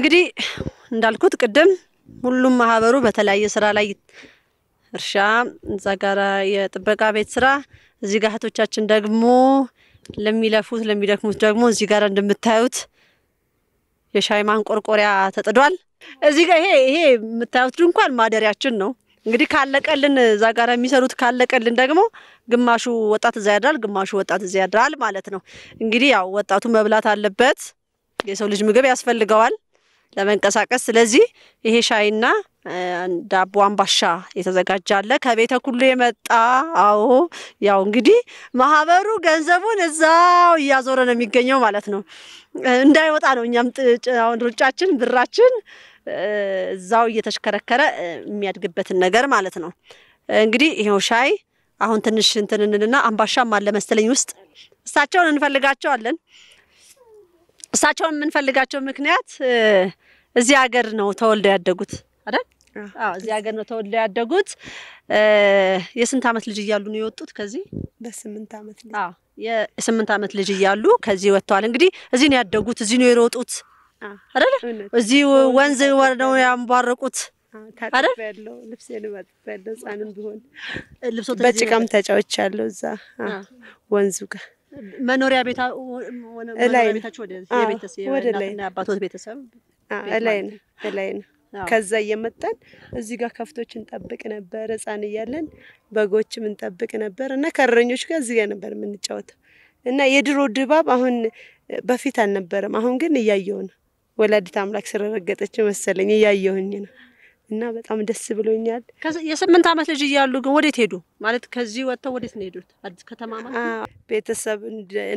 እንግዲህ እንዳልኩት ቅድም ሁሉም ማህበሩ በተለያየ ስራ ላይ እርሻ፣ እዛ ጋር የጥበቃ ቤት ስራ፣ እዚህ ጋር እህቶቻችን ደግሞ ለሚለፉት ለሚደክሙት ደግሞ እዚህ ጋር እንደምታዩት የሻይ ማንቆርቆሪያ ተጥዷል። እዚህ ጋር ይሄ ይሄ የምታዩት ድንኳን ማደሪያችን ነው። እንግዲህ ካለቀልን እዛ ጋር የሚሰሩት ካለቀልን ደግሞ ግማሹ ወጣት እዛ ያድራል፣ ግማሹ ወጣት እዚያ ያድራል ማለት ነው። እንግዲህ ያው ወጣቱ መብላት አለበት፣ የሰው ልጅ ምግብ ያስፈልገዋል። ለመንቀሳቀስ። ስለዚህ ይሄ ሻይና ዳቦ አምባሻ የተዘጋጀ አለ። ከቤተ ኩሉ የመጣ አዎ፣ ያው እንግዲህ ማህበሩ ገንዘቡን እዛው እያዞረ ነው የሚገኘው ማለት ነው። እንዳይወጣ ነው እኛም አሁን ሩጫችን ብራችን እዛው እየተሽከረከረ የሚያድግበትን ነገር ማለት ነው። እንግዲህ ይሄው ሻይ አሁን ትንሽ እንትንንንና አምባሻም አለ መሰለኝ ውስጥ እሳቸውን እንፈልጋቸዋለን። እሳቸውን የምንፈልጋቸው ምክንያት እዚህ ሀገር ነው ተወልደው ያደጉት አይደል? እዚህ ሀገር ነው ተወልደው ያደጉት። የስንት ዓመት ልጅ እያሉ ነው የወጡት ከዚህ? በስምንት ዓመት ልጅ። የስምንት ዓመት ልጅ እያሉ ከዚህ ወጥተዋል። እንግዲህ እዚህ ነው ያደጉት፣ እዚህ ነው የሮጡት አይደል? እዚህ ወንዝ ነው ያንቧረቁት ታጥቤያለሁ፣ ልብሴን አጥቤያለሁ። እዛ ወንዙ ጋር መኖሪያ ቤታ ቤታቸው ወደ ላይ አባቶት ቤተሰብ ላይ ነው ላይ ነው። ከዛ እየመጣን እዚህ ጋር ከፍቶች እንጠብቅ ነበር፣ ህፃን እያለን በጎችም እንጠብቅ ነበር እና ከረኞች ጋር እዚህ ጋር ነበር የምንጫወተው እና የድሮ ድባብ አሁን በፊት አልነበረም። አሁን ግን እያየሁ ነው። ወላዲት አምላክ ስለረገጠች መሰለኝ እያየሁኝ ነው። እና በጣም ደስ ብሎኛል። የስምንት አመት ልጅ እያሉ ግን ወዴት ሄዱ? ማለት ከዚህ ወጥተው ወዴት ነው ሄዱት? አዲስ ከተማ ቤተሰብ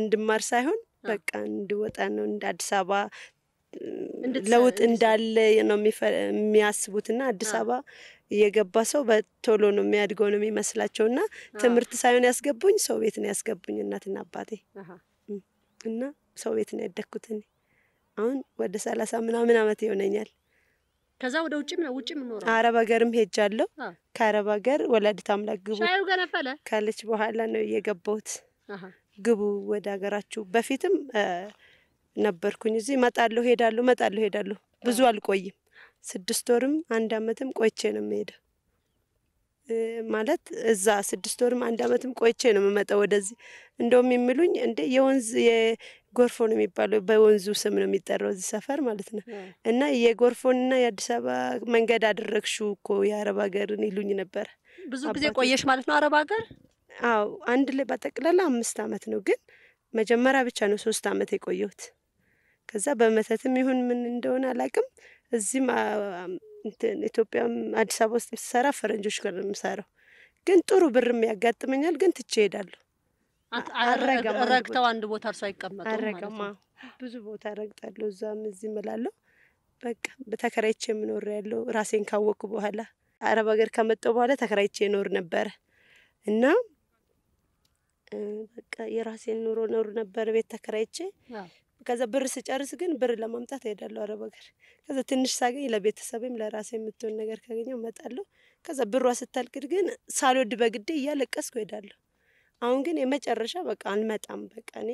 እንድማር ሳይሆን በቃ እንድወጣ ነው እንደ አዲስ አበባ ለውጥ እንዳለ ነው የሚያስቡት እና አዲስ አበባ እየገባ ሰው በቶሎ ነው የሚያድገው ነው የሚመስላቸው እና ትምህርት ሳይሆን ያስገቡኝ ሰው ቤት ነው ያስገቡኝ እናትና አባቴ እና ሰው ቤት ነው ያደግኩት እኔ አሁን ወደ ሰላሳ ምናምን አመት ይሆነኛል። ከዛ ወደ ውጭም ነው ውጭም ምኖረው አረብ ሀገርም ሄጃለሁ። ከአረብ ሀገር ወላዲት አምላክ ግቡ ሻዩ ገነፈለ ካለች በኋላ ነው የገባሁት። ግቡ ወደ ሀገራችሁ። በፊትም ነበርኩኝ እዚህ እመጣለሁ ሄዳለሁ እመጣለሁ ሄዳለሁ። ብዙ አልቆይም። ስድስት ወርም አንድ አመትም ቆይቼ ነው የምሄደው። ማለት እዛ ስድስት ወርም አንድ አመትም ቆይቼ ነው የምመጣው ወደዚህ። እንደውም የሚሉኝ እንደ የወንዝ ጎርፎ ነው የሚባለው። በወንዙ ስም ነው የሚጠራው እዚህ ሰፈር ማለት ነው። እና የጎርፎንና የአዲስ አበባ መንገድ አደረግሽው እኮ የአረብ ሀገርን ይሉኝ ነበረ። ብዙ ጊዜ ቆየሽ ማለት ነው አረብ ሀገር? አዎ አንድ ላይ በጠቅላላ አምስት አመት ነው። ግን መጀመሪያ ብቻ ነው ሶስት አመት የቆየሁት። ከዛ በመተትም ይሁን ምን እንደሆነ አላቅም። እዚህም ኢትዮጵያም አዲስ አበባ ውስጥ ስሰራ ፈረንጆች ጋር ነው የምሰራው። ግን ጥሩ ብርም ያጋጥመኛል። ግን ትቼ ሄዳለሁ ረግተው አንድ ቦታ እርሱ አይቀመጡ አረገማ ብዙ ቦታ ረግጣለሁ። እዛም እዚህ እምላለሁ። በቃ በተከራይቼ የምኖር ያለው ራሴን ካወቅኩ በኋላ አረብ ሀገር ከመጣሁ በኋላ ተከራይቼ ኖር ነበረ እና በቃ የራሴን ኑሮ ኖር ነበር ቤት ተከራይቼ። ከዛ ብር ስጨርስ ግን ብር ለማምጣት እሄዳለሁ አረብ ሀገር። ከዛ ትንሽ ሳገኝ ለቤተሰብም ለራሴ የምትሆን ነገር ካገኘው እመጣለሁ። ከዛ ብሯ ስታልቅድ ግን ሳልወድ በግዴ እያለቀስኩ እሄዳለሁ። አሁን ግን የመጨረሻ በቃ አልመጣም፣ በቃ እኔ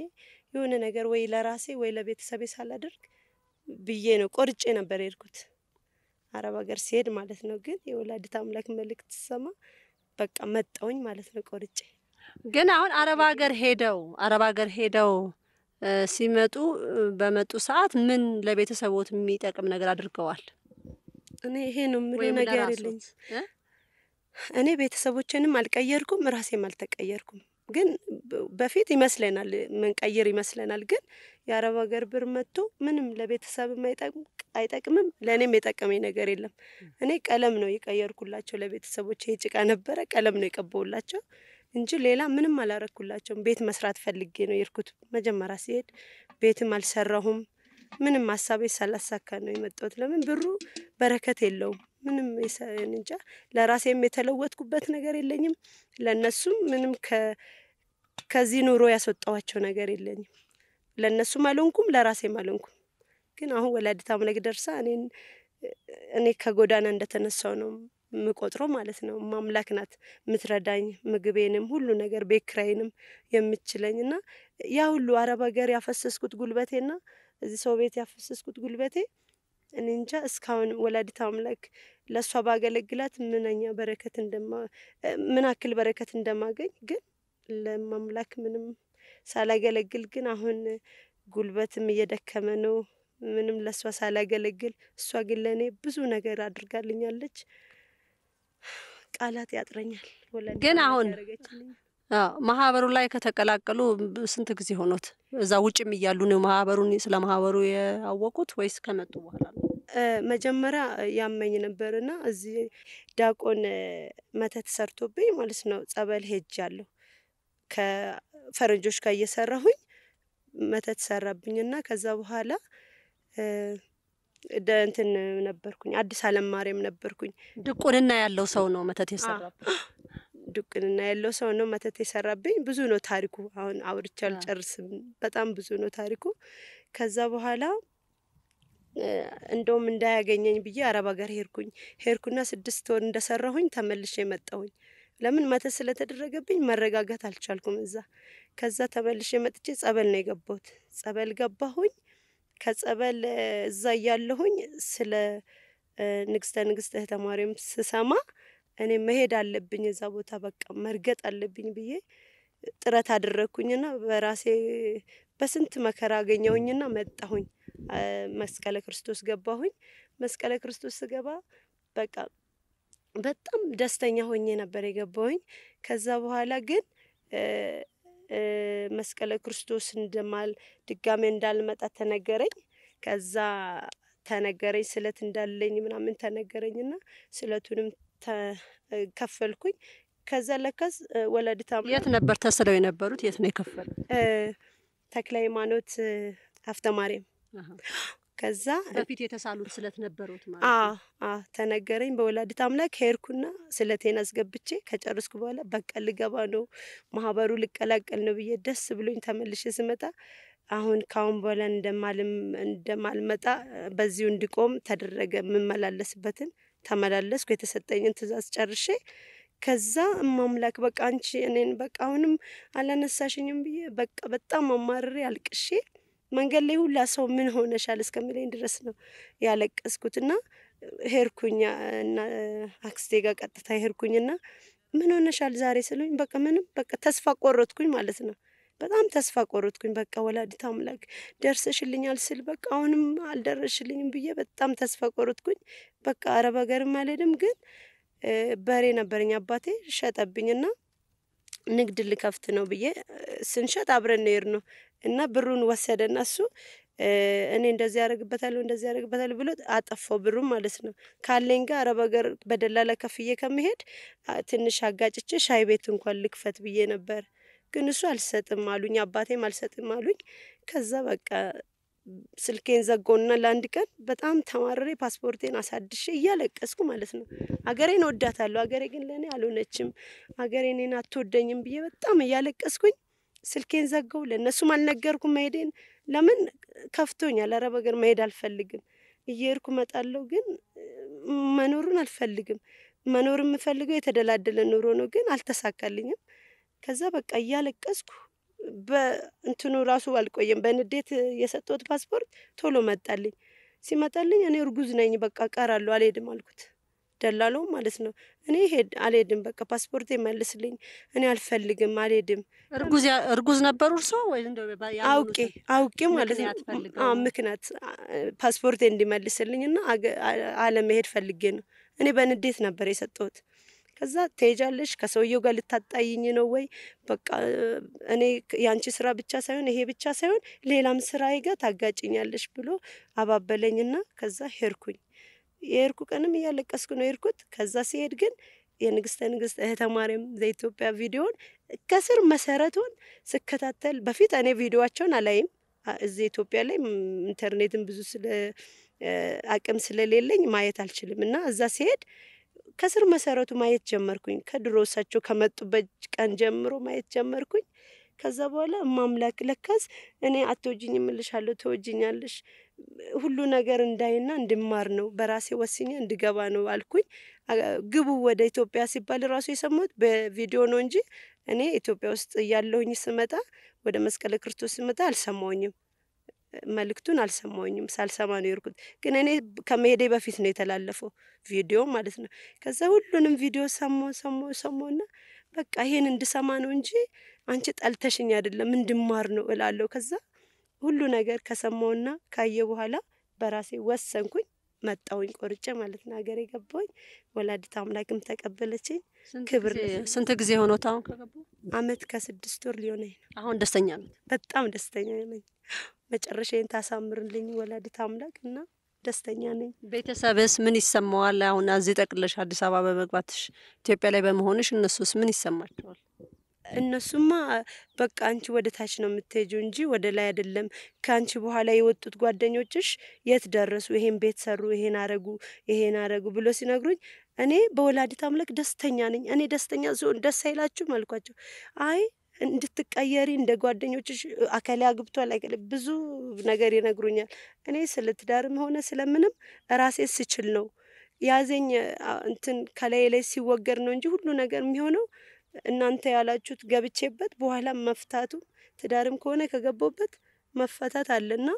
የሆነ ነገር ወይ ለራሴ ወይ ለቤተሰቤ ሳላደርግ ብዬ ነው ቆርጬ ነበር የሄድኩት አረብ ሀገር ሲሄድ ማለት ነው። ግን የወላዲት አምላክ መልእክት ስሰማ በቃ መጣውኝ ማለት ነው ቆርጬ። ግን አሁን አረብ ሀገር ሄደው አረብ ሀገር ሄደው ሲመጡ በመጡ ሰዓት ምን ለቤተሰቦት የሚጠቅም ነገር አድርገዋል? እኔ ይሄ ነው የምለው ነገር የለኝም። እኔ ቤተሰቦቼንም አልቀየርኩም፣ ራሴም አልተቀየርኩም። ግን በፊት ይመስለናል መንቀይር ይመስለናል። ግን የአረብ ሀገር ብር መጥቶ ምንም ለቤተሰብም አይጠቅምም፣ ለእኔም የጠቀመኝ ነገር የለም። እኔ ቀለም ነው የቀየርኩላቸው ለቤተሰቦች። ሄጭቃ ነበረ፣ ቀለም ነው የቀባውላቸው እንጂ ሌላ ምንም አላረግኩላቸውም። ቤት መስራት ፈልጌ ነው የርኩት መጀመሪያ ሲሄድ ቤትም አልሰራሁም። ምንም ሀሳቤ ሳላሳካ ነው የመጣሁት። ለምን ብሩ በረከት የለውም። ምንም እንጃ ለራሴም የተለወጥኩበት ነገር የለኝም። ለእነሱም ምንም ከዚህ ኑሮ ያስወጣዋቸው ነገር የለኝም። ለእነሱም አልሆንኩም፣ ለራሴም አልሆንኩም። ግን አሁን ወላዲተ አምላክ ደርሳ እኔን እኔ ከጎዳና እንደተነሳው ነው ምቆጥሮ ማለት ነው። ማምላክ ናት የምትረዳኝ፣ ምግቤንም ሁሉ ነገር ቤት ኪራይንም የምችለኝ እና ያ ሁሉ አረብ ሀገር ያፈሰስኩት ጉልበቴና እዚህ ሰው ቤት ያፈሰስኩት ጉልበቴ እኔ እንጃ እስካሁን ወላዲት አምላክ ለእሷ ባገለግላት ምንኛ በረከት እንደማ ምን አክል በረከት እንደማገኝ ግን ለማምላክ ምንም ሳላገለግል ግን አሁን ጉልበትም እየደከመ ነው። ምንም ለእሷ ሳላገለግል እሷ ግን ለእኔ ብዙ ነገር አድርጋልኛለች። ቃላት ያጥረኛል ግን አሁን ማህበሩ ላይ ከተቀላቀሉ ስንት ጊዜ ሆኖት? እዛ ውጭም እያሉ ነው ማህበሩን ስለ ማህበሩ ያወቁት ወይስ ከመጡ በኋላ ነው? መጀመሪያ ያመኝ ነበርና እዚህ ዳቆን መተት ሰርቶብኝ ማለት ነው ጸበል ሄጃለሁ። ከፈረንጆች ጋር እየሰራሁኝ መተት ሰራብኝና ከዛ በኋላ እንትን ነበርኩኝ አዲስ አለም ማርያም ነበርኩኝ። ድቁንና ያለው ሰው ነው መተት የሰራብኝ ድቅንና ያለው ሰው ነው መተት የሰራብኝ። ብዙ ነው ታሪኩ። አሁን አውርቼ አልጨርስም። በጣም ብዙ ነው ታሪኩ። ከዛ በኋላ እንደውም እንዳያገኘኝ ብዬ አረብ ሀገር ሄድኩኝ። ሄድኩና ስድስት ወር እንደሰራሁኝ ተመልሼ መጣሁኝ። ለምን መተት ስለተደረገብኝ መረጋጋት አልቻልኩም እዛ። ከዛ ተመልሼ መጥቼ ጸበል ነው የገባሁት። ጸበል ገባሁኝ። ከጸበል እዛ እያለሁኝ ስለ ንግስተ ንግስት ተማሪም ስሰማ እኔ መሄድ አለብኝ እዛ ቦታ በቃ መርገጥ አለብኝ ብዬ ጥረት አደረግኩኝና በራሴ በስንት መከራ አገኘሁኝና መጣሁኝ። መስቀለ ክርስቶስ ገባሁኝ። መስቀለ ክርስቶስ ስገባ በቃ በጣም ደስተኛ ሆኜ ነበር የገባሁኝ። ከዛ በኋላ ግን መስቀለ ክርስቶስ እንደማል ድጋሜ እንዳልመጣ ተነገረኝ። ከዛ ተነገረኝ ስለት እንዳለኝ ምናምን ተነገረኝና ስለቱንም ከፈልኩኝ። ከዛ ለካስ ወለድታ የት ነበር ተስለው የነበሩት? የት ነው የከፈሉ? ተክለ ሃይማኖት ሀፍተ ማርያም። ከዛ በፊት የተሳሉት ስለት ነበሩት ማለት ነው ተነገረኝ። በወላዲተ አምላክ ሄድኩና ስለቴን አስገብቼ ከጨርስኩ በኋላ በቃ ልገባ ነው ማህበሩ ልቀላቀል ነው ብዬ ደስ ብሎኝ ተመልሼ ስመጣ አሁን ካሁን በኋላ እንደማልመጣ በዚሁ እንዲቆም ተደረገ የምመላለስበትን ተመላለስኩ። የተሰጠኝን ትእዛዝ ጨርሼ ከዛ እማምላክ በቃ አንቺ እኔን በቃ አሁንም አላነሳሽኝም ብዬ በቃ በጣም አማርሬ አልቅሼ መንገድ ላይ ሁላ ሰው ምን ሆነሻል እስከሚለኝ ድረስ ነው ያለቀስኩትና ሄርኩኛ እና አክስቴ ጋር ቀጥታ ሄርኩኝና ምን ሆነሻል ዛሬ ስሉኝ በቃ ምንም በቃ ተስፋ ቆረጥኩኝ ማለት ነው። በጣም ተስፋ ቆረጥኩኝ። በቃ ወላዲት አምላክ ደርሰሽልኛል ስል በቃ አሁንም አልደረሽልኝም ብዬ በጣም ተስፋ ቆረጥኩኝ። በቃ አረብ ሀገርም አልሄድም። ግን በሬ ነበረኝ አባቴ ሸጠብኝና ንግድ ልከፍት ነው ብዬ ስንሸጥ አብረን ነው የሄድነው እና ብሩን ወሰደና እሱ እኔ እንደዚህ ያደርግበታለሁ እንደዚህ ያደርግበታለሁ ብሎ አጠፋው ብሩ ማለት ነው። ካለኝ ጋር አረብ ሀገር በደላላ ከፍዬ ከመሄድ ትንሽ አጋጭቼ ሻይ ቤት እንኳን ልክፈት ብዬ ነበር። ግን እሱ አልሰጥም አሉኝ። አባቴም አልሰጥም አሉኝ። ከዛ በቃ ስልኬን ዘጎና ለአንድ ቀን በጣም ተማርሬ ፓስፖርቴን አሳድሼ እያለቀስኩ ማለት ነው። አገሬን ወዳታለሁ፣ አገሬ ግን ለእኔ አልሆነችም፣ አገሬ እኔን አትወደኝም ብዬ በጣም እያለቀስኩኝ ስልኬን ዘጋው። ለእነሱም አልነገርኩም መሄዴን። ለምን ከፍቶኛል፣ አረብ ሀገር መሄድ አልፈልግም። እየሄድኩ እመጣለሁ፣ ግን መኖሩን አልፈልግም። መኖር የምፈልገው የተደላደለ ኑሮ ነው፣ ግን አልተሳካልኝም። ከዛ በቃ እያለቀስኩ በእንትኑ ራሱ አልቆየም። በንዴት የሰጠሁት ፓስፖርት ቶሎ መጣልኝ። ሲመጣልኝ እኔ እርጉዝ ነኝ በቃ ቀራለሁ አልሄድም አልኩት፣ ደላለው ማለት ነው። እኔ ሄድ አልሄድም በቃ ፓስፖርት መልስልኝ፣ እኔ አልፈልግም፣ አልሄድም። እርጉዝ ነበሩ እርሶ? አውቄ አውቄ ማለት ነው ምክንያት ፓስፖርቴ እንዲመልስልኝ እና አለመሄድ ፈልጌ ነው። እኔ በንዴት ነበር የሰጠሁት። ከዛ ትሄጃለሽ ከሰውየው ጋር ልታጣይኝ ነው ወይ? በቃ እኔ ያንቺ ስራ ብቻ ሳይሆን ይሄ ብቻ ሳይሆን ሌላም ስራ ይጋ ታጋጭኛለሽ ብሎ አባበለኝና ከዛ ሄድኩኝ። የሄድኩ ቀንም እያለቀስኩ ነው የሄድኩት። ከዛ ሲሄድ ግን የንግስተ ንግስት እህተ ማርያም ዘኢትዮጵያ ቪዲዮን ከስር መሰረቱን ስከታተል በፊት እኔ ቪዲዮዋቸውን አላይም። እዚህ ኢትዮጵያ ላይ ኢንተርኔትን ብዙ ስለ አቅም ስለሌለኝ ማየት አልችልም እና እዛ ሲሄድ ከስር መሰረቱ ማየት ጀመርኩኝ። ከድሮ እሳቸው ከመጡበት ቀን ጀምሮ ማየት ጀመርኩኝ። ከዛ በኋላ ማምላክ ለካስ እኔ አትወጂኝ እምልሻለሁ ትወጂኛለሽ ሁሉ ነገር እንዳይና እንድማር ነው በራሴ ወስኜ እንድገባ ነው አልኩኝ። ግቡ ወደ ኢትዮጵያ ሲባል ራሱ የሰማሁት በቪዲዮ ነው እንጂ እኔ ኢትዮጵያ ውስጥ እያለሁኝ ስመጣ ወደ መስቀለ ክርስቶስ ስመጣ አልሰማውኝም። መልእክቱን አልሰማኝም። ሳልሰማ ነው የርኩት፣ ግን እኔ ከመሄዴ በፊት ነው የተላለፈው ቪዲዮ ማለት ነው። ከዛ ሁሉንም ቪዲዮ ሰሞ ሰሞ ሰሞ ሰማሁና በቃ ይሄን እንድሰማ ነው እንጂ አንቺ ጠልተሽኝ አይደለም እንድማር ነው እላለሁ። ከዛ ሁሉ ነገር ከሰማውና ካየ በኋላ በራሴ ወሰንኩኝ። መጣውኝ ቆርጬ ማለት ነው ሀገር የገባውኝ። ወላዲት አምላክም ተቀበለችኝ። ክብር ስንት ጊዜ ሆኖት አሁን ከገባ አመት ከስድስት ወር ሊሆነኝ ነው። አሁን ደስተኛ ነው? በጣም ደስተኛ ነኝ። መጨረሻዬን ታሳምርልኝ ወላዲት አምላክ እና ደስተኛ ነኝ። ቤተሰብስ ምን ይሰማዋል? አሁን እዚህ ጠቅለሽ አዲስ አበባ በመግባትሽ ኢትዮጵያ ላይ በመሆንሽ እነሱስ ምን ይሰማቸዋል? እነሱማ በቃ አንቺ ወደ ታች ነው የምትሄጂው እንጂ ወደ ላይ አይደለም። ከአንቺ በኋላ የወጡት ጓደኞችሽ የት ደረሱ፣ ይሄን ቤት ሰሩ፣ ይሄን አረጉ፣ ይሄን አረጉ ብሎ ሲነግሩኝ እኔ በወላዲት አምላክ ደስተኛ ነኝ። እኔ ደስተኛ ሲሆን ደስ አይላችሁም አልኳቸው። አይ እንድትቀየሪ እንደ ጓደኞችሽ አከሌ አግብቷል አይከሌ ብዙ ነገር ይነግሩኛል። እኔ ስለ ትዳርም ሆነ ስለምንም ራሴ ስችል ነው ያዘኝ እንትን ከላይ ላይ ሲወገድ ነው እንጂ ሁሉ ነገር የሚሆነው እናንተ ያላችሁት ገብቼበት በኋላ መፍታቱ ትዳርም ከሆነ ከገቦበት መፈታት አለና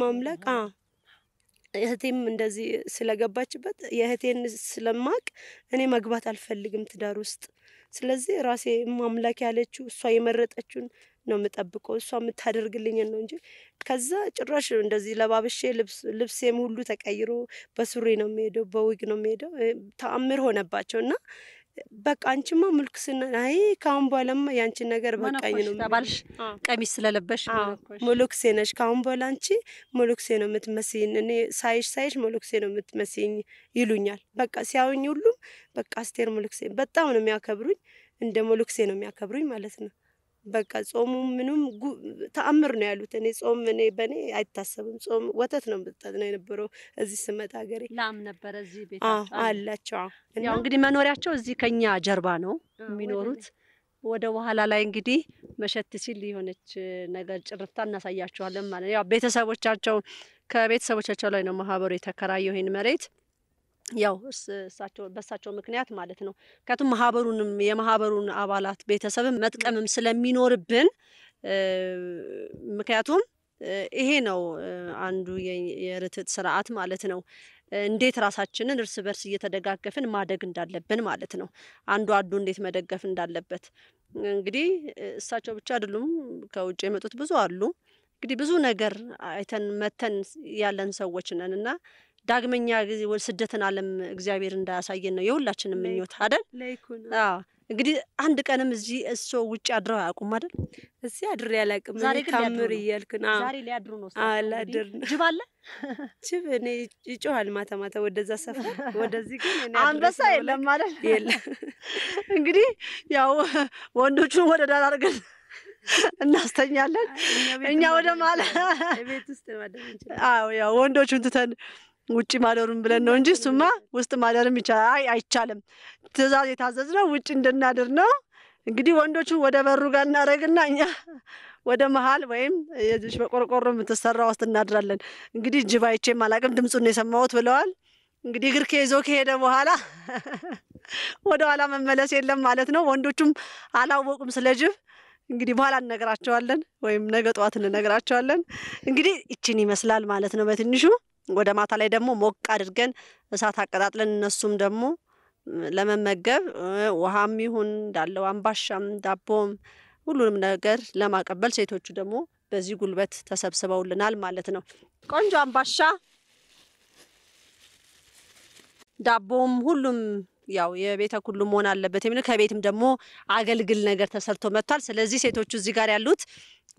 ማምለቅ እህቴም እንደዚህ ስለገባችበት የእህቴን ስለማቅ እኔ መግባት አልፈልግም ትዳር ውስጥ ስለዚህ ራሴ ማምላክ ያለችው እሷ የመረጠችውን ነው የምጠብቀው። እሷ የምታደርግልኝን ነው እንጂ ከዛ ጭራሽ እንደዚህ ለባብሼ ልብሴም ሁሉ ተቀይሮ በሱሪ ነው የሚሄደው፣ በዊግ ነው የሚሄደው። ተአምር ሆነባቸው እና በቃ አንቺማ ሙልክ ስና አይ ከአሁን በኋላማ ያንቺን ነገር በቃኝ ነው ተባልሽ። ቀሚስ ስለለበሽ ሙሉክሴ ነሽ፣ ከአሁን በኋላ አንቺ ሙሉክሴ ነው የምትመስኝ፣ እኔ ሳይሽ ሳይሽ ሙሉክሴ ነው የምትመስኝ ይሉኛል። በቃ ሲያዩኝ ሁሉም በቃ አስቴር ሙሉክሴ በጣም ነው የሚያከብሩኝ፣ እንደ ሙሉክሴ ነው የሚያከብሩኝ ማለት ነው። በቃ ጾሙ ምንም ተአምር ነው ያሉት። እኔ ጾም እኔ በእኔ አይታሰብም። ጾም ወተት ነው ምጠጥ ነው የነበረው። እዚህ ስመጣ ሀገሬ ላም ነበረ እዚህ ቤት አላቸው። ያው እንግዲህ መኖሪያቸው እዚህ ከኛ ጀርባ ነው የሚኖሩት። ወደ በኋላ ላይ እንግዲህ መሸት ሲል የሆነች ነገር ጭርታ እናሳያችኋለን ማለት ያው ቤተሰቦቻቸው ከቤተሰቦቻቸው ላይ ነው ማህበሩ የተከራየው ይህን መሬት ያው እሳቸው በእሳቸው ምክንያት ማለት ነው። ምክንያቱም ማህበሩንም የማህበሩን አባላት ቤተሰብን መጥቀምም ስለሚኖርብን ምክንያቱም ይሄ ነው አንዱ የርትዕት ስርዓት ማለት ነው። እንዴት ራሳችንን እርስ በርስ እየተደጋገፍን ማደግ እንዳለብን ማለት ነው። አንዱ አንዱ እንዴት መደገፍ እንዳለበት እንግዲህ እሳቸው ብቻ አይደሉም፣ ከውጭ የመጡት ብዙ አሉ። እንግዲህ ብዙ ነገር አይተን መተን ያለን ሰዎች ነን እና ዳግመኛ ጊዜ ወደ ስደትን ዓለም እግዚአብሔር እንዳያሳየን ነው የሁላችንም ምኞት አደል። እንግዲህ አንድ ቀንም እዚህ እሶ ውጭ አድረው አያውቁም አደል? እዚህ አድሬ አላውቅም። ዛሬ ታምር እያልክን ዛሬ ሊያድሩ ነው። አላድር ጅብ አለ ጅብ እኔ ይጮሃል ማታ ማታ ወደዛ ሰፈር ወደዚህ ግን አንበሳ የለም ማለት የለ። እንግዲህ ያው ወንዶቹን ወደ ዳር አድርገን እናስተኛለን እኛ ወደ ማለ ቤት ውስጥ ያው ወንዶቹን ትተን ውጭ ማደሩን ብለን ነው እንጂ እሱማ ውስጥ ማደርም ይቻላል አይቻልም። ትዕዛዝ የታዘዝነው ውጭ እንድናድር ነው። እንግዲህ ወንዶቹ ወደ በሩ ጋር እናደርግና እኛ ወደ መሀል ወይም የዚህ በቆርቆሮ የምትሰራ ውስጥ እናድራለን። እንግዲህ ጅብ አይቼም አላቅም፣ ድምፁን የሰማሁት ብለዋል። እንግዲህ እግር ከይዞ ከሄደ በኋላ ወደ ኋላ መመለስ የለም ማለት ነው። ወንዶቹም አላወቁም ስለ ጅብ። እንግዲህ በኋላ እነገራቸዋለን ወይም ነገ ጠዋት እንነግራቸዋለን። እንግዲህ ይችን ይመስላል ማለት ነው በትንሹ ወደ ማታ ላይ ደግሞ ሞቅ አድርገን እሳት አቀጣጥለን እነሱም ደግሞ ለመመገብ ውሃም ይሁን እንዳለው አምባሻም ዳቦም ሁሉንም ነገር ለማቀበል ሴቶቹ ደግሞ በዚህ ጉልበት ተሰብስበውልናል ማለት ነው። ቆንጆ አምባሻ ዳቦም ሁሉም ያው የቤተ ኩሉ መሆን አለበት የሚል ከቤትም ደግሞ አገልግል ነገር ተሰርቶ መጥቷል። ስለዚህ ሴቶቹ እዚህ ጋር ያሉት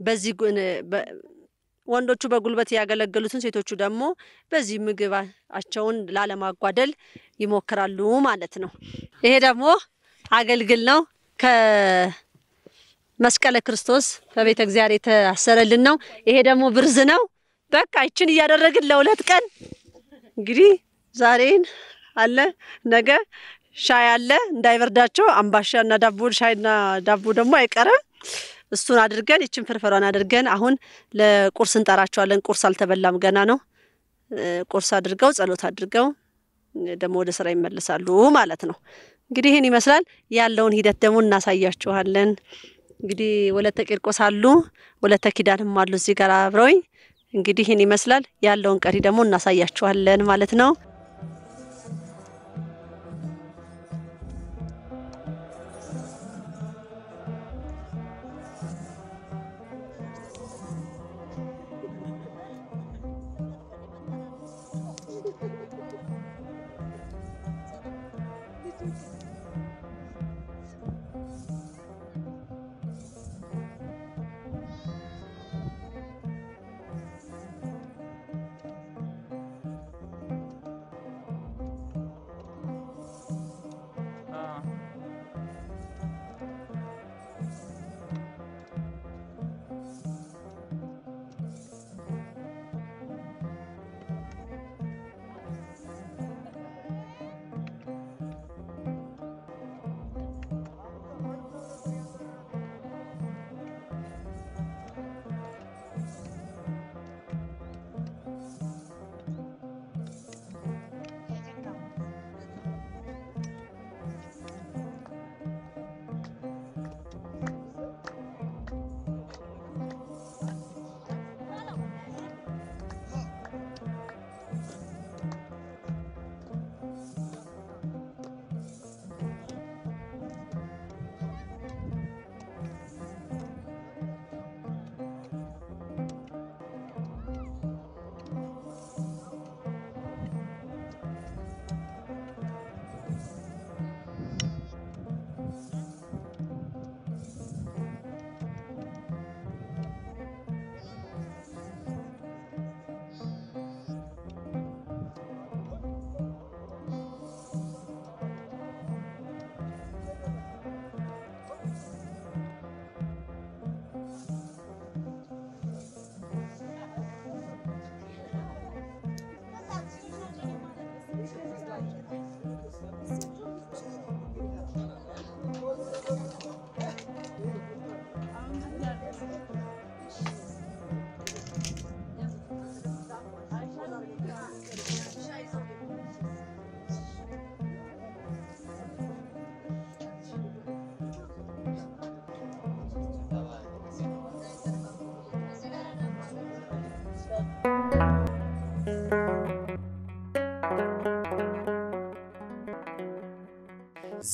በዚህ ወንዶቹ በጉልበት ያገለገሉትን ሴቶቹ ደግሞ በዚህ ምግባቸውን ላለማጓደል ይሞክራሉ ማለት ነው። ይሄ ደግሞ አገልግል ነው። ከመስቀለ ክርስቶስ ከቤተ እግዚአብሔር የተሰረልን ነው። ይሄ ደግሞ ብርዝ ነው። በቃ ይችን እያደረግን ለሁለት ቀን እንግዲህ ዛሬን አለ ነገ ሻይ አለ እንዳይበርዳቸው አምባሻና ዳቦ ሻይና ዳቦ ደግሞ አይቀርም። እሱን አድርገን ይችን ፍርፍሯን አድርገን አሁን ለቁርስ እንጠራቸዋለን። ቁርስ አልተበላም ገና ነው። ቁርስ አድርገው ጸሎት አድርገው ደግሞ ወደ ስራ ይመለሳሉ ማለት ነው። እንግዲህ ይህን ይመስላል ያለውን ሂደት ደግሞ እናሳያችኋለን። እንግዲህ ወለተ ቂርቆስ አሉ፣ ወለተ ኪዳንም አሉ እዚህ ጋር አብረውኝ። እንግዲህ ይህን ይመስላል ያለውን ቀሪ ደግሞ እናሳያችኋለን ማለት ነው።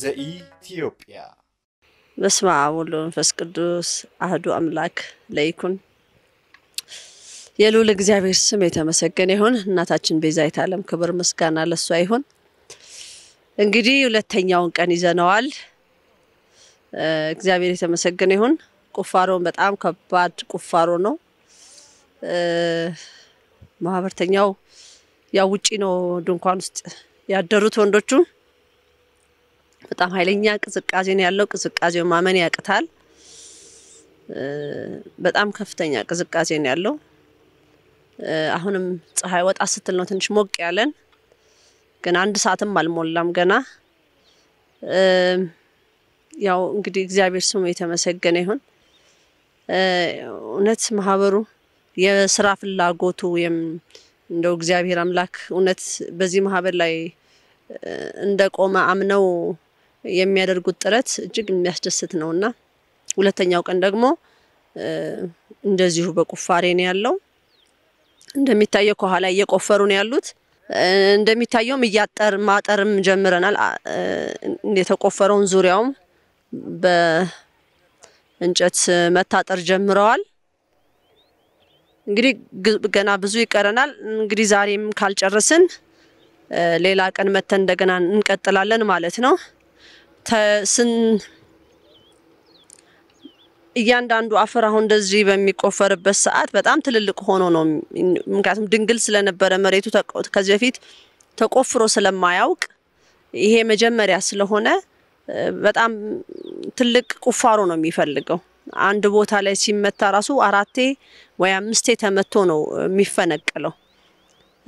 ዘኢትዮጵያ በስመ አብ ወወልድ ወመንፈስ ቅዱስ አህዱ አምላክ ለይኩን። የልዑል እግዚአብሔር ስም የተመሰገነ ይሁን። እናታችን ቤዛዊተ ዓለም ክብር ምስጋና ለሷ ይሁን። እንግዲህ ሁለተኛውን ቀን ይዘነዋል። እግዚአብሔር የተመሰገነ ይሁን። ቁፋሮን በጣም ከባድ ቁፋሮ ነው። ማህበርተኛው ያው ውጪ ነው ድንኳን ውስጥ ያደሩት ወንዶቹ በጣም ኃይለኛ ቅዝቃዜ ነው ያለው። ቅዝቃዜው ማመን ያቅታል። በጣም ከፍተኛ ቅዝቃዜ ነው ያለው። አሁንም ፀሐይ ወጣ ስትል ነው ትንሽ ሞቅ ያለን፣ ግን አንድ ሰዓትም አልሞላም ገና። ያው እንግዲህ እግዚአብሔር ስሙ የተመሰገነ ይሁን። እውነት ማህበሩ የስራ ፍላጎቱ እንደው እግዚአብሔር አምላክ እውነት በዚህ ማህበር ላይ እንደቆመ አምነው የሚያደርጉት ጥረት እጅግ የሚያስደስት ነውና ሁለተኛው ቀን ደግሞ እንደዚሁ በቁፋሬ ነው ያለው። እንደሚታየው ከኋላ እየቆፈሩ ነው ያሉት። እንደሚታየውም እያጠር ማጠርም ጀምረናል። የተቆፈረውን ዙሪያውም በእንጨት መታጠር ጀምረዋል። እንግዲህ ገና ብዙ ይቀረናል። እንግዲህ ዛሬም ካልጨረስን ሌላ ቀን መተን እንደገና እንቀጥላለን ማለት ነው። ስን እያንዳንዱ አፈር አሁን እንደዚህ በሚቆፈርበት ሰዓት በጣም ትልልቅ ሆኖ ነው። ምክንያቱም ድንግል ስለነበረ መሬቱ ከዚህ በፊት ተቆፍሮ ስለማያውቅ ይሄ መጀመሪያ ስለሆነ በጣም ትልቅ ቁፋሮ ነው የሚፈልገው። አንድ ቦታ ላይ ሲመታ ራሱ አራቴ ወይ አምስቴ ተመቶ ነው የሚፈነቅለው።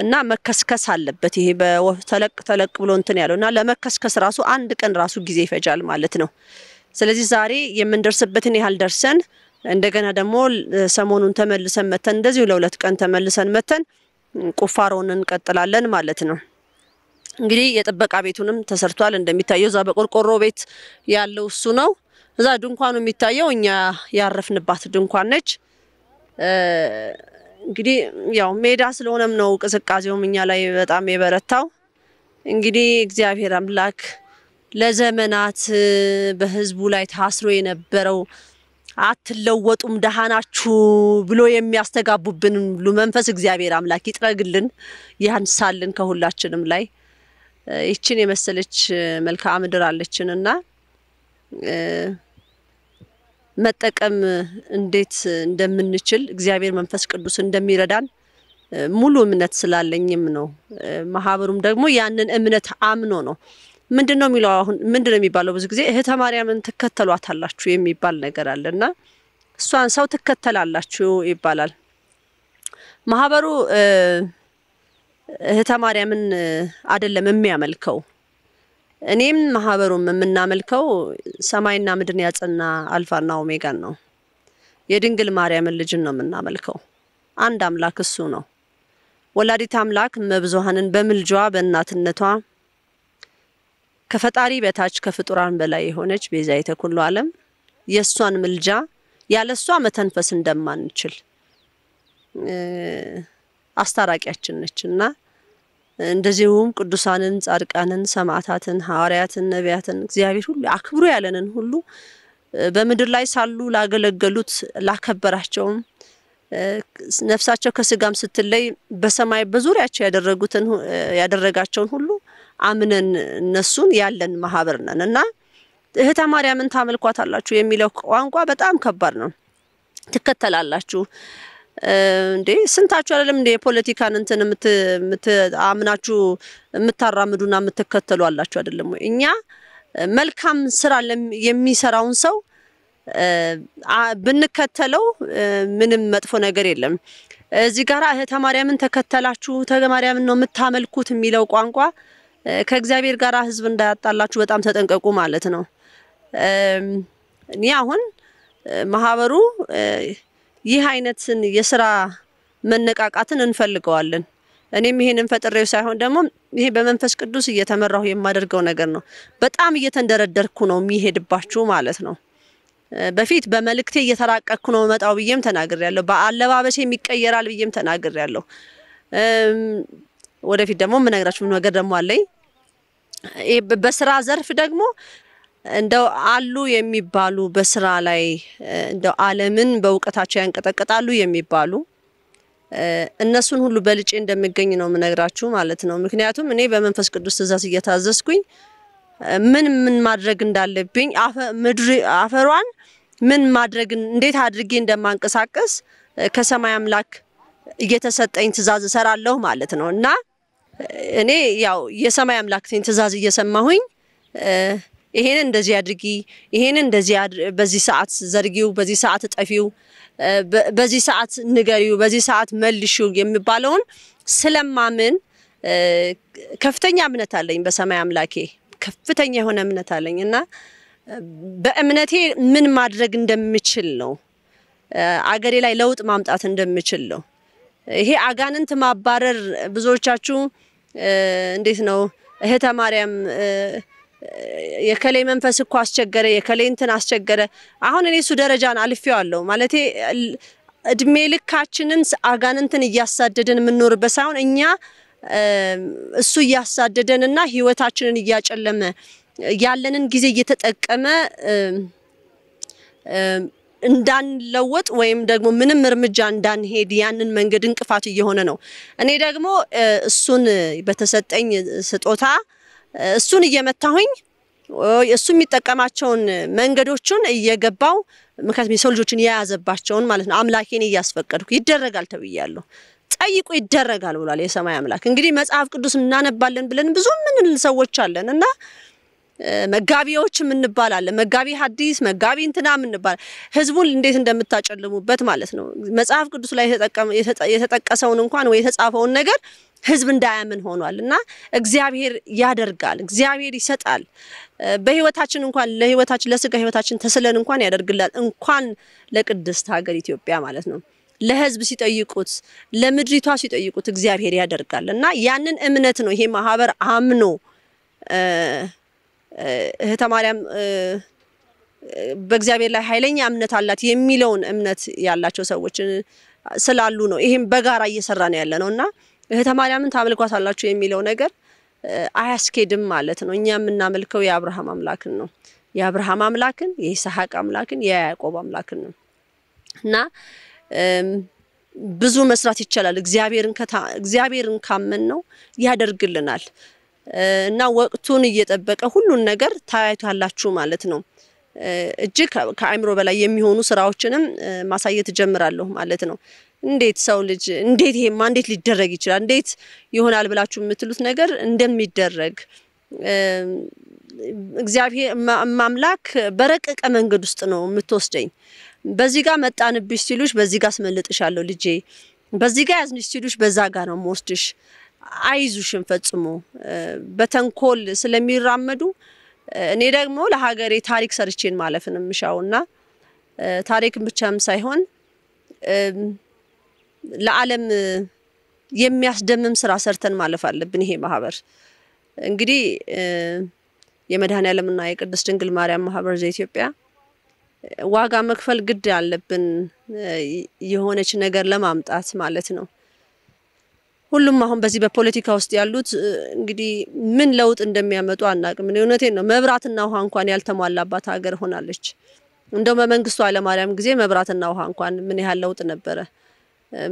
እና መከስከስ አለበት። ይሄ በወፍ ተለቅ ተለቅ ብሎ እንትን ያለው እና ለመከስከስ ራሱ አንድ ቀን ራሱ ጊዜ ይፈጃል ማለት ነው። ስለዚህ ዛሬ የምንደርስበትን ያህል ደርሰን እንደገና ደግሞ ሰሞኑን ተመልሰን መተን እንደዚሁ ለሁለት ቀን ተመልሰን መተን ቁፋሮውን እንቀጥላለን ማለት ነው። እንግዲህ የጥበቃ ቤቱንም ተሰርቷል እንደሚታየው፣ እዛ በቆርቆሮ ቤት ያለው እሱ ነው። እዛ ድንኳኑ የሚታየው እኛ ያረፍንባት ድንኳን ነች። እንግዲህ ያው ሜዳ ስለሆነም ነው እንቅስቃሴውም እኛ ላይ በጣም የበረታው። እንግዲህ እግዚአብሔር አምላክ ለዘመናት በህዝቡ ላይ ታስሮ የነበረው አትለወጡም ደሃ ናችሁ ብሎ የሚያስተጋቡብን ሁሉ መንፈስ እግዚአብሔር አምላክ ይጥረግልን፣ ያንሳልን ከሁላችንም ላይ ይችን የመሰለች መልክዓ ምድር አለችን እና መጠቀም እንዴት እንደምንችል እግዚአብሔር መንፈስ ቅዱስ እንደሚረዳን ሙሉ እምነት ስላለኝም ነው። ማህበሩም ደግሞ ያንን እምነት አምኖ ነው። ምንድን ነው የሚለው አሁን ምንድን ነው የሚባለው? ብዙ ጊዜ እህተ ማርያምን ትከተሏታላችሁ የሚባል ነገር አለ እና እሷን ሰው ትከተላላችሁ ይባላል። ማህበሩ እህተ ማርያምን አይደለም የሚያመልከው እኔም ማህበሩም የምናመልከው ሰማይና ምድርን ያጸና አልፋና ኦሜጋን ነው። የድንግል ማርያምን ልጅን ነው የምናመልከው። አንድ አምላክ እሱ ነው። ወላዲት አምላክ መብዙሃንን በምልጇ በእናትነቷ ከፈጣሪ በታች ከፍጡራን በላይ የሆነች ቤዛ የተኩሉ ዓለም የእሷን ምልጃ ያለ እሷ መተንፈስ እንደማንችል አስታራቂያችን ነች እና እንደዚሁም ቅዱሳንን፣ ጻድቃንን፣ ሰማዕታትን፣ ሐዋርያትን፣ ነቢያትን እግዚአብሔር ሁሉ አክብሮ ያለንን ሁሉ በምድር ላይ ሳሉ ላገለገሉት ላከበራቸውም ነፍሳቸው ከስጋም ስትለይ በሰማይ በዙሪያቸው ያደረጉትን ያደረጋቸውን ሁሉ አምነን እነሱን ያለን ማህበር ነን እና እህተ ማርያምን ታመልኳታላችሁ የሚለው ቋንቋ በጣም ከባድ ነው። ትከተላላችሁ እንዴ ስንታችሁ አይደለም እንዴ የፖለቲካን እንትን አምናችሁ የምታራምዱና የምትከተሉ አላችሁ አይደለም ወይ? እኛ መልካም ስራ የሚሰራውን ሰው ብንከተለው ምንም መጥፎ ነገር የለም። እዚህ ጋር እህተ ማርያምን ተከተላችሁ ተማርያምን ነው የምታመልኩት የሚለው ቋንቋ ከእግዚአብሔር ጋር ህዝብ እንዳያጣላችሁ በጣም ተጠንቀቁ ማለት ነው። እኔ አሁን ማህበሩ ይህ አይነትን የስራ መነቃቃትን እንፈልገዋለን። እኔም ይሄንን ፈጥሬው ሳይሆን ደግሞ ይሄ በመንፈስ ቅዱስ እየተመራሁ የማደርገው ነገር ነው። በጣም እየተንደረደርኩ ነው የሚሄድባችሁ ማለት ነው። በፊት በመልእክቴ እየተራቀቅኩ ነው መጣው ብዬም ተናግር ያለሁ በአለባበሴ የሚቀየራል ብዬም ተናግር ያለሁ። ወደፊት ደግሞ የምነግራችሁ ነገር ደግሞ አለኝ። በስራ ዘርፍ ደግሞ እንደው አሉ የሚባሉ በስራ ላይ እንደው ዓለምን በእውቀታቸው ያንቀጠቅጣሉ የሚባሉ እነሱን ሁሉ በልጬ እንደሚገኝ ነው የምነግራችሁ ማለት ነው። ምክንያቱም እኔ በመንፈስ ቅዱስ ትእዛዝ እየታዘዝኩኝ ምን ምን ማድረግ እንዳለብኝ አፈሯን ምን ማድረግ እንዴት አድርጌ እንደማንቀሳቀስ ከሰማይ አምላክ እየተሰጠኝ ትእዛዝ እሰራለሁ ማለት ነው እና እኔ ያው የሰማይ አምላክ ትእዛዝ እየሰማሁኝ ይሄን እንደዚህ አድርጊ፣ ይሄን እንደዚህ በዚህ ሰዓት ዘርጊው፣ በዚህ ሰዓት ጠፊው፣ በዚህ ሰዓት ንገሪው፣ በዚህ ሰዓት መልሹ የሚባለውን ስለማምን ከፍተኛ እምነት አለኝ በሰማይ አምላኬ። ከፍተኛ የሆነ እምነት አለኝ እና በእምነቴ ምን ማድረግ እንደምችል ነው። አገሬ ላይ ለውጥ ማምጣት እንደምችል ነው። ይሄ አጋንንት ማባረር ብዙዎቻችሁ እንዴት ነው እህተ ማርያም የከሌ መንፈስ እኮ አስቸገረ፣ የከሌ እንትን አስቸገረ። አሁን እኔ እሱ ደረጃን አልፌዋለሁ ማለቴ እድሜ ልካችንን አጋንንትን እያሳደድን የምንኖርበት ሳይሆን እኛ እሱ እያሳደደን እና ህይወታችንን እያጨለመ ያለንን ጊዜ እየተጠቀመ እንዳንለወጥ ወይም ደግሞ ምንም እርምጃ እንዳንሄድ ያንን መንገድ እንቅፋት እየሆነ ነው። እኔ ደግሞ እሱን በተሰጠኝ ስጦታ እሱን እየመታሁኝ እሱ የሚጠቀማቸውን መንገዶችን እየገባው ምክንያቱም የሰው ልጆችን የያዘባቸውን ማለት ነው አምላኬን እያስፈቀድኩ ይደረጋል ተብያለሁ። ጠይቁ ይደረጋል ብሏል የሰማይ አምላክ። እንግዲህ መጽሐፍ ቅዱስ እናነባለን ብለን ብዙ ምንል ሰዎች አለን እና መጋቢዎች የምንባላለን መጋቢ ሐዲስ መጋቢ እንትና የምንባል ህዝቡን እንዴት እንደምታጨልሙበት ማለት ነው። መጽሐፍ ቅዱስ ላይ የተጠቀሰውን እንኳን ወይ የተጻፈውን ነገር ህዝብ እንዳያምን ሆኗል። እና እግዚአብሔር ያደርጋል፣ እግዚአብሔር ይሰጣል። በህይወታችን እንኳን ለህይወታችን ለስጋ ህይወታችን ተስለን እንኳን ያደርግላል። እንኳን ለቅድስት ሀገር ኢትዮጵያ ማለት ነው። ለህዝብ ሲጠይቁት ለምድሪቷ ሲጠይቁት እግዚአብሔር ያደርጋል እና ያንን እምነት ነው ይሄ ማህበር አምኖ እህተ ማርያም በእግዚአብሔር ላይ ኃይለኛ እምነት አላት የሚለውን እምነት ያላቸው ሰዎች ስላሉ ነው። ይህም በጋራ እየሰራ ነው ያለ ነው እና እህተ ማርያምን ታመልኳታላችሁ የሚለው ነገር አያስኬድም ማለት ነው። እኛ የምናመልከው የአብርሃም አምላክን ነው። የአብርሃም አምላክን፣ የይስሐቅ አምላክን፣ የያዕቆብ አምላክን ነው እና ብዙ መስራት ይቻላል። እግዚአብሔርን ካመን ነው ያደርግልናል። እና ወቅቱን እየጠበቀ ሁሉን ነገር ታያዩታላችሁ ማለት ነው። እጅግ ከአእምሮ በላይ የሚሆኑ ስራዎችንም ማሳየት እጀምራለሁ ማለት ነው። እንዴት ሰው ልጅ እንዴት ይሄማ እንዴት ሊደረግ ይችላል እንዴት ይሆናል ብላችሁ የምትሉት ነገር እንደሚደረግ እግዚአብሔር ማምላክ በረቀቀ መንገድ ውስጥ ነው የምትወስደኝ። በዚህ ጋር መጣንብሽ ሲሉሽ በዚህ ጋር አስመልጥሻለሁ ልጄ፣ በዚህ ጋር ያዝንሽ ሲሉሽ በዛ ጋር ነው የምወስድሽ። አይዙሽን ፈጽሞ በተንኮል ስለሚራመዱ እኔ ደግሞ ለሀገሬ ታሪክ ሰርቼን ማለፍን እና ታሪክን ብቻም ሳይሆን ለዓለም የሚያስደምም ስራ ሰርተን ማለፍ አለብን። ይሄ ማህበር እንግዲህ የመድኃኔዓለምና የቅድስት ድንግል ማርያም ማህበር ዘኢትዮጵያ ዋጋ መክፈል ግድ አለብን፣ የሆነች ነገር ለማምጣት ማለት ነው። ሁሉም አሁን በዚህ በፖለቲካ ውስጥ ያሉት እንግዲህ ምን ለውጥ እንደሚያመጡ አናቅም። እውነቴን ነው። መብራትና ውሃ እንኳን ያልተሟላባት ሀገር ሆናለች። እንደው በመንግስቱ ኃይለማርያም ጊዜ መብራትና ውሃ እንኳን ምን ያህል ለውጥ ነበረ።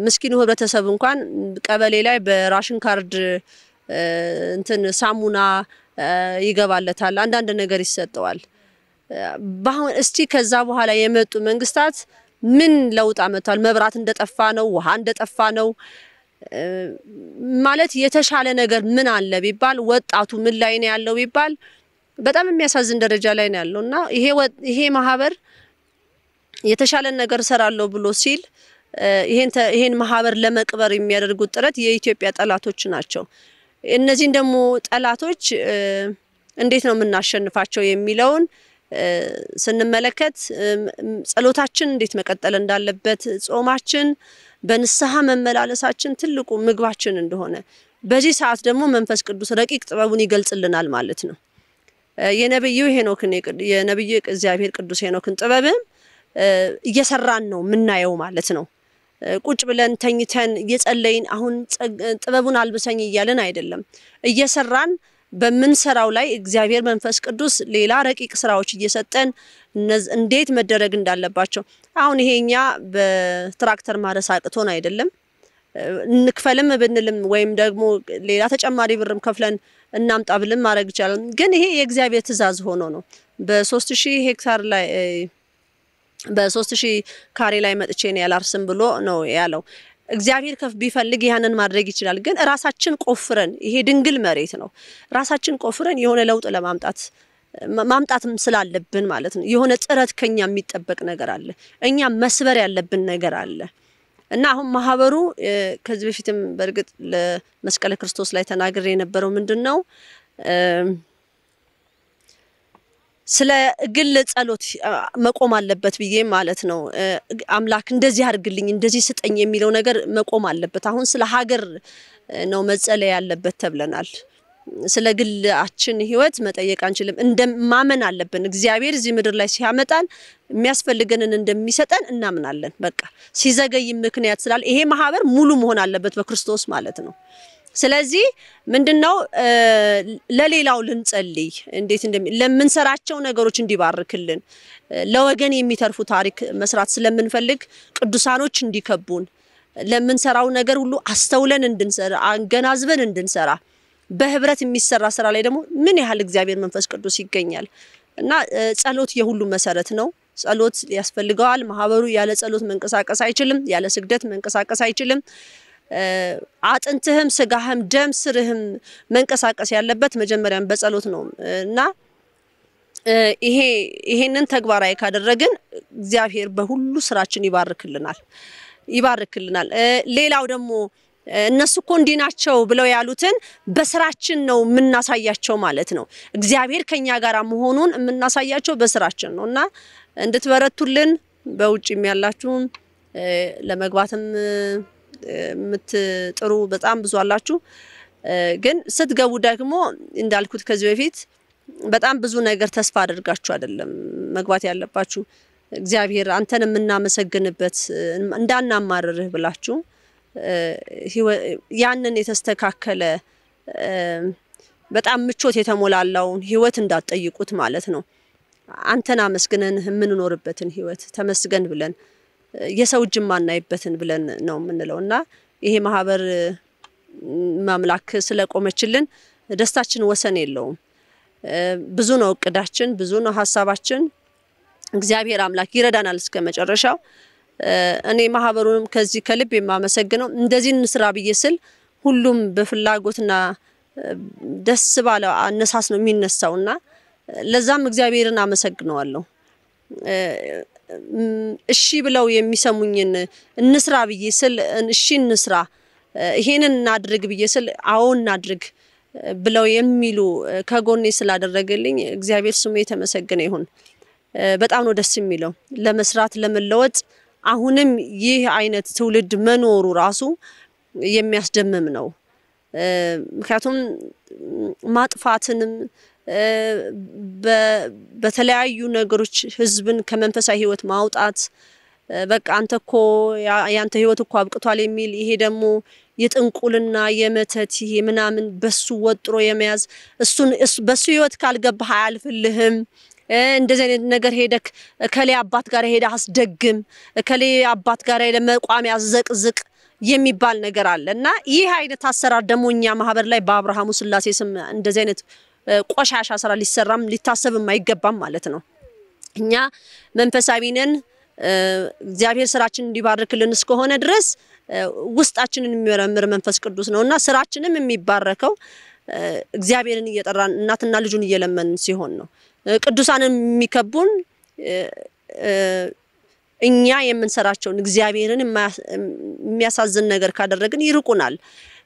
ምስኪኑ ህብረተሰብ እንኳን ቀበሌ ላይ በራሽን ካርድ እንትን ሳሙና ይገባለታል፣ አንዳንድ ነገር ይሰጠዋል። በአሁን እስቲ ከዛ በኋላ የመጡ መንግስታት ምን ለውጥ አመጥተዋል? መብራት እንደጠፋ ነው፣ ውሃ እንደጠፋ ነው። ማለት የተሻለ ነገር ምን አለ ቢባል ወጣቱ ምን ላይ ነው ያለው ቢባል በጣም የሚያሳዝን ደረጃ ላይ ነው ያለው እና ይሄ ይሄ ማህበር የተሻለ ነገር ሰራለሁ ብሎ ሲል ይሄን ማህበር ለመቅበር የሚያደርጉት ጥረት የኢትዮጵያ ጠላቶች ናቸው። እነዚህን ደግሞ ጠላቶች እንዴት ነው የምናሸንፋቸው የሚለውን ስንመለከት ጸሎታችን እንዴት መቀጠል እንዳለበት፣ ጾማችን በንስሐ መመላለሳችን ትልቁ ምግባችን እንደሆነ በዚህ ሰዓት ደግሞ መንፈስ ቅዱስ ረቂቅ ጥበቡን ይገልጽልናል ማለት ነው። የነብዩ ሄኖክን የነብዩ እግዚአብሔር ቅዱስ ሄኖክን ጥበብም እየሰራን ነው የምናየው ማለት ነው። ቁጭ ብለን ተኝተን እየጸለይን አሁን ጥበቡን አልብሰኝ እያለን አይደለም እየሰራን በምንሰራው ላይ እግዚአብሔር መንፈስ ቅዱስ ሌላ ረቂቅ ስራዎች እየሰጠን እንዴት መደረግ እንዳለባቸው አሁን ይሄኛ በትራክተር ማረስ አቅቶን አይደለም። እንክፈልም ብንልም ወይም ደግሞ ሌላ ተጨማሪ ብርም ከፍለን እናምጣ ብልም ማድረግ ይቻላል። ግን ይሄ የእግዚአብሔር ትእዛዝ ሆኖ ነው። በሶስት ሺህ ሄክታር ላይ በሶስት ሺህ ካሬ ላይ መጥቼ ነው ያላርስም ብሎ ነው ያለው። እግዚአብሔር ከፍ ቢፈልግ ያንን ማድረግ ይችላል። ግን ራሳችን ቆፍረን ይሄ ድንግል መሬት ነው። ራሳችን ቆፍረን የሆነ ለውጥ ለማምጣት ማምጣትም ስላለብን ማለት ነው። የሆነ ጥረት ከኛ የሚጠበቅ ነገር አለ። እኛ መስበር ያለብን ነገር አለ እና አሁን ማህበሩ ከዚህ በፊትም በእርግጥ ለመስቀለ ክርስቶስ ላይ ተናግሬ የነበረው ምንድን ነው ስለ ግል ጸሎት መቆም አለበት ብዬ ማለት ነው። አምላክ እንደዚህ አድርግልኝ፣ እንደዚህ ስጠኝ የሚለው ነገር መቆም አለበት። አሁን ስለ ሀገር ነው መጸለይ ያለበት ተብለናል። ስለ ግላችን ህይወት መጠየቅ አንችልም። እንደማመን አለብን። እግዚአብሔር እዚህ ምድር ላይ ሲያመጣን የሚያስፈልገንን እንደሚሰጠን እናምናለን። በቃ ሲዘገይ ምክንያት ስላለ ይሄ ማህበር ሙሉ መሆን አለበት በክርስቶስ ማለት ነው። ስለዚህ ምንድነው ለሌላው ልንጸልይ፣ እንዴት ለምንሰራቸው ነገሮች እንዲባርክልን ለወገን የሚተርፉ ታሪክ መስራት ስለምንፈልግ ቅዱሳኖች እንዲከቡን ለምንሰራው ነገር ሁሉ አስተውለን እንድንሰራ አንገናዝበን እንድንሰራ በህብረት የሚሰራ ስራ ላይ ደግሞ ምን ያህል እግዚአብሔር መንፈስ ቅዱስ ይገኛል እና ጸሎት የሁሉ መሰረት ነው። ጸሎት ያስፈልገዋል። ማህበሩ ያለ ጸሎት መንቀሳቀስ አይችልም። ያለ ስግደት መንቀሳቀስ አይችልም። አጥንትህም ስጋህም ደም ስርህም መንቀሳቀስ ያለበት መጀመሪያም በጸሎት ነው እና ይሄ ይሄንን ተግባራዊ ካደረግን እግዚአብሔር በሁሉ ስራችን ይባርክልናል ይባርክልናል። ሌላው ደግሞ እነሱ እኮ እንዲህ ናቸው ብለው ያሉትን በስራችን ነው የምናሳያቸው ማለት ነው። እግዚአብሔር ከኛ ጋር መሆኑን የምናሳያቸው በስራችን ነው እና እንድትበረቱልን በውጭ ያላችሁም ለመግባትም የምትጥሩ በጣም ብዙ አላችሁ። ግን ስትገቡ ደግሞ እንዳልኩት ከዚህ በፊት በጣም ብዙ ነገር ተስፋ አድርጋችሁ አይደለም መግባት ያለባችሁ። እግዚአብሔር አንተን የምናመሰግንበት እንዳናማርርህ ብላችሁ ያንን የተስተካከለ በጣም ምቾት የተሞላላውን ህይወት እንዳትጠይቁት ማለት ነው። አንተን አመስግነን የምንኖርበትን ህይወት ተመስገን ብለን የሰው እጅ ማናይበትን ብለን ነው የምንለው እና ይሄ ማህበር ማምላክ ስለቆመችልን ደስታችን ወሰን የለውም። ብዙ ነው እቅዳችን፣ ብዙ ነው ሀሳባችን። እግዚአብሔር አምላክ ይረዳናል እስከ መጨረሻው። እኔ ማህበሩንም ከዚህ ከልብ የማመሰግነው እንደዚህ እንስራ ብዬ ስል ሁሉም በፍላጎትና ደስ ባለ አነሳስ ነው የሚነሳውና ለዛም እግዚአብሔርን አመሰግነዋለሁ። እሺ ብለው የሚሰሙኝን እንስራ ብዬ ስል እሺ እንስራ፣ ይሄንን እናድርግ ብዬ ስል አዎ እናድርግ ብለው የሚሉ ከጎኔ ስላደረገልኝ እግዚአብሔር ስሙ የተመሰገነ ይሁን። በጣም ነው ደስ የሚለው ለመስራት ለመለወጥ። አሁንም ይህ አይነት ትውልድ መኖሩ ራሱ የሚያስደምም ነው። ምክንያቱም ማጥፋትንም በተለያዩ ነገሮች ህዝብን ከመንፈሳዊ ህይወት ማውጣት በቃ አንተ እኮ ያንተ ህይወት እኮ አብቅቷል የሚል ይሄ ደግሞ የጥንቁልና የመተት ይሄ ምናምን በሱ ወጥሮ የመያዝ እሱን በሱ ህይወት ካልገባህ አያልፍልህም። እንደዚህ አይነት ነገር ሄደክ እከሌ አባት ጋር ሄደ አስደግም፣ እከሌ አባት ጋር ሄደ መቋሚ አዘቅዝቅ የሚባል ነገር አለ እና ይህ አይነት አሰራር ደግሞ እኛ ማህበር ላይ በአብርሃሙ ስላሴ ስም እንደዚህ አይነት ቆሻሻ ስራ ሊሰራም ሊታሰብም አይገባም ማለት ነው። እኛ መንፈሳዊ ነን። እግዚአብሔር ስራችንን እንዲባርክልን እስከሆነ ድረስ ውስጣችንን የሚመረምር መንፈስ ቅዱስ ነው እና ስራችንም የሚባረከው እግዚአብሔርን እየጠራን እናትና ልጁን እየለመንን ሲሆን ነው። ቅዱሳንን የሚከቡን እኛ የምንሰራቸውን እግዚአብሔርን የሚያሳዝን ነገር ካደረግን ይርቁናል።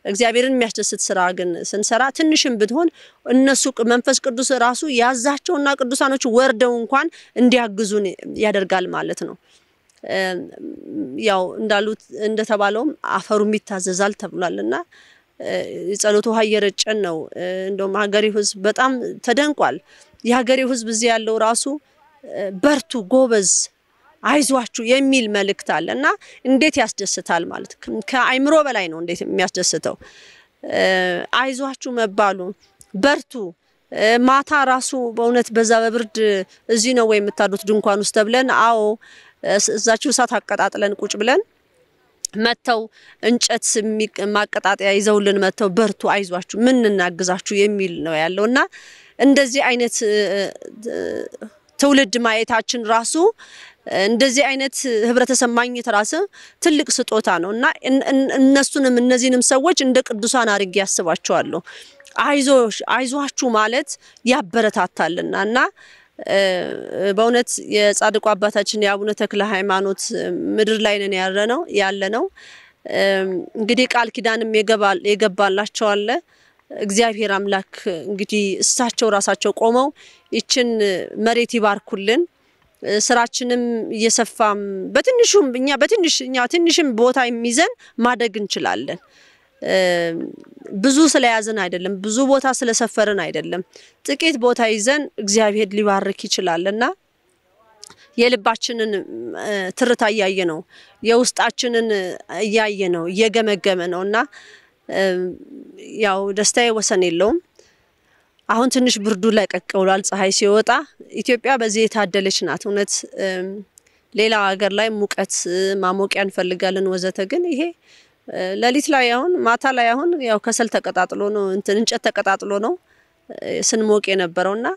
እግዚአብሔርን የሚያስደስት ስራ ግን ስንሰራ ትንሽም ብትሆን እነሱ መንፈስ ቅዱስ ራሱ ያዛቸውና ቅዱሳኖች ወርደው እንኳን እንዲያግዙን ያደርጋል ማለት ነው። ያው እንዳሉት እንደተባለውም አፈሩም ይታዘዛል ተብሏል እና የጸሎት ውሃ እየረጨን ነው። እንደውም ሀገሬው ህዝብ በጣም ተደንቋል። የሀገሬው ህዝብ እዚህ ያለው ራሱ በርቱ፣ ጎበዝ አይዟችሁ የሚል መልእክት አለ እና እንዴት ያስደስታል ማለት ከአይምሮ በላይ ነው። እንዴት የሚያስደስተው አይዟችሁ መባሉ በርቱ። ማታ ራሱ በእውነት በዛ በብርድ እዚህ ነው ወይ የምታዱት ድንኳን ውስጥ ተብለን፣ አዎ እዛችሁ እሳት አቀጣጥለን ቁጭ ብለን መተው እንጨት ማቀጣጠያ ይዘውልን መተው በርቱ፣ አይዟችሁ፣ ምን እናግዛችሁ የሚል ነው ያለው እና እንደዚህ አይነት ትውልድ ማየታችን ራሱ እንደዚህ አይነት ህብረተሰብ ማግኘት ራስ ትልቅ ስጦታ ነው እና እነሱንም እነዚህንም ሰዎች እንደ ቅዱሳን አድርጌ ያስባቸዋለሁ። አይዞሽ አይዟችሁ ማለት ያበረታታልና እና በእውነት የጻድቁ አባታችን የአቡነ ተክለ ሃይማኖት ምድር ላይ ነን ያለ ነው። እንግዲህ ቃል ኪዳንም የገባላቸው አለ። እግዚአብሔር አምላክ እንግዲህ እሳቸው ራሳቸው ቆመው ይችን መሬት ይባርኩልን። ስራችንም እየሰፋም በትንሹም እኛ በትንሽ እኛ ትንሽም ቦታ የሚይዘን ማደግ እንችላለን። ብዙ ስለያዝን አይደለም፣ ብዙ ቦታ ስለሰፈርን አይደለም። ጥቂት ቦታ ይዘን እግዚአብሔር ሊባርክ ይችላል እና የልባችንን ትርታ እያየ ነው፣ የውስጣችንን እያየ ነው፣ እየገመገመ ነው እና ያው ደስታዬ ወሰን የለውም። አሁን ትንሽ ብርዱ ለቀቅ ብሏል። ፀሐይ ሲወጣ ኢትዮጵያ በዚህ የታደለች ናት እውነት። ሌላ ሀገር ላይ ሙቀት ማሞቂያ እንፈልጋለን ወዘተ፣ ግን ይሄ ሌሊት ላይ አሁን ማታ ላይ አሁን ያው ከሰል ተቀጣጥሎ ነው እንትን እንጨት ተቀጣጥሎ ነው ስንሞቅ የነበረው እና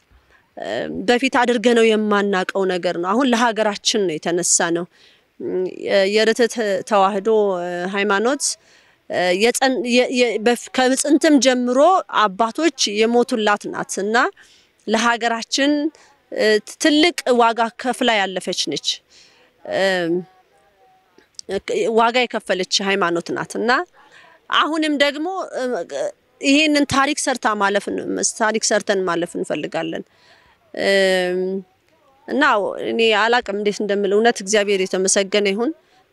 በፊት አድርገ ነው የማናቀው ነገር ነው። አሁን ለሀገራችን ነው የተነሳ ነው የርትዕ ተዋህዶ ሃይማኖት ከጥንትም ጀምሮ አባቶች የሞቱላት ናት እና ለሀገራችን ትልቅ ዋጋ ከፍላ ያለፈች ነች። ዋጋ የከፈለች ሃይማኖት ናት እና አሁንም ደግሞ ይህንን ታሪክ ሰርታ ማለፍ ታሪክ ሰርተን ማለፍ እንፈልጋለን እና እኔ አላቅም እንዴት እንደምል እውነት እግዚአብሔር የተመሰገነ ይሁን።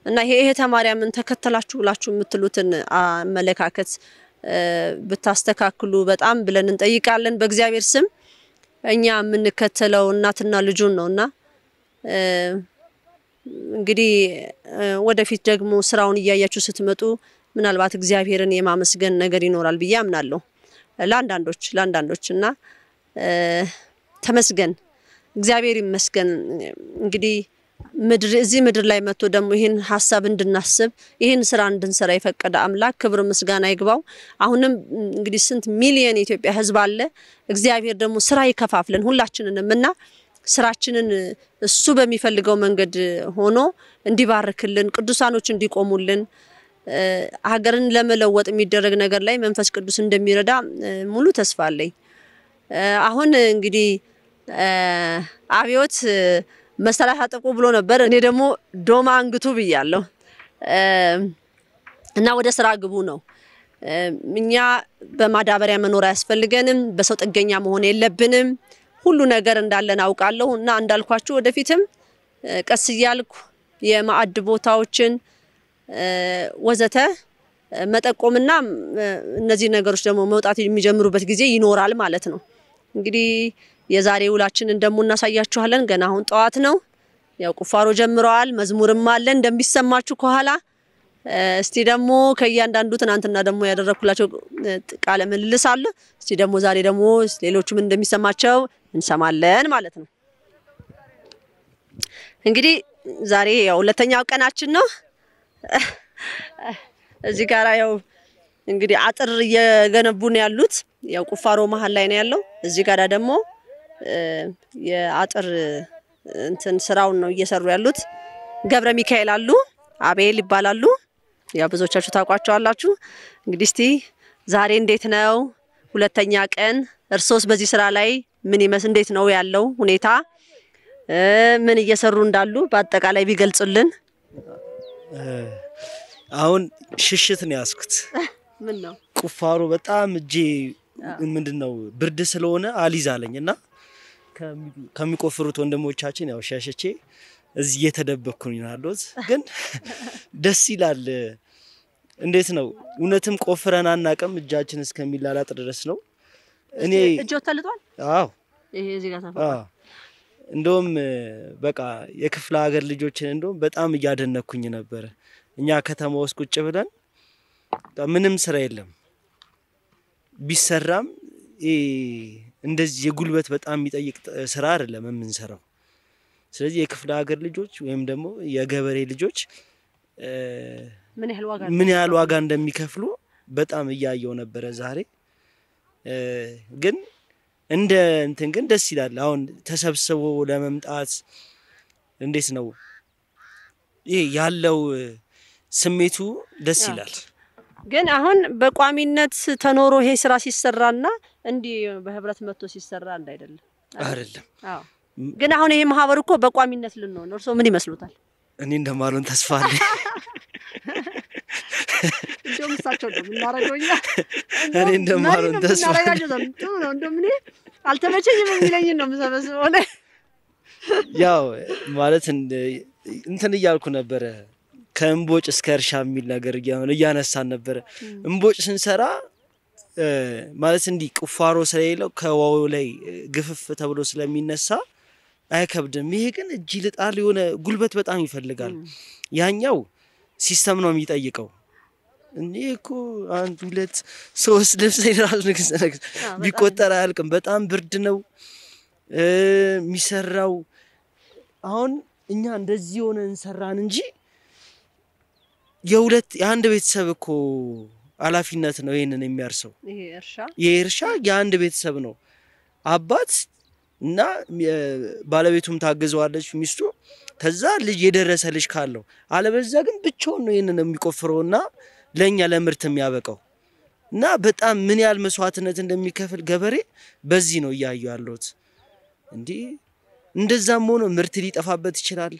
እና ይሄ ይሄ ማርያምን ተከተላችሁ ብላችሁ የምትሉትን አመለካከት ብታስተካክሉ በጣም ብለን እንጠይቃለን። በእግዚአብሔር ስም እኛ የምንከተለው እናትና ልጁን ነው እና እንግዲህ ወደፊት ደግሞ ስራውን እያያችሁ ስትመጡ ምናልባት እግዚአብሔርን የማመስገን ነገር ይኖራል ብዬ አምናለሁ። ለአንዳንዶች ለአንዳንዶች እና ተመስገን እግዚአብሔር ይመስገን እንግዲህ ምድር እዚህ ምድር ላይ መጥቶ ደግሞ ይህን ሀሳብ እንድናስብ ይህን ስራ እንድንሰራ የፈቀደ አምላክ ክብር ምስጋና ይግባው። አሁንም እንግዲህ ስንት ሚሊየን የኢትዮጵያ ሕዝብ አለ። እግዚአብሔር ደግሞ ስራ ይከፋፍለን ሁላችንንም እና ስራችንን እሱ በሚፈልገው መንገድ ሆኖ እንዲባርክልን፣ ቅዱሳኖች እንዲቆሙልን፣ ሀገርን ለመለወጥ የሚደረግ ነገር ላይ መንፈስ ቅዱስ እንደሚረዳ ሙሉ ተስፋ አለኝ። አሁን እንግዲህ አብዮት መሳሪያ ታጠቁ ብሎ ነበር። እኔ ደግሞ ዶማ አንግቱ ብያለሁ እና ወደ ስራ ግቡ ነው። እኛ በማዳበሪያ መኖር አያስፈልገንም። በሰው ጥገኛ መሆን የለብንም። ሁሉ ነገር እንዳለን አውቃለሁ እና እንዳልኳችሁ ወደፊትም ቀስ እያልኩ የማዕድ ቦታዎችን ወዘተ መጠቆምና እነዚህ ነገሮች ደግሞ መውጣት የሚጀምሩበት ጊዜ ይኖራል ማለት ነው እንግዲህ የዛሬ ውላችንን ደግሞ እናሳያችኋለን። ገና አሁን ጠዋት ነው። ያው ቁፋሮ ጀምረዋል። መዝሙርም አለ እንደሚሰማችሁ ከኋላ። እስቲ ደግሞ ከእያንዳንዱ ትናንትና ደግሞ ያደረግኩላቸው ቃለ ምልልስ አለ። እስቲ ደግሞ ዛሬ ደግሞ ሌሎቹም እንደሚሰማቸው እንሰማለን ማለት ነው። እንግዲህ ዛሬ ያው ሁለተኛው ቀናችን ነው። እዚህ ጋራ ያው እንግዲህ አጥር እየገነቡ ነው ያሉት። ያው ቁፋሮ መሀል ላይ ነው ያለው። እዚህ ጋራ ደግሞ የአጥር እንትን ስራውን ነው እየሰሩ ያሉት። ገብረ ሚካኤል አሉ፣ አቤል ይባላሉ። ያው ብዙዎቻችሁ ታውቋቸዋላችሁ። እንግዲህ እስቲ ዛሬ እንዴት ነው ሁለተኛ ቀን፣ እርሶስ በዚህ ስራ ላይ ምን ይመስል እንዴት ነው ያለው ሁኔታ፣ ምን እየሰሩ እንዳሉ በአጠቃላይ ቢገልጹልን። አሁን ሽሽት ነው ያስኩት። ምን ነው ቁፋሮ በጣም እጄ ምንድን ነው ብርድ ስለሆነ አሊዝ አለኝ እና ከሚቆፍሩት ወንድሞቻችን ያው ሻሸቼ እዚህ እየተደበኩኝ ያለሁት ግን ደስ ይላል። እንዴት ነው እውነትም ቆፍረን አናቅም፣ እጃችን እስከሚላላጥ ድረስ ነው። እኔ እጆት ተልጧል። አዎ ይሄ እዚህ ጋር እንደውም በቃ የክፍለ ሀገር ልጆችን እንደውም በጣም እያደነኩኝ ነበር እኛ ከተማ ውስጥ ቁጭ ብለን ምንም ስራ የለም ቢሰራም እንደዚህ የጉልበት በጣም የሚጠይቅ ስራ አይደለም የምንሰራው። ስለዚህ የክፍለ ሀገር ልጆች ወይም ደግሞ የገበሬ ልጆች ምን ያህል ዋጋ እንደሚከፍሉ በጣም እያየው ነበረ ዛሬ ግን እንደ እንትን ግን ደስ ይላል። አሁን ተሰብስቦ ለመምጣት እንዴት ነው ይሄ ያለው ስሜቱ ደስ ይላል። ግን አሁን በቋሚነት ተኖሮ ይሄ ስራ ሲሰራና እንዲህ በህብረት መጥቶ ሲሰራ አንድ አይደለም አይደለም። አዎ። ግን አሁን ይሄ ማህበር እኮ በቋሚነት ልንሆን ነው። እርስዎ ምን ይመስሉታል? እኔ እንደማሉን ተስፋ አለኝ። እንደውም እሳቸው ነው የምናደርገው እኔ እንደማሉን ተስፋ ጥሩ ነው። እንደውም እኔ አልተመቸኝም የሚለኝን ነው የምሰበስበው። ያው ማለት እንትን እያልኩ ነበረ ከእምቦጭ እስከ እርሻ የሚል ነገር እያነሳን ነበረ። እምቦጭ ስንሰራ ማለት እንዲህ ቁፋሮ ስለሌለው ከዋው ላይ ግፍፍ ተብሎ ስለሚነሳ አይከብድም። ይሄ ግን እጅ ልጣል የሆነ ጉልበት በጣም ይፈልጋል። ያኛው ሲስተም ነው የሚጠይቀው። እኔ እኮ አንድ ሁለት ሶስት ልብስ ራሱ ንግስ ቢቆጠር አያልቅም። በጣም ብርድ ነው የሚሰራው። አሁን እኛ እንደዚህ የሆነ እንሰራን እንጂ የሁለት የአንድ ቤተሰብ እኮ ኃላፊነት ነው ይህንን የሚያርሰው። ይህ እርሻ የአንድ ቤተሰብ ነው። አባት እና ባለቤቱም ታግዘዋለች ሚስቱ። ከዛ ልጅ የደረሰ ልጅ ካለው፣ አለበዛ ግን ብቻውን ነው ይህንን የሚቆፍረውና ለእኛ ለምርት የሚያበቃው እና በጣም ምን ያህል መስዋዕትነት እንደሚከፍል ገበሬ በዚህ ነው እያዩ ያለሁት። እንዲህ እንደዛም ሆኖ ምርት ሊጠፋበት ይችላል።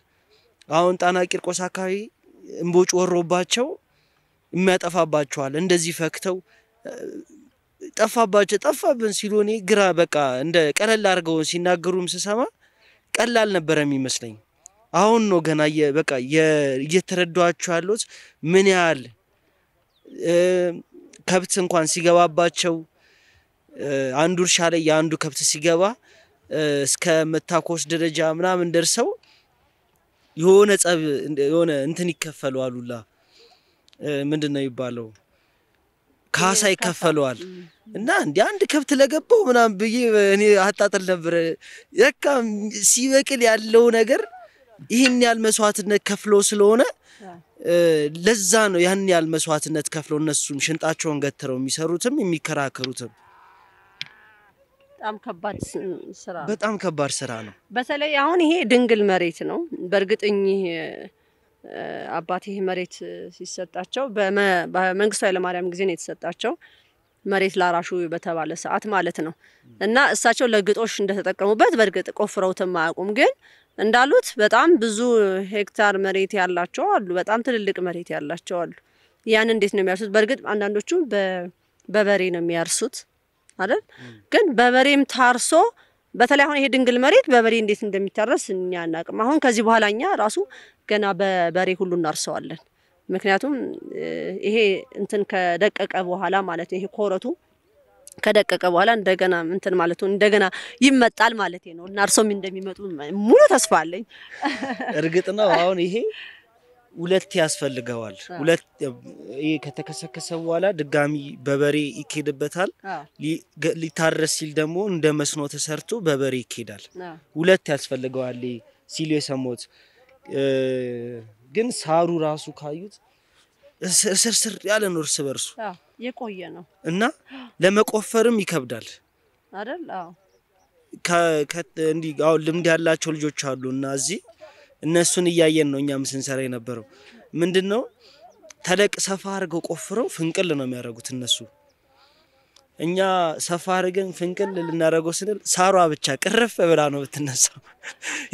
አሁን ጣና ቂርቆስ አካባቢ እምቦጭ ወሮባቸው የሚያጠፋባቸዋል። እንደዚህ ፈክተው ጠፋባቸው ጠፋብን ሲሉ እኔ ግራ በቃ እንደ ቀለል አድርገው ሲናገሩም ስሰማ ቀላል ነበረ የሚመስለኝ። አሁን ነው ገና በቃ እየተረዷቸው ያሉት ምን ያህል ከብት እንኳን ሲገባባቸው አንዱ እርሻ ላይ የአንዱ ከብት ሲገባ እስከ መታኮስ ደረጃ ምናምን ደርሰው የሆነ ጸብ የሆነ እንትን ይከፈሉ አሉላ ምንድን ነው ይባለው ካሳ ይከፈለዋል እና እንዲ አንድ ከብት ለገባው ምናምን ብዬ እኔ አጣጥል ነበር። በቃ ሲበቅል ያለው ነገር ይህን ያህል መስዋዕትነት ከፍሎ ስለሆነ ለዛ ነው ያን ያህል መስዋዕትነት ከፍሎ እነሱም ሽንጣቸውን ገትረው የሚሰሩትም የሚከራከሩትም በጣም ከባድ ስራ በጣም ከባድ ስራ ነው። በተለይ አሁን ይሄ ድንግል መሬት ነው። በእርግጥ እኚህ አባቴ ይህ መሬት ሲሰጣቸው በመንግስቱ ኃይለማርያም ጊዜ ነው የተሰጣቸው መሬት ላራሹ በተባለ ሰዓት ማለት ነው። እና እሳቸው ለግጦሽ እንደተጠቀሙበት በእርግጥ ቆፍረውትም አያውቁም። ግን እንዳሉት በጣም ብዙ ሄክታር መሬት ያላቸው አሉ። በጣም ትልልቅ መሬት ያላቸው አሉ። ያን እንዴት ነው የሚያርሱት? በእርግጥ አንዳንዶቹ በበሬ ነው የሚያርሱት አይደል? ግን በበሬም ታርሶ በተለይ አሁን ይሄ ድንግል መሬት በበሬ እንዴት እንደሚታረስ እኛ አናቅም። አሁን ከዚህ በኋላ እኛ ራሱ ገና በበሬ ሁሉ እናርሰዋለን። ምክንያቱም ይሄ እንትን ከደቀቀ በኋላ ማለት ይሄ ኮረቱ ከደቀቀ በኋላ እንደገና እንትን ማለት ነው እንደገና ይመጣል ማለት ነው። እናርሰውም እንደሚመጡ ሙሉ ተስፋ አለኝ። እርግጥ ነው አሁን ይሄ ሁለት ያስፈልገዋል። ሁለት ይሄ ከተከሰከሰ በኋላ ድጋሚ በበሬ ይኬድበታል። ሊታረስ ሲል ደግሞ እንደ መስኖ ተሰርቶ በበሬ ይኬዳል። ሁለት ያስፈልገዋል ሲሉ የሰሞት ግን ሳሩ ራሱ ካዩት ስርስር ያለ ነው እርስ በርሱ የቆየ ነው እና ለመቆፈርም ይከብዳል አይደል? አዎ። እንዲህ አሁን ልምድ ያላቸው ልጆች አሉ እና እዚህ እነሱን እያየን ነው እኛም ስንሰራ የነበረው። ምንድን ነው ተለቅ ሰፋ አድርገው ቆፍረው ፍንቅል ነው የሚያደርጉት እነሱ። እኛ ሰፋ አድርገን ፍንቅል ልናደርገው ስንል ሳሯ ብቻ ቅርፍ ብላ ነው ብትነሳው።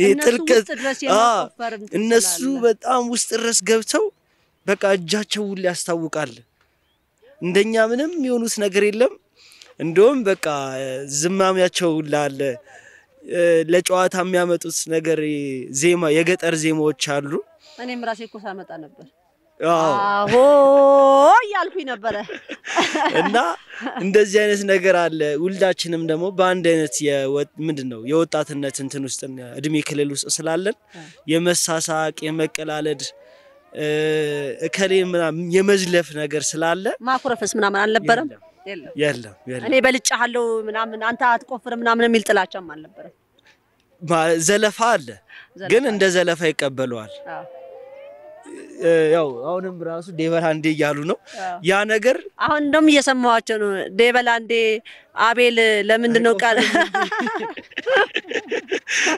ይህ ጥልቀት እነሱ በጣም ውስጥ ድረስ ገብተው በቃ እጃቸው ውል ያስታውቃል። እንደኛ ምንም የሆኑት ነገር የለም። እንደውም በቃ ዝማሚያቸው ውላ አለ ለጨዋታ የሚያመጡት ነገር ዜማ የገጠር ዜማዎች አሉ። እኔም ራሴ እኮ ሳመጣ ነበር አዎ እያልኩኝ ነበረ። እና እንደዚህ አይነት ነገር አለ። ውልዳችንም ደግሞ በአንድ አይነት ምንድን ነው የወጣትነት እንትን ውስጥ እድሜ ክልል ውስጥ ስላለን የመሳሳቅ የመቀላለድ እከሌ የመዝለፍ ነገር ስላለ ማኩረፈስ ምናምን አልነበረም። የለም እኔ በልጫለሁ ምናምን አንተ አትቆፍርም ምናምን የሚል ጥላቻም አልነበረም። ዘለፋ አለ፣ ግን እንደ ዘለፋ ይቀበለዋል። ያው አሁንም ራሱ ዴበላ እንዴ እያሉ ነው ያ ነገር። አሁን እንደውም እየሰማዋቸው ነው። ዴበላ እንዴ አቤል ለምንድን ነው ቃል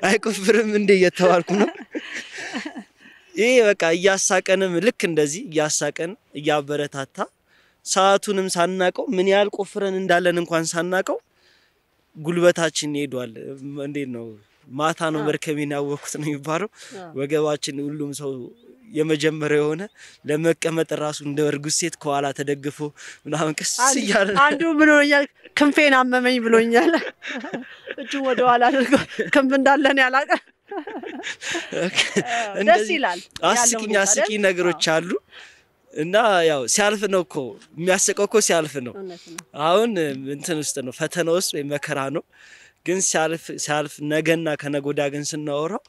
አይቆፍርም እንዴ እየተባልኩ ነው። ይሄ በቃ እያሳቀንም ልክ እንደዚህ እያሳቀን እያበረታታ ሰዓቱንም ሳናቀው ምን ያህል ቆፍረን እንዳለን እንኳን ሳናቀው ጉልበታችን ይሄዷል። እንዴት ነው ማታ ነው መርከቤን ያወቅኩት ነው የሚባለው። ወገባችን ሁሉም ሰው የመጀመሪያ የሆነ ለመቀመጥ ራሱ እንደ እርጉዝ ሴት ከኋላ ተደግፎ ምናምን ቀስ እያለ አንዱ ምን ሆኖኛል፣ ክንፌን አመመኝ ብሎኛል። እጁ ወደ ኋላ አድርጎ ክንፍ እንዳለን ያላቀ ደስ ይላል። አስቂኝ አስቂኝ ነገሮች አሉ። እና ያው ሲያልፍ ነው እኮ የሚያስቀው እኮ ሲያልፍ ነው። አሁን እንትን ውስጥ ነው ፈተና ውስጥ ወይም መከራ ነው። ግን ሲያልፍ ሲያልፍ ነገና ከነጎዳ ግን ስናወራው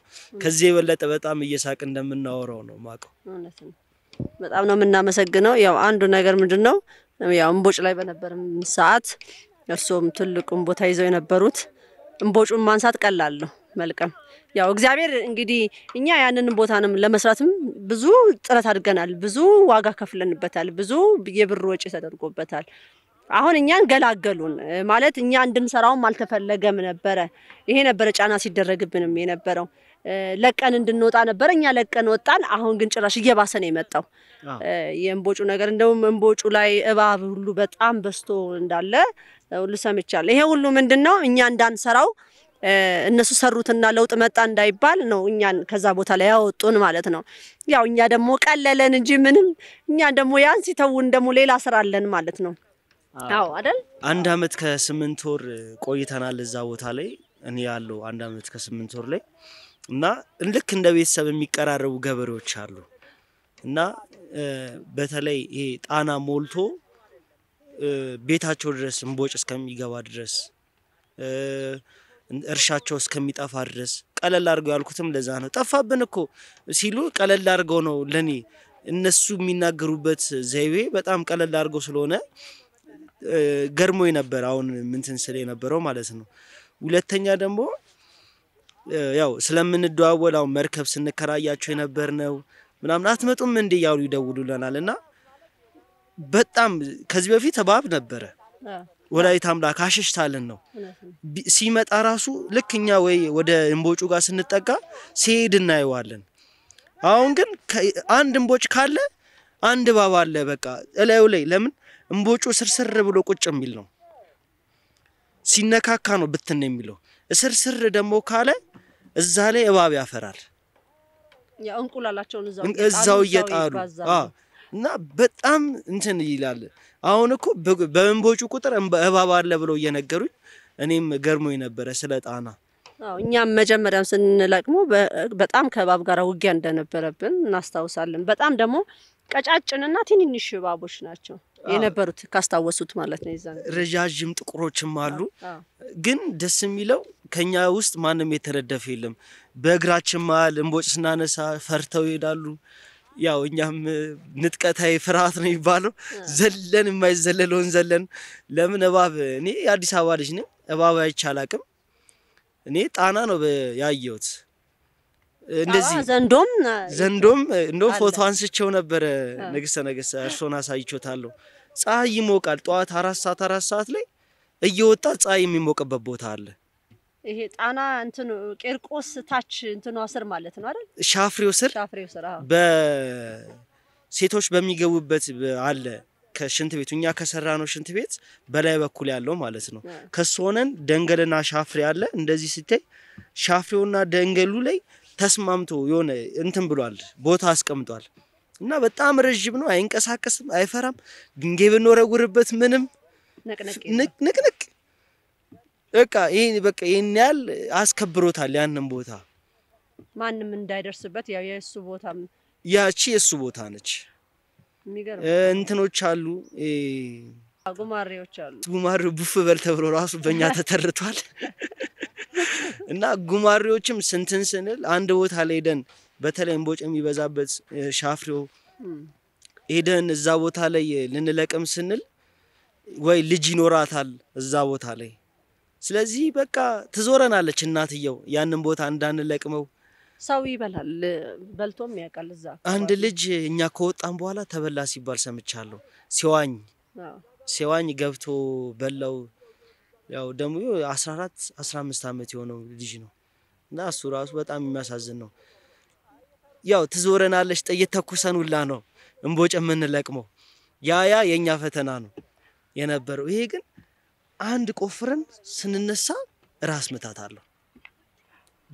ከዚህ የበለጠ በጣም እየሳቅ እንደምናወራው ነው ማቀው። በጣም ነው የምናመሰግነው። ያው አንዱ ነገር ምንድን ነው ያው እንቦጭ ላይ በነበርን ሰዓት እርስዎም ትልቁን ቦታ ይዘው የነበሩት እንቦጩን ማንሳት ቀላል ነው መልቀም ያው እግዚአብሔር እንግዲህ እኛ ያንንም ቦታንም ለመስራትም ብዙ ጥረት አድርገናል። ብዙ ዋጋ ከፍለንበታል። ብዙ የብር ወጪ ተደርጎበታል። አሁን እኛን ገላገሉን ማለት እኛ እንድንሰራውም አልተፈለገም ነበረ። ይሄ ነበረ ጫና ሲደረግብንም የነበረው ለቀን እንድንወጣ ነበረ። እኛ ለቀን ወጣን። አሁን ግን ጭራሽ እየባሰ ነው የመጣው የእንቦጩ ነገር። እንደውም እንቦጩ ላይ እባብ ሁሉ በጣም በስቶ እንዳለ ሁሉ ሰምቻለሁ። ይሄ ሁሉ ምንድን ነው እኛ እንዳንሰራው እነሱ ሰሩትና ለውጥ መጣ እንዳይባል ነው እኛን ከዛ ቦታ ላይ ያወጡን ማለት ነው። ያው እኛ ደግሞ ቀለለን እንጂ ምንም እኛ ደግሞ ያን ሲተውን ደግሞ ሌላ ስራ አለን ማለት ነው። አዎ አይደል? አንድ አመት ከስምንት ወር ቆይተናል እዛ ቦታ ላይ እኔ ያለው አንድ አመት ከስምንት ወር ላይ እና ልክ እንደ ቤተሰብ የሚቀራረቡ ገበሬዎች አሉ እና በተለይ ይሄ ጣና ሞልቶ ቤታቸው ድረስ እምቦጭ እስከሚገባ ድረስ እርሻቸው እስከሚጠፋ ድረስ ቀለል አድርገው ያልኩትም ለዛ ነው። ጠፋብን እኮ ሲሉ ቀለል አድርገው ነው ለኔ እነሱ የሚናገሩበት ዘይቤ በጣም ቀለል አድርገው ስለሆነ ገርሞ ነበር። አሁን ምንትን ስለ የነበረው ማለት ነው። ሁለተኛ ደግሞ ያው ስለምንደዋወል አሁን መርከብ ስንከራያቸው የነበር ነው ምናምን አትመጡም እንዴ እያሉ ይደውሉልናል እና በጣም ከዚህ በፊት እባብ ነበረ ወላዲተ አምላክ አሸሽታልን ነው። ሲመጣ ራሱ ልክ እኛ ወይ ወደ እንቦጩ ጋር ስንጠጋ ሲሄድ እናየዋለን። አሁን ግን አንድ እንቦጭ ካለ አንድ እባብ አለ። በቃ እላዩ ላይ ለምን እንቦጩ ስርስር ብሎ ቁጭ የሚል ነው። ሲነካካ ነው ብትን የሚለው። እስርስር ደግሞ ካለ እዛ ላይ እባብ ያፈራል። እንቁላላቸውን እዛው እየጣሉ እና በጣም እንትን ይላል። አሁን እኮ በእንቦጩ ቁጥር እባብ አለ ብለው እየነገሩኝ እኔም ገርሞ ነበረ ስለ ጣና። እኛም መጀመሪያም ስንለቅሞ በጣም ከእባብ ጋር ውጊያ እንደነበረብን እናስታውሳለን። በጣም ደግሞ ቀጫጭንና ትንንሽ እባቦች ናቸው የነበሩት ካስታወሱት ማለት ነው። ይዛ ረዣዥም ጥቁሮችም አሉ። ግን ደስ የሚለው ከኛ ውስጥ ማንም የተረደፈ የለም። በእግራችን መሀል እንቦጭ ስናነሳ ፈርተው ይሄዳሉ። ያው እኛም ንጥቀታዊ ፍርሃት ነው የሚባለው። ዘለን የማይዘለለውን ዘለን። ለምን እባብ እኔ የአዲስ አበባ ልጅ ነኝ። እባብ አይቼ አላቅም። እኔ ጣና ነው ያየሁት። እንደዚህ ዘንዶም ዘንዶም እንደውም ፎቶ አንስቼው ነበረ። ንግስተ ነገስ እርሶን አሳይቼዎታለሁ። ፀሐይ ይሞቃል። ጠዋት አራት ሰዓት አራት ሰዓት ላይ እየወጣ ፀሐይ የሚሞቅበት ቦታ አለ። ይሄ ጣና እንትኑ ቂርቆስ ታች እንትኑ ስር ማለት ነው አይደል? ሻፍሬው ስር ሻፍሬው ስር አዎ። በሴቶች በሚገቡበት አለ ከሽንት ቤቱ እኛ ከሰራ ነው ሽንት ቤት በላይ በኩል ያለው ማለት ነው። ከሱ ሆነን ደንገልና ሻፍሬ አለ። እንደዚህ ሲታይ ሻፍሬውና ደንገሉ ላይ ተስማምቶ የሆነ እንትን ቦታ አስቀምጧል። እና በጣም ረዥም ነው። አይንቀሳቀስም፣ አይፈራም። ድንጋይ ብንወረውርበት ምንም ንቅንቅ በቃ ይሄን በቃ ይሄን ያህል አስከብሮታል ያንን ቦታ ማንም እንዳይደርስበት ያው የእሱ ቦታ ያቺ የእሱ ቦታ ነች። እንትኖች አሉ ጉማሬዎች አሉ። ጉማሬው ቡፍ በል ተብሎ ራሱ በእኛ ተተርቷል። እና ጉማሬዎችም ስንትን ስንል አንድ ቦታ ላይ ሄደን በተለይ እምቦጭ የሚበዛበት ሻፍሬው ሄደን እዛ ቦታ ላይ ልንለቅም ስንል ወይ ልጅ ይኖራታል እዛ ቦታ ላይ ስለዚህ በቃ ትዞረናለች እናትየው ያንን ቦታ እንዳንለቅመው። ሰው ይበላል፣ በልቶም ያውቃል። እዛ አንድ ልጅ እኛ ከወጣን በኋላ ተበላ ሲባል ሰምቻለሁ። ሲዋኝ ሲዋኝ ገብቶ በላው። ያው ደግሞ 14 15 ዓመት የሆነው ልጅ ነው እና እሱ ራሱ በጣም የሚያሳዝን ነው። ያው ትዞረናለች፣ ጥይት ተኩሰን ሁላ ነው እምቦጭ የምንለቅመው። ያ ያ የእኛ ፈተና ነው የነበረው። ይሄ ግን አንድ ቆፍረን ስንነሳ ራስ ምታት አለው።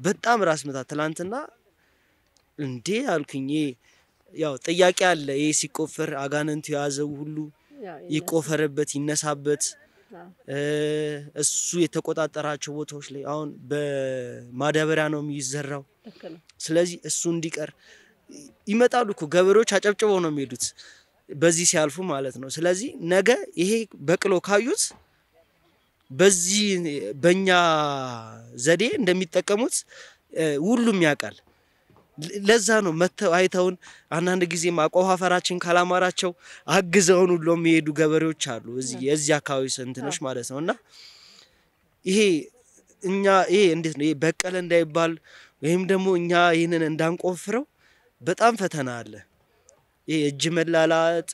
በጣም ራስ ምታት። ትላንትና እንዴ አልኩኝ። ያው ጥያቄ አለ። ይህ ሲቆፈር አጋንንቱ የያዘው ሁሉ ይቆፈርበት፣ ይነሳበት እሱ የተቆጣጠራቸው ቦታዎች ላይ አሁን በማዳበሪያ ነው የሚዘራው። ስለዚህ እሱ እንዲቀር ይመጣሉ እኮ ገበሬዎች አጨብጭበው ነው የሚሄዱት በዚህ ሲያልፉ ማለት ነው። ስለዚህ ነገ ይሄ በቅሎ ካዩት በዚህ በእኛ ዘዴ እንደሚጠቀሙት ሁሉም ያውቃል። ለዛ ነው መተው አይተውን አንዳንድ ጊዜ አቆፋፈራችን ካላማራቸው አግዘውን ሁሉ የሚሄዱ ገበሬዎች አሉ። የዚህ አካባቢ ስንትኖች ማለት ነው እና ይሄ እኛ ይሄ እንዴት ነው ይሄ በቀለ እንዳይባል ወይም ደግሞ እኛ ይህንን እንዳንቆፍረው በጣም ፈተና አለ። የእጅ መላላጥ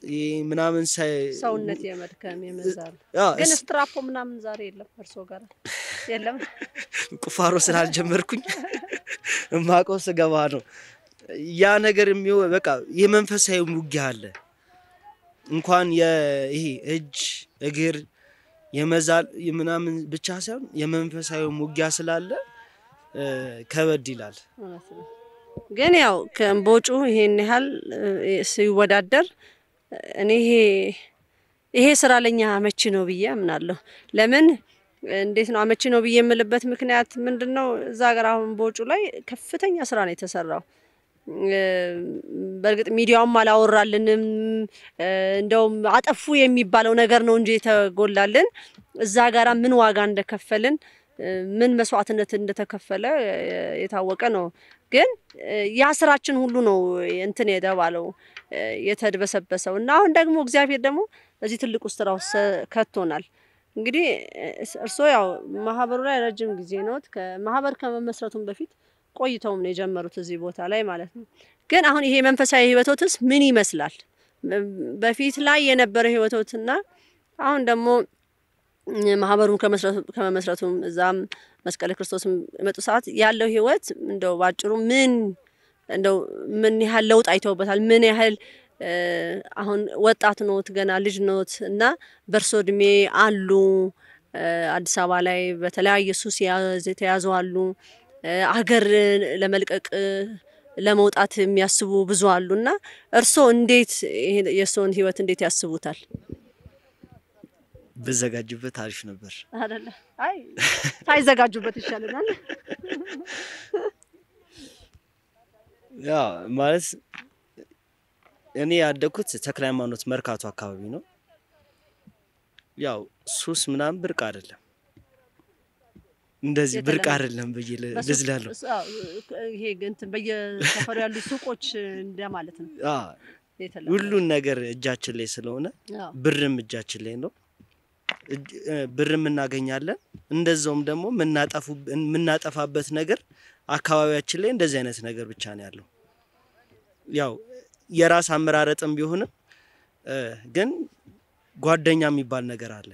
ምናምን ሰውነት የመድከም የመዛል ግን ስትራፖ ምናምን ዛሬ የለም እርሶ ጋር የለም። ቁፋሮ ስላልጀመርኩኝ እማቀው ስገባ ነው ያ ነገር የሚው በቃ የመንፈሳዊ ውጊያ አለ። እንኳን ይሄ እጅ እግር የመዛል ምናምን ብቻ ሳይሆን የመንፈሳዊ ውጊያ ስላለ ከበድ ይላል። ነው። ግን ያው ከእምቦጩ ይሄን ያህል ሲወዳደር እኔ ይሄ ይሄ ስራ ለኛ አመቺ ነው ብዬ አምናለሁ። ለምን እንዴት ነው አመቺ ነው ብዬ የምልበት ምክንያት ምንድን ነው? እዛ ሀገር አሁን ቦጩ ላይ ከፍተኛ ስራ ነው የተሰራው። በእርግጥ ሚዲያውም አላወራልንም፣ እንደውም አጠፉ የሚባለው ነገር ነው እንጂ የተጎላልን እዛ ጋራ ምን ዋጋ እንደከፈልን ምን መስዋዕትነት እንደተከፈለ የታወቀ ነው። ግን ያ ስራችን ሁሉ ነው እንትን የተባለው የተድበሰበሰው እና አሁን ደግሞ እግዚአብሔር ደግሞ እዚህ ትልቁ ስራ ከቶናል። እንግዲህ እርስዎ ያው ማህበሩ ላይ ረጅም ጊዜ ነዎት። ማህበር ከመመስረቱም በፊት ቆይተውም ነው የጀመሩት እዚህ ቦታ ላይ ማለት ነው። ግን አሁን ይሄ መንፈሳዊ ህይወቶትስ ምን ይመስላል? በፊት ላይ የነበረ ህይወቶትና አሁን ደግሞ ማህበሩን ከመመስረቱም እዛም መስቀለ ክርስቶስ የመጡ ሰዓት ያለው ህይወት እንደው ባጭሩ ምን እንደው ምን ያህል ለውጥ አይተውበታል? ምን ያህል አሁን ወጣት ኖት፣ ገና ልጅ ኖት እና በእርሶ እድሜ አሉ አዲስ አበባ ላይ በተለያየ ሱስ የተያዙ አሉ። አገር ለመልቀቅ ለመውጣት የሚያስቡ ብዙ አሉ እና እርስዎ እንዴት የእርስዎን ህይወት እንዴት ያስቡታል? ብዘጋጅበት አሪፍ ነበር። አይደለ? አይ ሳይዘጋጁበት ይሻለናል። ያ ማለት እኔ ያደግኩት ተክለ ሃይማኖት መርካቶ አካባቢ ነው። ያው ሱስ ምናምን ብርቅ አይደለም፣ እንደዚህ ብርቅ አይደለም ብዬ ይሄ እንትን በየሰፈሩ ያሉ ሱቆች እንደማለት ነው። ሁሉን ነገር እጃችን ላይ ስለሆነ ብርም እጃችን ላይ ነው። ብርም እናገኛለን። እንደዛውም ደግሞ የምናጠፋበት ነገር አካባቢያችን ላይ እንደዚህ አይነት ነገር ብቻ ነው ያለው። ያው የራስ አመራረጥም ቢሆንም ግን ጓደኛ የሚባል ነገር አለ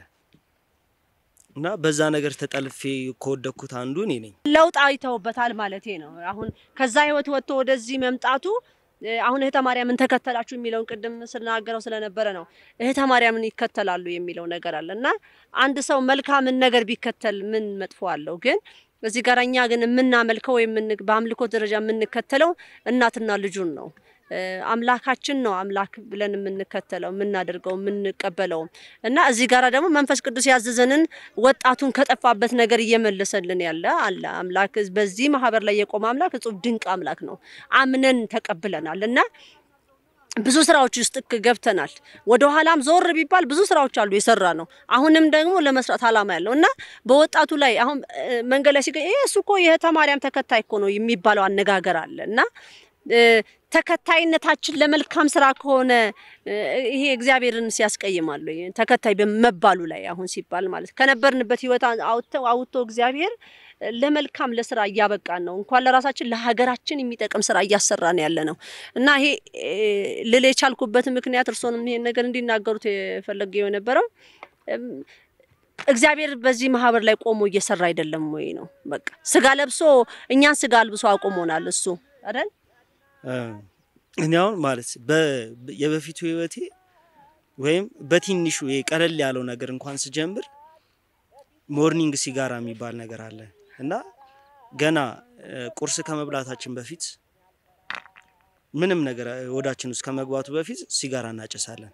እና በዛ ነገር ተጠልፌ ከወደኩት አንዱ እኔ ነኝ። ለውጥ አይተውበታል ማለት ነው። አሁን ከዛ ህይወት ወጥቶ ወደዚህ መምጣቱ አሁን እህተ ማርያምን ተከተላችሁ የሚለውን ቅድም ስናገረው ስለነበረ ነው። እህተ ማርያምን ይከተላሉ የሚለው ነገር አለ እና አንድ ሰው መልካምን ነገር ቢከተል ምን መጥፎ አለው? ግን እዚህ ጋር እኛ ግን የምናመልከው ወይም በአምልኮት ደረጃ የምንከተለው እናትና ልጁን ነው። አምላካችን ነው አምላክ ብለን የምንከተለው የምናደርገው የምንቀበለው እና እዚህ ጋር ደግሞ መንፈስ ቅዱስ ያዘዘንን ወጣቱን ከጠፋበት ነገር እየመለሰልን ያለ አለ አምላክ። በዚህ ማህበር ላይ የቆመ አምላክ እጹብ ድንቅ አምላክ ነው። አምነን ተቀብለናል እና ብዙ ስራዎች ውስጥ ገብተናል። ወደ ኋላም ዞር ቢባል ብዙ ስራዎች አሉ የሰራ ነው። አሁንም ደግሞ ለመስራት አላማ ያለው እና በወጣቱ ላይ አሁን መንገድ ላይ ሲገኝ እሱ እኮ የህተ ማርያም ተከታይ እኮ ነው የሚባለው አነጋገር አለ እና ተከታይነታችን ለመልካም ስራ ከሆነ ይሄ እግዚአብሔርን ሲያስቀይማሉ ተከታይ በመባሉ ላይ አሁን ሲባል ማለት ከነበርንበት ህይወት አውጥተው አውጥቶ እግዚአብሔር ለመልካም ለስራ እያበቃን ነው። እንኳን ለራሳችን ለሀገራችን የሚጠቅም ስራ እያሰራን ያለ ነው እና ይሄ ልል የቻልኩበት ምክንያት እርስዎንም ይሄን ነገር እንዲናገሩት የፈለገ የነበረው እግዚአብሔር በዚህ ማህበር ላይ ቆሞ እየሰራ አይደለም ወይ ነው። በቃ ስጋ ለብሶ እኛን ስጋ አልብሶ አቁሞናል እሱ አይደል እኔ አሁን ማለት የበፊቱ ህይወቴ ወይም በትንሹ ቀለል ያለው ነገር እንኳን ስጀምር ሞርኒንግ ሲጋራ የሚባል ነገር አለ እና ገና ቁርስ ከመብላታችን በፊት ምንም ነገር ወዳችን ውስጥ ከመግባቱ በፊት ሲጋራ እናጨሳለን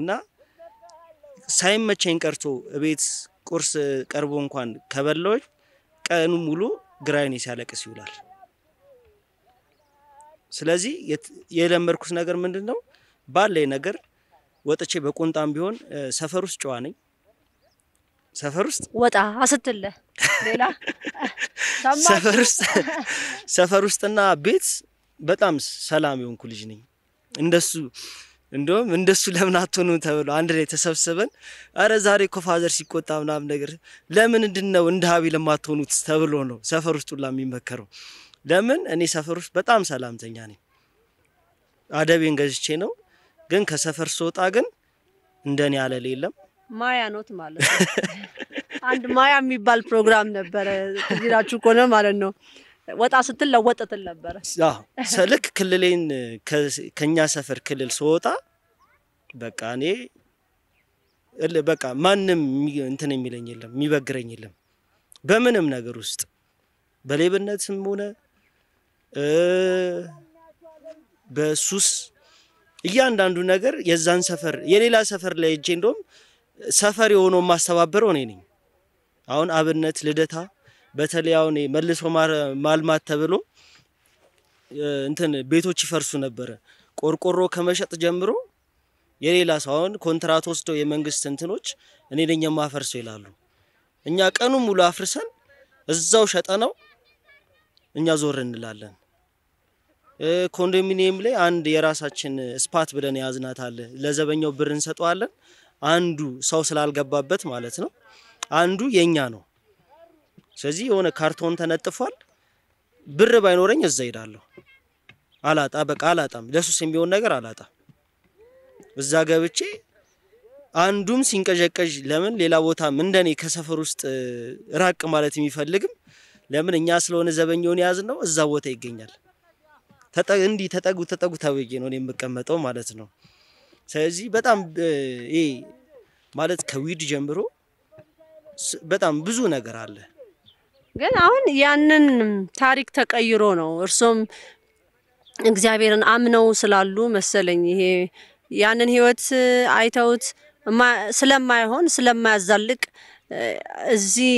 እና ሳይመቸኝ ቀርቶ እቤት ቁርስ ቀርቦ እንኳን ከበላዎች ቀኑ ሙሉ ግራይኔ ሲያለቅስ ይውላል። ስለዚህ የለመድኩት ነገር ምንድን ነው ባለኝ ነገር ወጥቼ በቁንጣም ቢሆን ሰፈር ውስጥ ጨዋ ነኝ። ሰፈር ውስጥ ወጣ አስትለ ሌላ ሰፈር ውስጥ ሰፈር ውስጥና ቤት በጣም ሰላም የሆንኩ ልጅ ነኝ። እንደሱ እንደውም እንደሱ ለምን አትሆኑም ተብሎ አንድ ላይ ተሰብስበን አረ ዛሬ እኮ ፋዘር ሲቆጣ ምናምን ነገር ለምንድን ነው እንደ ሀቢ የማትሆኑት ተብሎ ነው ሰፈር ውስጥ ሁላ የሚመከረው። ለምን እኔ ሰፈር ውስጥ በጣም ሰላምተኛ ነኝ። አደቤን ገዝቼ ነው። ግን ከሰፈር ስወጣ ግን እንደኔ ያለ ሌለም ማያ ኖት ማለት ነው። አንድ ማያ የሚባል ፕሮግራም ነበረ ትዚራችሁ ከሆነ ማለት ነው። ወጣ ስትል ለወጥትል ነበረ። ሰልክ ክልሌን ከኛ ሰፈር ክልል ስወጣ በቃ እኔ እል በቃ ማንም እንትን የሚለኝ የለም የሚበግረኝ የለም በምንም ነገር ውስጥ በሌብነትም ሆነ በሱስ እያንዳንዱ ነገር የዛን ሰፈር የሌላ ሰፈር ላይ እጄ እንደውም ሰፈር የሆነው የማስተባበረው እኔ ነኝ። አሁን አብነት ልደታ በተለይ አሁን መልሶ ማልማት ተብሎ እንትን ቤቶች ይፈርሱ ነበረ። ቆርቆሮ ከመሸጥ ጀምሮ የሌላ ሰው አሁን ኮንትራት ወስደው የመንግስት እንትኖች እኔ ነኝ የማፈርሰው ይላሉ። እኛ ቀኑ ሙሉ አፍርሰን እዛው ሸጠነው እኛ ዞር እንላለን። ኮንዶሚኒየም ላይ አንድ የራሳችን ስፓት ብለን የያዝናት አለ። ለዘበኛው ብር እንሰጠዋለን። አንዱ ሰው ስላልገባበት ማለት ነው። አንዱ የኛ ነው። ስለዚህ የሆነ ካርቶን ተነጥፏል። ብር ባይኖረኝ እዛ ሄዳለሁ። አላጣ በቃ አላጣም። ለሱስ የሚሆን ነገር አላጣ። እዛ ገብቼ አንዱም ሲንቀዠቀዥ ለምን ሌላ ቦታም እንደኔ ከሰፈር ውስጥ ራቅ ማለት የሚፈልግም ለምን እኛ ስለሆነ ዘበኛውን የያዝ ነው እዛ ቦታ ይገኛል። እንዲህ ተጠጉ ተጠጉ ተብዬ ነው የምቀመጠው ማለት ነው። ስለዚህ በጣም ይሄ ማለት ከዊድ ጀምሮ በጣም ብዙ ነገር አለ። ግን አሁን ያንን ታሪክ ተቀይሮ ነው እርሶም እግዚአብሔርን አምነው ስላሉ መሰለኝ ይሄ ያንን ህይወት አይተውት ስለማይሆን ስለማያዛልቅ እዚህ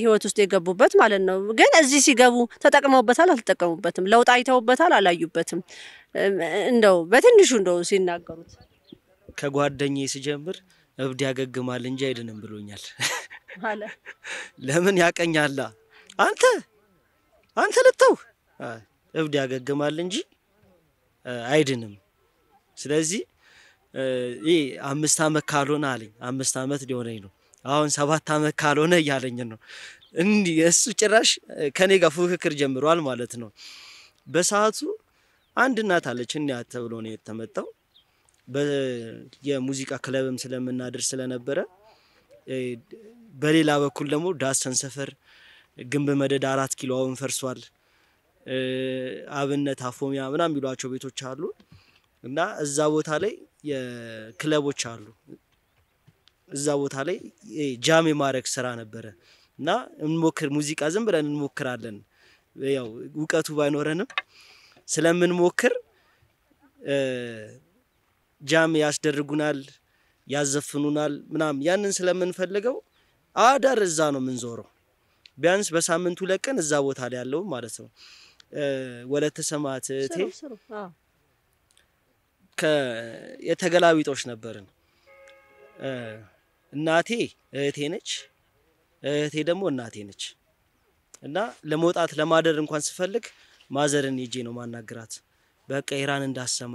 ህይወት ውስጥ የገቡበት ማለት ነው። ግን እዚህ ሲገቡ ተጠቅመውበታል፣ አልተጠቀሙበትም? ለውጥ አይተውበታል፣ አላዩበትም? እንደው በትንሹ እንደው ሲናገሩት ከጓደኝ ሲጀምር እብድ ያገግማል እንጂ አይድንም ብሎኛል። ለምን ያቀኛላ አንተ አንተ ልተው እብድ ያገግማል እንጂ አይድንም። ስለዚህ ይህ አምስት አመት ካልሆነ አለኝ አምስት አመት ሊሆነኝ ነው አሁን ሰባት ዓመት ካልሆነ እያለኝ ነው። እንዲህ እሱ ጭራሽ ከኔ ጋር ፉክክር ጀምሯል ማለት ነው። በሰዓቱ አንድ እናት አለች እንያት ተብሎ ነው የተመጣው። የሙዚቃ ክለብም ስለምናድር ስለነበረ በሌላ በኩል ደግሞ ዳሰን ሰፈር ግንብ መደድ አራት ኪሎ አሁን ፈርሷል። አብነት አፎሚያ ምናምን የሚሏቸው ቤቶች አሉ እና እዛ ቦታ ላይ የክለቦች አሉ እዛ ቦታ ላይ ጃም የማድረግ ስራ ነበረ እና እንሞክር ሙዚቃ ዝም ብለን እንሞክራለን። ያው እውቀቱ ባይኖረንም ስለምንሞክር ጃም ያስደርጉናል፣ ያዘፍኑናል ምናምን ያንን ስለምንፈልገው አዳር እዛ ነው የምንዞረው። ቢያንስ በሳምንት ሁለት ቀን እዛ ቦታ ላይ ያለው ማለት ነው። ወለተ ሰማት እቴ የተገላቢጦች ነበርን። እናቴ እህቴ ነች፣ እህቴ ደግሞ እናቴ ነች እና ለመውጣት ለማደር እንኳን ስፈልግ ማዘርን ሄጄ ነው ማናግራት። በቃ ኢራን እንዳሰማ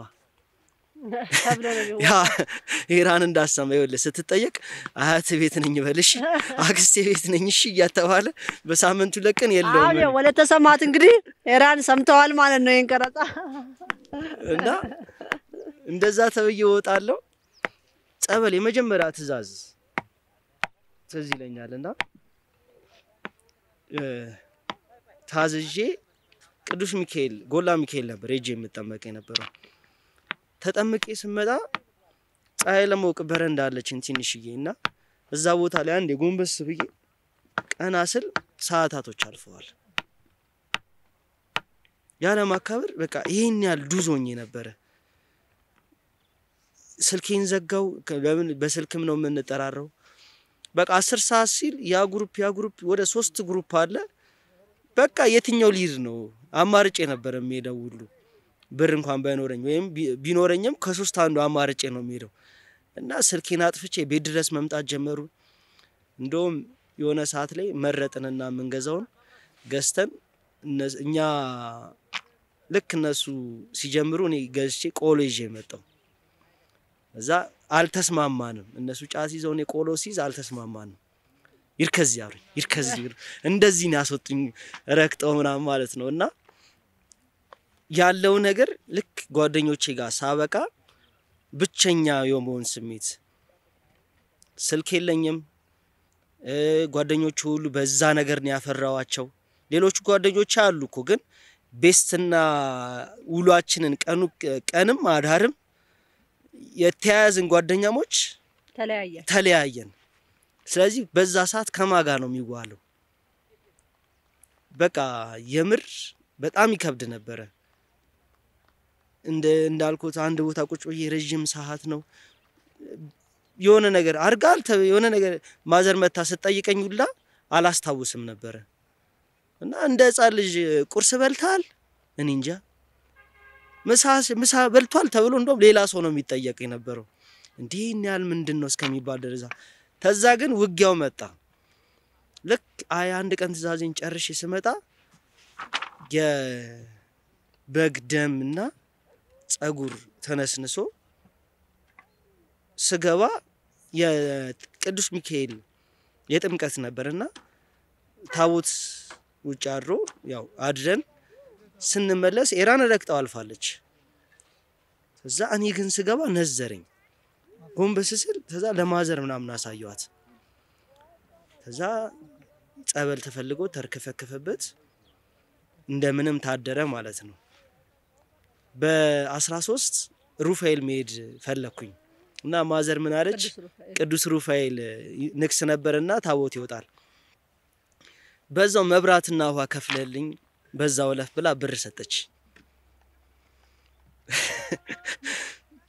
ኢራን እንዳሰማ ይኸውልህ፣ ስትጠየቅ አያት ቤት ነኝ በልሽ፣ አክስቴ ቤት ነኝ እሺ እያተባለ በሳምንቱ ለቅን የለውም ወለተ ሰማት። እንግዲህ ኢራን ሰምተዋል ማለት ነው ይህን ቀረጻ እና እንደዛ ተብዬ እወጣለሁ። ጸበል የመጀመሪያ ትእዛዝ ትዝ ይለኛል እና ታዝዤ ቅዱስ ሚካኤል ጎላ ሚካኤል ነበር ሄጄ የምጠመቅ የነበረው። ተጠምቄ ስመጣ ፀሐይ ለመውቅ በረንዳ አለችን ትንሽዬ እና እዛ ቦታ ላይ አንድ የጎንበስ ብዬ ቀና ስል ሰዓታቶች አልፈዋል። ያለ ማካበር በቃ ይህን ያህል ዱዞኝ ነበረ። ስልኬን ዘጋው። በስልክም ነው የምንጠራረው። በቃ አስር ሰዓት ሲል ያ ግሩፕ ያ ግሩፕ ወደ ሶስት ግሩፕ አለ። በቃ የትኛው ሊድ ነው አማርጬ ነበር የሚሄደው ሁሉ ብር እንኳን ባይኖረኝ ወይም ቢኖረኝም ከሶስት አንዱ አማርጬ ነው የሚሄደው እና ስልኬን አጥፍቼ ቤት ድረስ መምጣት ጀመሩ። እንደውም የሆነ ሰዓት ላይ መረጥንና የምንገዛውን ገዝተን እኛ ልክ እነሱ ሲጀምሩ እኔ ገዝቼ ቆሎ ይዤ መጣሁ። እዛ አልተስማማንም። እነሱ ጫት ይዘው እኔ ቆሎ ሲይዝ አልተስማማንም። ይርከዚ አሉኝ፣ ይርከዚ እንደዚህ ነው ያስወጡኝ፣ ረግጠው ምናምን ማለት ነው። እና ያለው ነገር ልክ ጓደኞቼ ጋር ሳበቃ ብቸኛ የመሆን ስሜት፣ ስልክ የለኝም። ጓደኞቹ ሁሉ በዛ ነገር ነው ያፈራዋቸው። ሌሎቹ ጓደኞች አሉ እኮ ግን ቤስትና ውሏችንን ቀኑ ቀንም አዳርም የተያያዝን ጓደኛሞች ተለያየን። ስለዚህ በዛ ሰዓት ከማ ጋር ነው የሚዋለው? በቃ የምር በጣም ይከብድ ነበረ። እንደ እንዳልኩት አንድ ቦታ ቁጭ ብዬ ረዥም ሰዓት ነው የሆነ ነገር አድርጋል የሆነ ነገር ማዘር መታ ስትጠይቀኝ ሁላ አላስታውስም ነበረ እና እንደ ህፃን ልጅ ቁርስ በልታል እኔ እንጃ ምሳ በልቷል ተብሎ እንደውም ሌላ ሰው ነው የሚጠየቅ የነበረው። እንዲህ ያህል ምንድን ነው እስከሚባል ደረጃ። ተዛ ግን ውጊያው መጣ። ልክ አይ አንድ ቀን ትእዛዜን ጨርሼ ስመጣ የበግ ደም እና ጸጉር ተነስንሶ ስገባ የቅዱስ ሚካኤል የጥምቀት ነበርና ታቦት ውጭ አድሮ ያው አድረን ስንመለስ ኢራን ረግጠው አልፋለች። ከዛ እኔ ግን ስገባ ነዘረኝ። ጎንበስ ስል ከዛ ለማዘር ምናምን አሳየዋት። ከዛ ጸበል ተፈልጎ ተርከፈከፈበት እንደምንም ታደረ ማለት ነው። በ13 ሩፋኤል መሄድ ፈለኩኝ እና ማዘር ምን አለች? ቅዱስ ሩፋኤል ንግስ ነበርና ታቦት ይወጣል። በዛው መብራትና ውሃ ከፍለልኝ በዛው ለፍ ብላ ብር ሰጠች።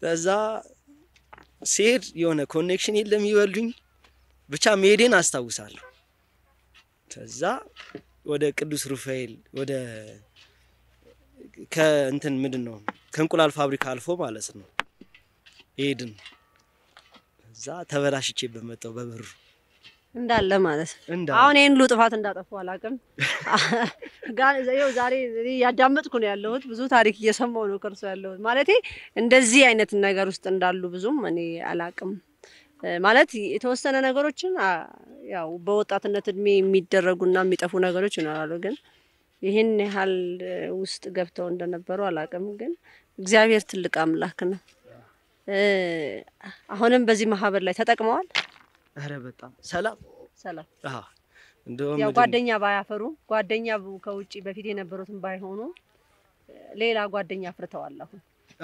በዛ ሲሄድ የሆነ ኮኔክሽን የለም ይበሉኝ ብቻ መሄዴን አስታውሳለሁ። ከዛ ወደ ቅዱስ ሩፋኤል ወደ ከእንትን ምንድን ነው ከእንቁላል ፋብሪካ አልፎ ማለት ነው ሄድን። እዛ ተበላሽቼ በመጣው በብሩ እንዳለ ማለት አሁን ይህን ሁሉ ጥፋት እንዳጠፉ አላውቅም። ዛሬ እያዳመጥኩ ነው ያለሁት፣ ብዙ ታሪክ እየሰማው ነው ከእርሶ ያለሁት። ማለት እንደዚህ አይነት ነገር ውስጥ እንዳሉ ብዙም እኔ አላውቅም። ማለት የተወሰነ ነገሮችን ያው በወጣትነት እድሜ የሚደረጉና የሚጠፉ ነገሮች ይኖራሉ፣ ግን ይህን ያህል ውስጥ ገብተው እንደነበሩ አላውቅም። ግን እግዚአብሔር ትልቅ አምላክ ነው። አሁንም በዚህ ማህበር ላይ ተጠቅመዋል። አረ በጣም ሰላም ሰላም። አዎ እንደውም ያው ጓደኛ ባያፈሩ ጓደኛ ከውጪ በፊት የነበሩትን ባይሆኑ ሌላ ጓደኛ አፍርተዋል። አሁን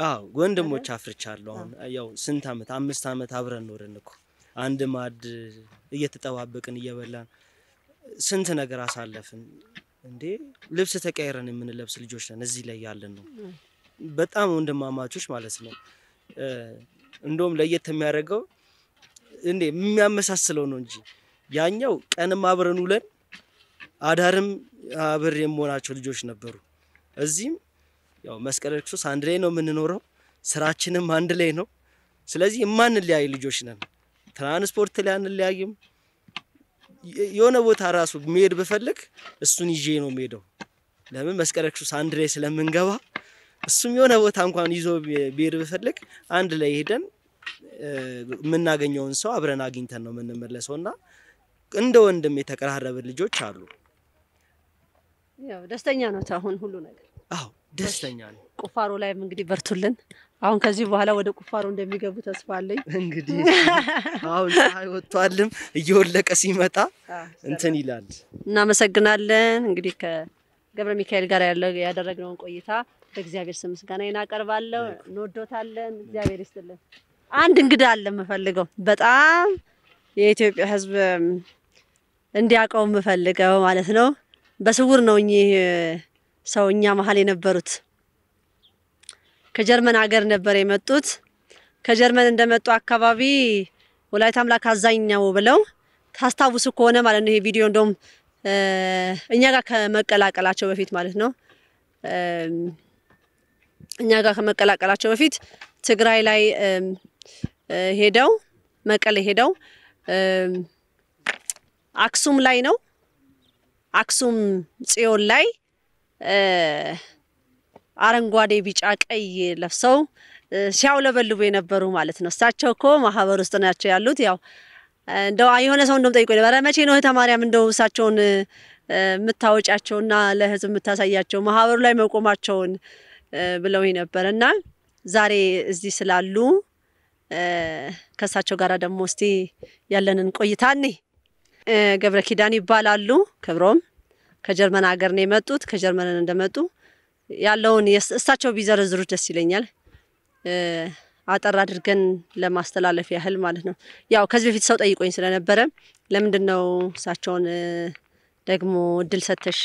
አዎ ወንድሞች አፍርቻለሁ። አሁን ያው ስንት አመት አምስት አመት አብረን ኖርን እኮ አንድ ማድ እየተጠባበቅን እየበላን ስንት ነገር አሳለፍን። እንዴ ልብስ ተቀይረን የምንለብስ ልጆች ነን። እዚህ ላይ ያለን ነው በጣም ወንድማማቾች ማለት ነው። እንደውም ለየት የሚያደርገው እንዴ የሚያመሳስለው ነው እንጂ ያኛው ቀንም አብረን ውለን አዳርም አብር የምሆናቸው ልጆች ነበሩ። እዚህም ያው መስቀል ክርስቶስ አንድ ላይ ነው የምንኖረው፣ ስራችንም አንድ ላይ ነው። ስለዚህ የማንለያይ ልጆች ነን። ትራንስፖርት ላይ አንለያይም። የሆነ ቦታ ራሱ መሄድ ብፈልግ እሱን ይዤ ነው የምሄደው። ለምን መስቀለ ክርስቶስ አንድ ላይ ስለምንገባ እሱም የሆነ ቦታ እንኳን ይዞ ብሄድ ብፈልግ አንድ ላይ ሄደን የምናገኘውን ሰው አብረን አግኝተን ነው የምንመለሰው እና እንደ ወንድም የተቀራረብን ልጆች አሉ። ደስተኛ ነው አሁን ሁሉ ነገር። አዎ ደስተኛ ነው። ቁፋሮ ላይም እንግዲህ በርቱልን። አሁን ከዚህ በኋላ ወደ ቁፋሮ እንደሚገቡ ተስፋ አለኝ። እንግዲህ አሁን ፀሐይ ወጥቷልም እየወለቀ ሲመጣ እንትን ይላል። እናመሰግናለን። እንግዲህ ከገብረ ሚካኤል ጋር ያደረግነውን ቆይታ በእግዚአብሔር ስም ምስጋና እንወዶታለን። እግዚአብሔር ይስጥልን። አንድ እንግዳ አለ የምፈልገው በጣም የኢትዮጵያ ህዝብ እንዲያውቀው የምፈልገው ማለት ነው። በስውር ነው እኚህ ሰው እኛ መሀል የነበሩት። ከጀርመን ሀገር ነበር የመጡት። ከጀርመን እንደመጡ አካባቢ ወላይታ አምላክ አዛኛው ብለው ታስታውሱ ከሆነ ማለት ነው ይሄ ቪዲዮ እንደውም እኛ ጋር ከመቀላቀላቸው በፊት ማለት ነው እኛ ጋር ከመቀላቀላቸው በፊት ትግራይ ላይ ሄደው መቀሌ ሄደው አክሱም ላይ ነው አክሱም ጽዮን ላይ አረንጓዴ፣ ቢጫ፣ ቀይ ለብሰው ሲያውለበልቡ የነበሩ ማለት ነው። እሳቸው እኮ ማህበር ውስጥ ናቸው ያሉት። ያው እንደው የሆነ ሰው እንደም ጠይቆ ነበረ መቼ ነው እህተ ማርያም እንደው እሳቸውን የምታወጫቸውና ለህዝብ የምታሳያቸው ማህበሩ ላይ መቆማቸውን ብለው ነበረ እና ዛሬ እዚህ ስላሉ ከእሳቸው ጋር ደግሞ እስቲ ያለንን ቆይታ እኔ ገብረ ኪዳን ይባላሉ። ክብሮም ከጀርመን ሀገር ነው የመጡት። ከጀርመን እንደመጡ ያለውን እሳቸው ቢዘረዝሩት ደስ ይለኛል። አጠር አድርገን ለማስተላለፍ ያህል ማለት ነው። ያው ከዚህ በፊት ሰው ጠይቆኝ ስለነበረ ለምንድን ነው እሳቸውን ደግሞ እድል ሰተሽ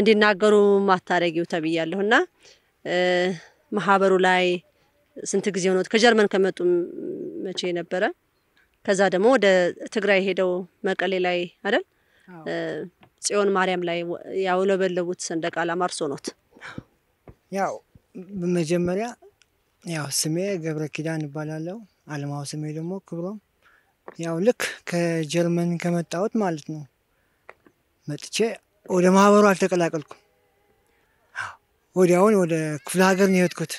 እንዲናገሩ ማታረጊው ተብያለሁ እና ማህበሩ ላይ ስንት ጊዜ ሆኖት ከጀርመን ከመጡ መቼ ነበረ? ከዛ ደግሞ ወደ ትግራይ ሄደው መቀሌ ላይ አይደል ጽዮን ማርያም ላይ ያውለበለቡት ሰንደቅ ዓላማ አርሶ ኖት? ያው በመጀመሪያ ያው ስሜ ገብረ ኪዳን እባላለሁ። አለማው ስሜ ደግሞ ክብሮም። ያው ልክ ከጀርመን ከመጣሁት ማለት ነው መጥቼ ወደ ማህበሩ አልተቀላቀልኩም። ወዲያውን ወደ ክፍለ ሀገር ነው የሄድኩት።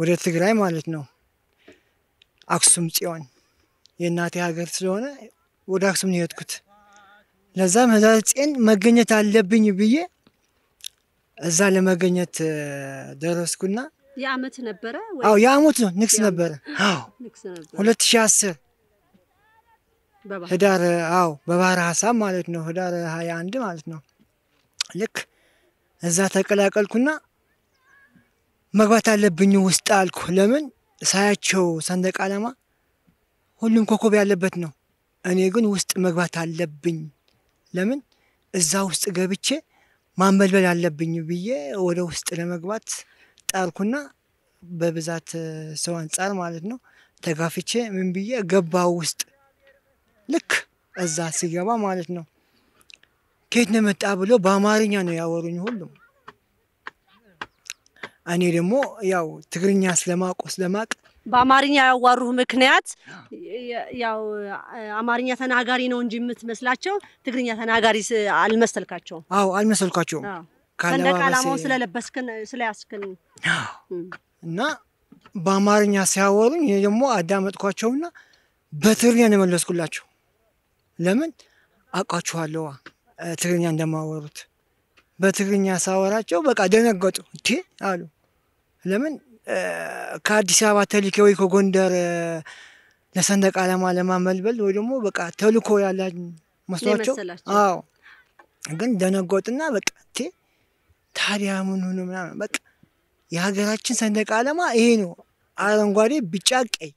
ወደ ትግራይ ማለት ነው። አክሱም ጽዮን የእናቴ ሀገር ስለሆነ ወደ አክሱም ነው የሄድኩት። ለዛም ህዳሴን መገኘት አለብኝ ብዬ እዛ ለመገኘት ደረስኩና የአመት ነበረ? አዎ የአመት ነው። ንግስ ነበረ። አዎ ሁለት አስር ህዳር አዎ በባህር ሀሳብ ማለት ነው። ህዳር ሀያ አንድ ማለት ነው። ልክ እዛ ተቀላቀልኩና መግባት አለብኝ ውስጥ አልኩ። ለምን ሳያቸው ሰንደቅ ዓላማ ሁሉም ኮከብ ያለበት ነው። እኔ ግን ውስጥ መግባት አለብኝ፣ ለምን እዛ ውስጥ ገብቼ ማንበልበል አለብኝ ብዬ ወደ ውስጥ ለመግባት ጣርኩና በብዛት ሰው አንጻር ማለት ነው ተጋፍቼ ምን ብዬ ገባ ውስጥ። ልክ እዛ ሲገባ ማለት ነው ከየት ነው መጣ ብሎ በአማርኛ ነው ያወሩኝ ሁሉም እኔ ደግሞ ያው ትግርኛ ስለማቆ ስለማቅ በአማርኛ ያዋሩህ ምክንያት ያው አማርኛ ተናጋሪ ነው እንጂ የምትመስላቸው ትግርኛ ተናጋሪ አልመሰልካቸውም። አዎ አልመሰልኳቸውም። ሰንደቅ ዓላማውን ስለለበስክን ስለያስክን እና በአማርኛ ሲያወሩኝ እኔ ደግሞ አዳመጥኳቸውና በትግርኛ ነው የመለስኩላቸው። ለምን አውቃችኋለዋ ትግርኛ እንደማወሩት። በትግርኛ ሳወራቸው በቃ ደነገጡ። እንዴ አሉ ለምን ከአዲስ አበባ ተልኬ ወይ ከጎንደር ለሰንደቅ ዓላማ ለማመልበል ወይ ደግሞ በቃ ተልኮ ያላኝ መስሏቸው። አዎ ግን ደነጎጥና በቃ ቴ ታዲያ ምን ሆኖ ምናምን በቃ የሀገራችን ሰንደቅ ዓላማ ይሄ ነው፣ አረንጓዴ፣ ቢጫ፣ ቀይ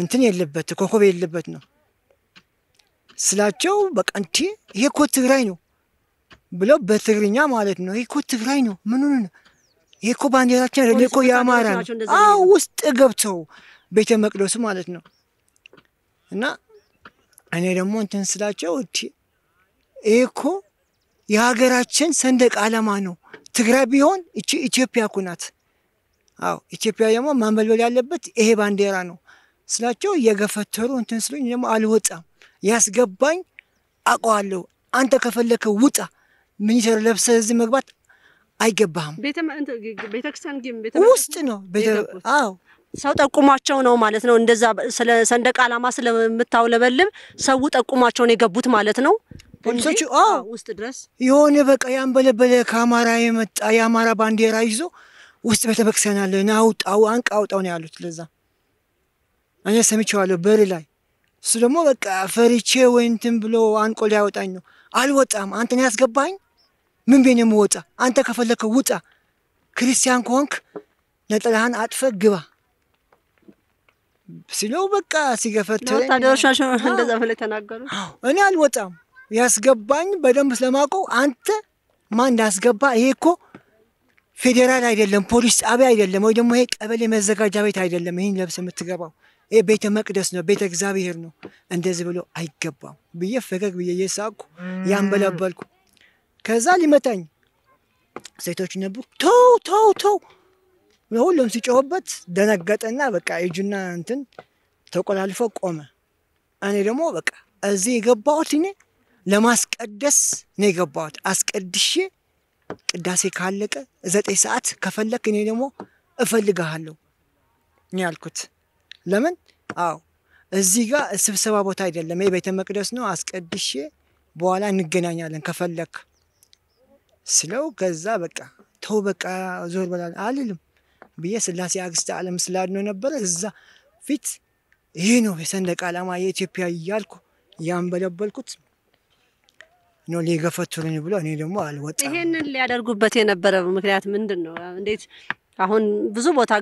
እንትን የለበት ኮከብ የለበት ነው ስላቸው በቃ እንቴ ይሄ እኮ ትግራይ ነው ብለው በትግርኛ ማለት ነው ይሄ እኮ ትግራይ ነው ምኑን ነው ይህ እኮ ባንዲራችን አይደለም እኮ የአማራ ነው። አዎ ውስጥ ገብተው ቤተ መቅደሱ ማለት ነው። እና እኔ ደግሞ እንትን ስላቸው ይህ እኮ የሀገራችን ሰንደቅ ዓላማ ነው። ትግራይ ቢሆን ኢትዮጵያ እኮ ናት። አዎ ኢትዮጵያ ደግሞ ማንበልበል ያለበት ይሄ ባንዲራ ነው ስላቸው እየገፈተሩ እንትን ስሉኝ ደግሞ አልወጣም። ያስገባኝ አውቀዋለሁ። አንተ ከፈለከ ውጣ ሚኒስቴር ለብሰህ እዚህ መግባት አይገባም። ውስጥ ነው። አዎ ሰው ጠቁሟቸው ነው ማለት ነው። እንደዛ ስለ ሰንደቅ ዓላማ ስለምታውለበልብ ሰው ጠቁሟቸው ነው የገቡት ማለት ነው። ፖሊሶቹ ውስጥ ድረስ የሆነ በቃ ያንበለበለ ከአማራ የመጣ የአማራ ባንዲራ ይዞ ውስጥ ቤተክርስቲያን አለ ናውጣው አንቃ አውጣው ነው ያሉት። ለዛ እኔ ሰምቼዋለሁ በር ላይ። እሱ ደግሞ በቃ ፈሪቼ ወይ እንትን ብሎ አንቆ ሊያወጣኝ ነው። አልወጣም። አንተን ያስገባኝ ምን ቤት ነው የምወጣ? አንተ ከፈለከው ውጣ። ክርስቲያን ከሆንክ ነጠላህን አጥፈ ግባ ሲለው በቃ ሲገፈት እንደዛ ብለው ተናገሩ። እኔ አልወጣም። ያስገባኝ በደንብ ስለማውቀው አንተ ማን እንዳስገባ። ይሄ እኮ ፌዴራል አይደለም፣ ፖሊስ ጣቢያ አይደለም፣ ወይ ደግሞ ይሄ ቀበሌ መዘጋጃ ቤት አይደለም። ይህን ለብስ የምትገባው ይሄ ቤተ መቅደስ ነው፣ ቤተ እግዚአብሔር ነው። እንደዚህ ብሎ አይገባም ብዬ ፈገግ ብዬ እየሳቅኩ ያንበለበልኩ ከዛ ሊመታኝ ሴቶች ነበር። ተው ተው ተው ሁሉም ሲጮህበት ደነገጠና በቃ እጁና እንትን ተቆላልፎ ቆመ። እኔ ደግሞ በቃ እዚህ የገባሁት እኔ ለማስቀደስ ነው የገባሁት። አስቀድሼ ቅዳሴ ካለቀ ዘጠኝ ሰዓት ከፈለክ እኔ ደግሞ እፈልግሃለሁ ያልኩት። ለምን አዎ እዚህ ጋር ስብሰባ ቦታ አይደለም፣ ቤተ መቅደስ ነው። አስቀድሼ በኋላ እንገናኛለን ከፈለክ ስለው ከዛ በቃ ተው በቃ ዞር በላ አልልም ብዬ ስላሴ አግስተ ዓለም ስላድኖ ነበረ እዛ ፊት ይህ ነው የሰንደቅ ዓላማ የኢትዮጵያ እያልኩ ያንበለበልኩት ነው ሊገፈቱሩኝ ብሎ እኔ ደግሞ አልወጣም። ይሄንን ሊያደርጉበት የነበረ ምክንያት ምንድን ነው? እንዴት አሁን ብዙ ቦታ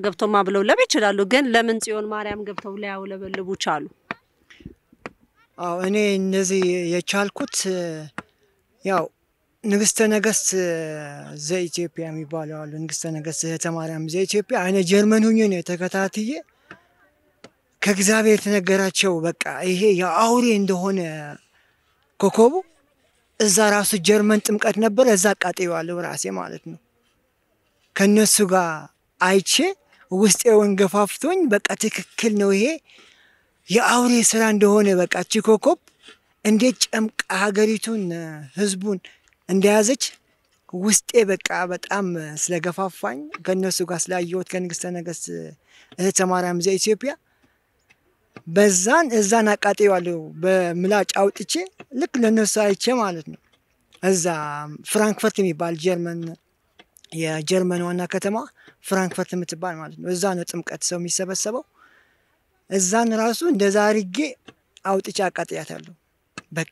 ብለው ለብ ይችላሉ፣ ግን ለምን ጽዮን ማርያም ገብተው ሊያውለበልቡ ቻሉ? አዎ እኔ እነዚህ የቻልኩት ያው ንግስተ ነገስት ዘኢትዮጵያ የሚባለው አሉ። ንግስተ ነገስት እህተ ማርያም ዘኢትዮጵያ አይነ ጀርመን ሁኜ ነው የተከታትዬ ከእግዚአብሔር የተነገራቸው በቃ ይሄ የአውሬ እንደሆነ ኮከቡ እዛ ራሱ ጀርመን ጥምቀት ነበር እዛ አቃጥየዋለሁ ራሴ ማለት ነው። ከእነሱ ጋር አይቼ ውስጤውን ገፋፍቶኝ በቃ ትክክል ነው ይሄ የአውሬ ስራ እንደሆነ በቃ እቺ ኮከብ እንዴት ጨምቃ ሀገሪቱን ህዝቡን እንደያዘች ውስጤ በቃ በጣም ስለገፋፋኝ ከእነሱ ጋር ስላየሁት ከንግስተ ነገስት እህተ ማርያም ኢትዮጵያ በዛን እዛን አቃጥያለሁ በምላጭ አውጥቼ ልክ ለእነሱ አይቼ ማለት ነው። እዛ ፍራንክፈርት የሚባል ጀርመን የጀርመን ዋና ከተማ ፍራንክፈርት የምትባል ማለት ነው። እዛ ነው ጥምቀት ሰው የሚሰበሰበው። እዛን ራሱ እንደዛ ርጌ አውጥቼ አቃጥያታለሁ በቃ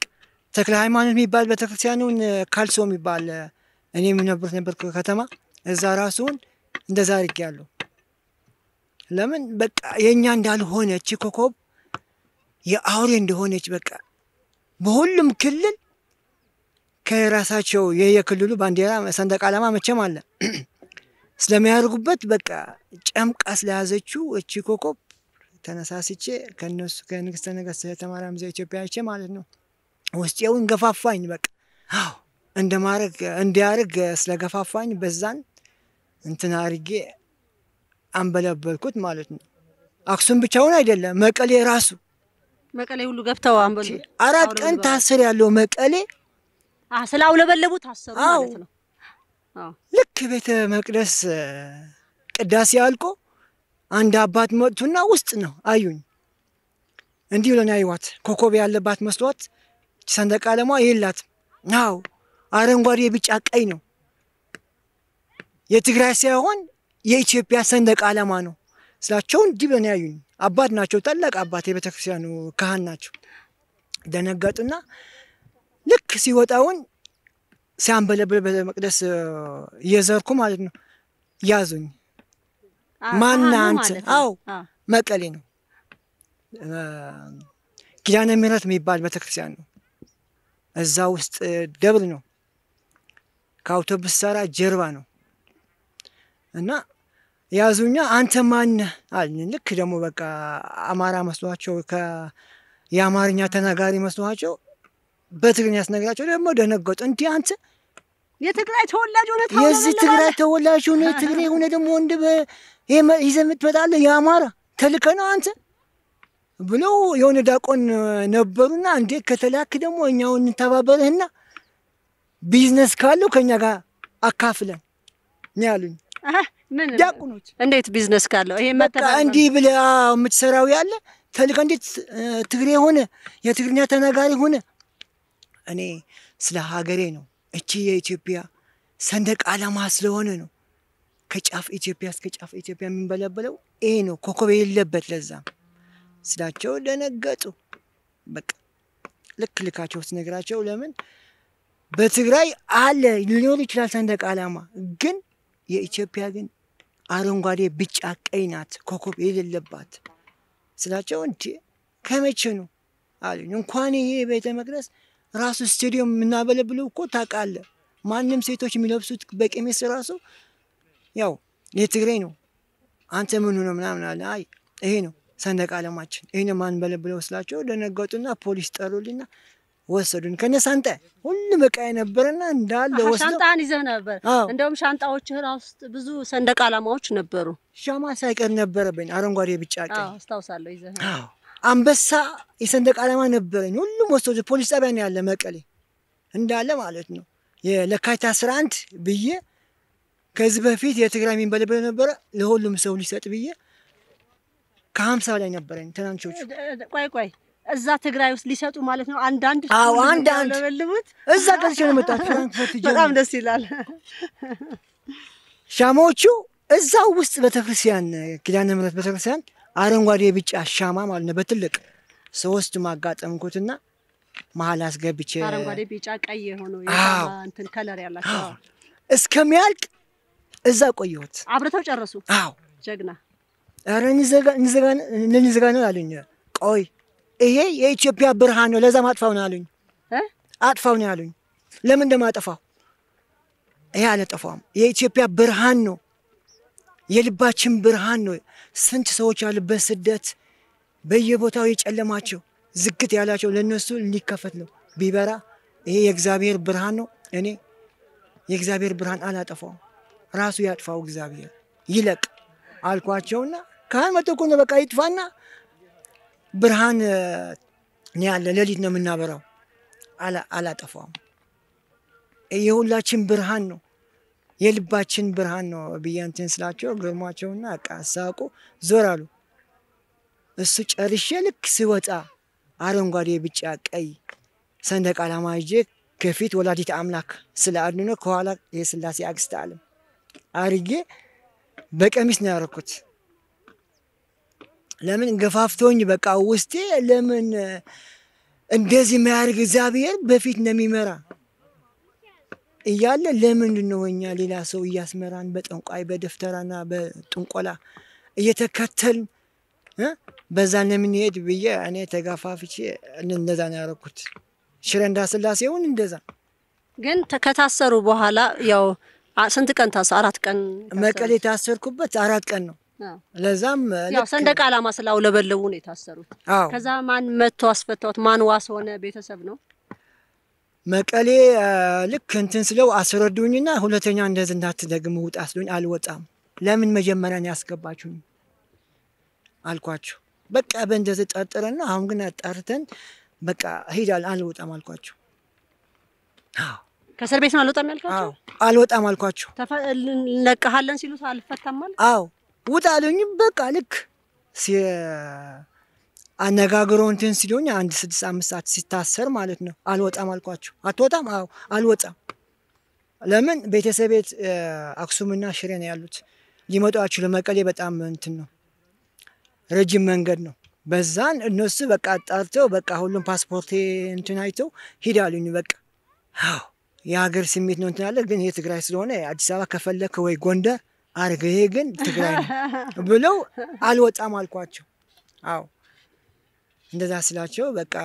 ተክለ ሃይማኖት የሚባል ቤተክርስቲያኑን ካልሶ የሚባል እኔ የሚኖርበት ነበር ከተማ እዛ ራሱን እንደዛ አድርጌ ያለሁ። ለምን በቃ የእኛ እንዳልሆነች ኮከብ የአውሬ እንደሆነች በቃ በሁሉም ክልል ከራሳቸው የየክልሉ ባንዲራ ሰንደቅ ዓላማ መቼም አለ ስለሚያደርጉበት በቃ ጨምቃ ስለያዘችው እቺ ኮከብ ተነሳስቼ ከነሱ ከንግስተ ነገስት ማርያም ዘኢትዮጵያ አይቼ ማለት ነው ውስጤውን ገፋፋኝ። በቃ አዎ እንደማረግ እንዲያርግ ስለገፋፋኝ በዛን እንትን አርጌ አንበለበልኩት ማለት ነው። አክሱም ብቻውን አይደለም መቀሌ ራሱ መቀሌ ሁሉ ገብተው አንበሉ። አራት ቀን ታስር ያለው መቀሌ ስላውለበለቡ ታሰሩ ማለት ነው። ልክ ቤተ መቅደስ ቅዳሴ አልቆ አንድ አባት መጡና ውስጥ ነው አዩኝ። እንዲህ ብለን አይዋት ኮከብ ያለባት መስሏት ሰንደቅ ዓላማ የላትም። አዎ አረንጓዴ፣ ቢጫ፣ ቀይ ነው። የትግራይ ሳይሆን የኢትዮጵያ ሰንደቅ ዓላማ ነው ስላቸው እንዲህ ብለን ያዩኝ። አባት ናቸው፣ ታላቅ አባት የቤተክርስቲያኑ ካህን ናቸው። ደነገጡና ልክ ሲወጣውን ሲያንበለብል ቤተ መቅደስ እየዘርኩ ማለት ነው ያዙኝ። ማና አንተ? አዎ መቀሌ ነው ኪዳነ ምሕረት የሚባል ቤተክርስቲያን ነው እዛ ውስጥ ደብል ነው። ከአውቶቡስ ሰራ ጀርባ ነው እና ያዙኛ አንተ ማነህ አለኝ። ልክ ደግሞ በቃ አማራ መስሏቸው የአማርኛ ተናጋሪ መስሏቸው በትግርኛ ያስነግራቸው ደግሞ ደነገጡ። እንዲ አንተ የትግራይ ተወላጅ ሆነ የዚህ ትግራይ ተወላጅ ሆነ ትግሬ ሆነ ደግሞ ወንድ ይዘ የምትመጣለ የአማራ ተልከ ነው አንተ ብለው የሆነ ዳቆን ነበሩና እንዴ ከተላክ ደግሞ እኛው እንተባበርህና ቢዝነስ ካለው ከእኛ ጋር አካፍለን ነው ያሉኝ። ዳቁኖች እንዴት ቢዝነስ ካለው ይሄ እንዲህ ብለህ የምትሰራው ያለ ተልከ እንዴት ትግሬ ሆነ የትግርኛ ተናጋሪ ሆነ። እኔ ስለ ሀገሬ ነው እቺ የኢትዮጵያ ሰንደቅ ዓላማ ስለሆነ ነው ከጫፍ ኢትዮጵያ እስከ ጫፍ ኢትዮጵያ የሚንበለበለው ይሄ ነው። ኮከብ የለበት ለዛም ስላቸው ደነገጡ። በቃ ልክ ልካቸው ስነግራቸው ለምን በትግራይ አለ ሊኖር ይችላል ሰንደቅ ዓላማ፣ ግን የኢትዮጵያ ግን አረንጓዴ፣ ቢጫ፣ ቀይ ናት ኮከብ የሌለባት ስላቸው እን ከመቼ ነው አሉኝ። እንኳን ይሄ ቤተ መቅደስ ራሱ ስቴዲየም የምናበለብለው እኮ ታውቃለህ፣ ማንም ሴቶች የሚለብሱት በቀሚስ ራሱ ያው የትግራይ ነው። አንተ ምን ሆነ ምናምን አለ። አይ ይሄ ነው ሰንደቅ ዓላማችን ይህን ማንበል ብለው ስላቸው ደነገጡና ፖሊስ ጠሩልና ወሰዱን ከነ ሳንጣ ሁሉም እቃ የነበረና እንዳለ ወስደው ሻንጣን ይዘህ ነበር። እንደውም ሻንጣዎች ህራ ውስጥ ብዙ ሰንደቅ ዓላማዎች ነበሩ። ሻማ ሳይቀር ነበረብኝ፣ አረንጓዴ፣ ቢጫ፣ ቀይ አስታውሳለሁ። ይዘህ አንበሳ የሰንደቅ ዓላማ ነበረኝ። ሁሉም ወሰዱ። ፖሊስ ጣቢያ ነው ያለ መቀሌ እንዳለ ማለት ነው። የለካቲት አስራ አንድ ብዬ ከዚህ በፊት የትግራይ የሚንበለበለ ነበረ ለሁሉም ሰው ሊሰጥ ብዬ ከሀምሳ በላይ ነበረኝ ትናንቾቹ። ቆይ ቆይ እዛ ትግራይ ውስጥ ሊሰጡ ማለት ነው። አንዳንድ አዎ፣ አንዳንድ እዛ ገዝቼ ነው የመጣችሁ። በጣም ደስ ይላል። ሻማዎቹ እዛው ውስጥ ቤተክርስቲያን፣ ኪዳነ ምሕረት ቤተክርስቲያን አረንጓዴ ቢጫ ሻማ ማለት ነው። በትልቅ ሶስት ማጋጠምኩትና መሀል አስገብቼ አረንጓዴ ቢጫ ቀይ የሆነው እንትን ከለር ያላቸው እስከሚያልቅ እዛ ቆየሁት። አብረተው ጨረሱ። አዎ ጀግና ኧረ እንዘጋ ነው አሉኝ። ቆይ ይሄ የኢትዮጵያ ብርሃን ነው፣ ለዛም አጥፋው ነው አሉኝ። አጥፋው ነው ያሉኝ። ለምን እንደማጠፋው ይሄ አላጠፋውም። የኢትዮጵያ ብርሃን ነው፣ የልባችን ብርሃን ነው። ስንት ሰዎች ያሉበት ስደት በየቦታው የጨለማቸው ዝግት ያላቸው ለነሱ ሊከፈት ነው ቢበራ። ይሄ የእግዚአብሔር ብርሃን ነው። እኔ የእግዚአብሔር ብርሃን አላጠፋውም፣ ራሱ ያጥፋው እግዚአብሔር ይለቅ አልኳቸውና ከሀይመት እኮ ነው በቃ ይጥፋና ብርሃን ነው ያለ። ሌሊት ነው የምናበራው። አላጠፋውም። የሁላችን ብርሃን ነው የልባችን ብርሃን ነው ብዬ እንትን ስላቸው ግርማቸውና ቃ ሳቁ። ዞር አሉ። እሱ ጨርሼ ልክ ስወጣ አረንጓዴ፣ ቢጫ፣ ቀይ ሰንደቅ ዓላማ ይዤ ከፊት ወላዲት አምላክ ስለ አድኖ ከኋላ የስላሴ አግስተ ዓለም አርጌ በቀሚስ ነው ያደረኩት። ለምን ገፋፍቶኝ በቃ ውስጤ ለምን እንደዚህ የሚያደርግ እግዚአብሔር በፊት ነው የሚመራ እያለ ለምንድን ነው እኛ ሌላ ሰው እያስመራን በጠንቋይ በደፍተራና በጥንቆላ እየተከተልን በዛ ለምንሄድ ብዬ እኔ ተጋፋፍቼ እንደዛ ነው ያደረኩት። ሽረ እንዳስላሴውን እንደዛ ግን ከታሰሩ በኋላ ያው ስንት ቀን ታሰ? አራት ቀን መቀሌ የታሰርኩበት አራት ቀን ነው። ለዛም ያው ሰንደቅ ዓላማ ስላውለበለቡ ነው የታሰሩት። አዎ ከዛ ማን መጥቶ አስፈታዎት? ማን ዋስ ሆነ? ቤተሰብ ነው መቀሌ ልክ እንትን ስለው አስረዱኝና ሁለተኛ እንደዚህ እንዳትደግም ውጣ ስሉኝ አልወጣም። ለምን መጀመሪያ ያስገባችሁኝ አልኳቸው። በቃ በእንደዚህ ጠርጥረና አሁን ግን አጣርተን በቃ ሄዳል፣ አልወጣም አልኳቸው። ከእስር ቤት ነው አልወጣም ያልኳቸው። አልወጣም አልኳቸው። እንለቅሃለን ሲሉት አልፈታም አለ። አዎ ውጣ አለኝ። በቃ ልክ አነጋግሮ እንትን ሲሉኝ አንድ ስድስት አምስት ሰዓት ሲታሰር ማለት ነው አልወጣም አልኳቸው። አትወጣም? አዎ አልወጣም። ለምን ቤተሰብ ቤት አክሱምና ሽሬ ነው ያሉት። ሊመጧችሁ ለመቀሌ በጣም እንትን ነው፣ ረጅም መንገድ ነው። በዛን እነሱ በቃ አጣርተው በቃ ሁሉም ፓስፖርቴ እንትን አይተው ሂድ አሉኝ። በቃ አዎ የሀገር ስሜት ነው እንትን አለ። ግን ይሄ ትግራይ ስለሆነ አዲስ አበባ ከፈለክ ወይ ጎንደር አርገ ይሄ ግን ትግራይ ነው ብለው አልወጣም አልኳቸው። አዎ እንደዛ ስላቸው በቃ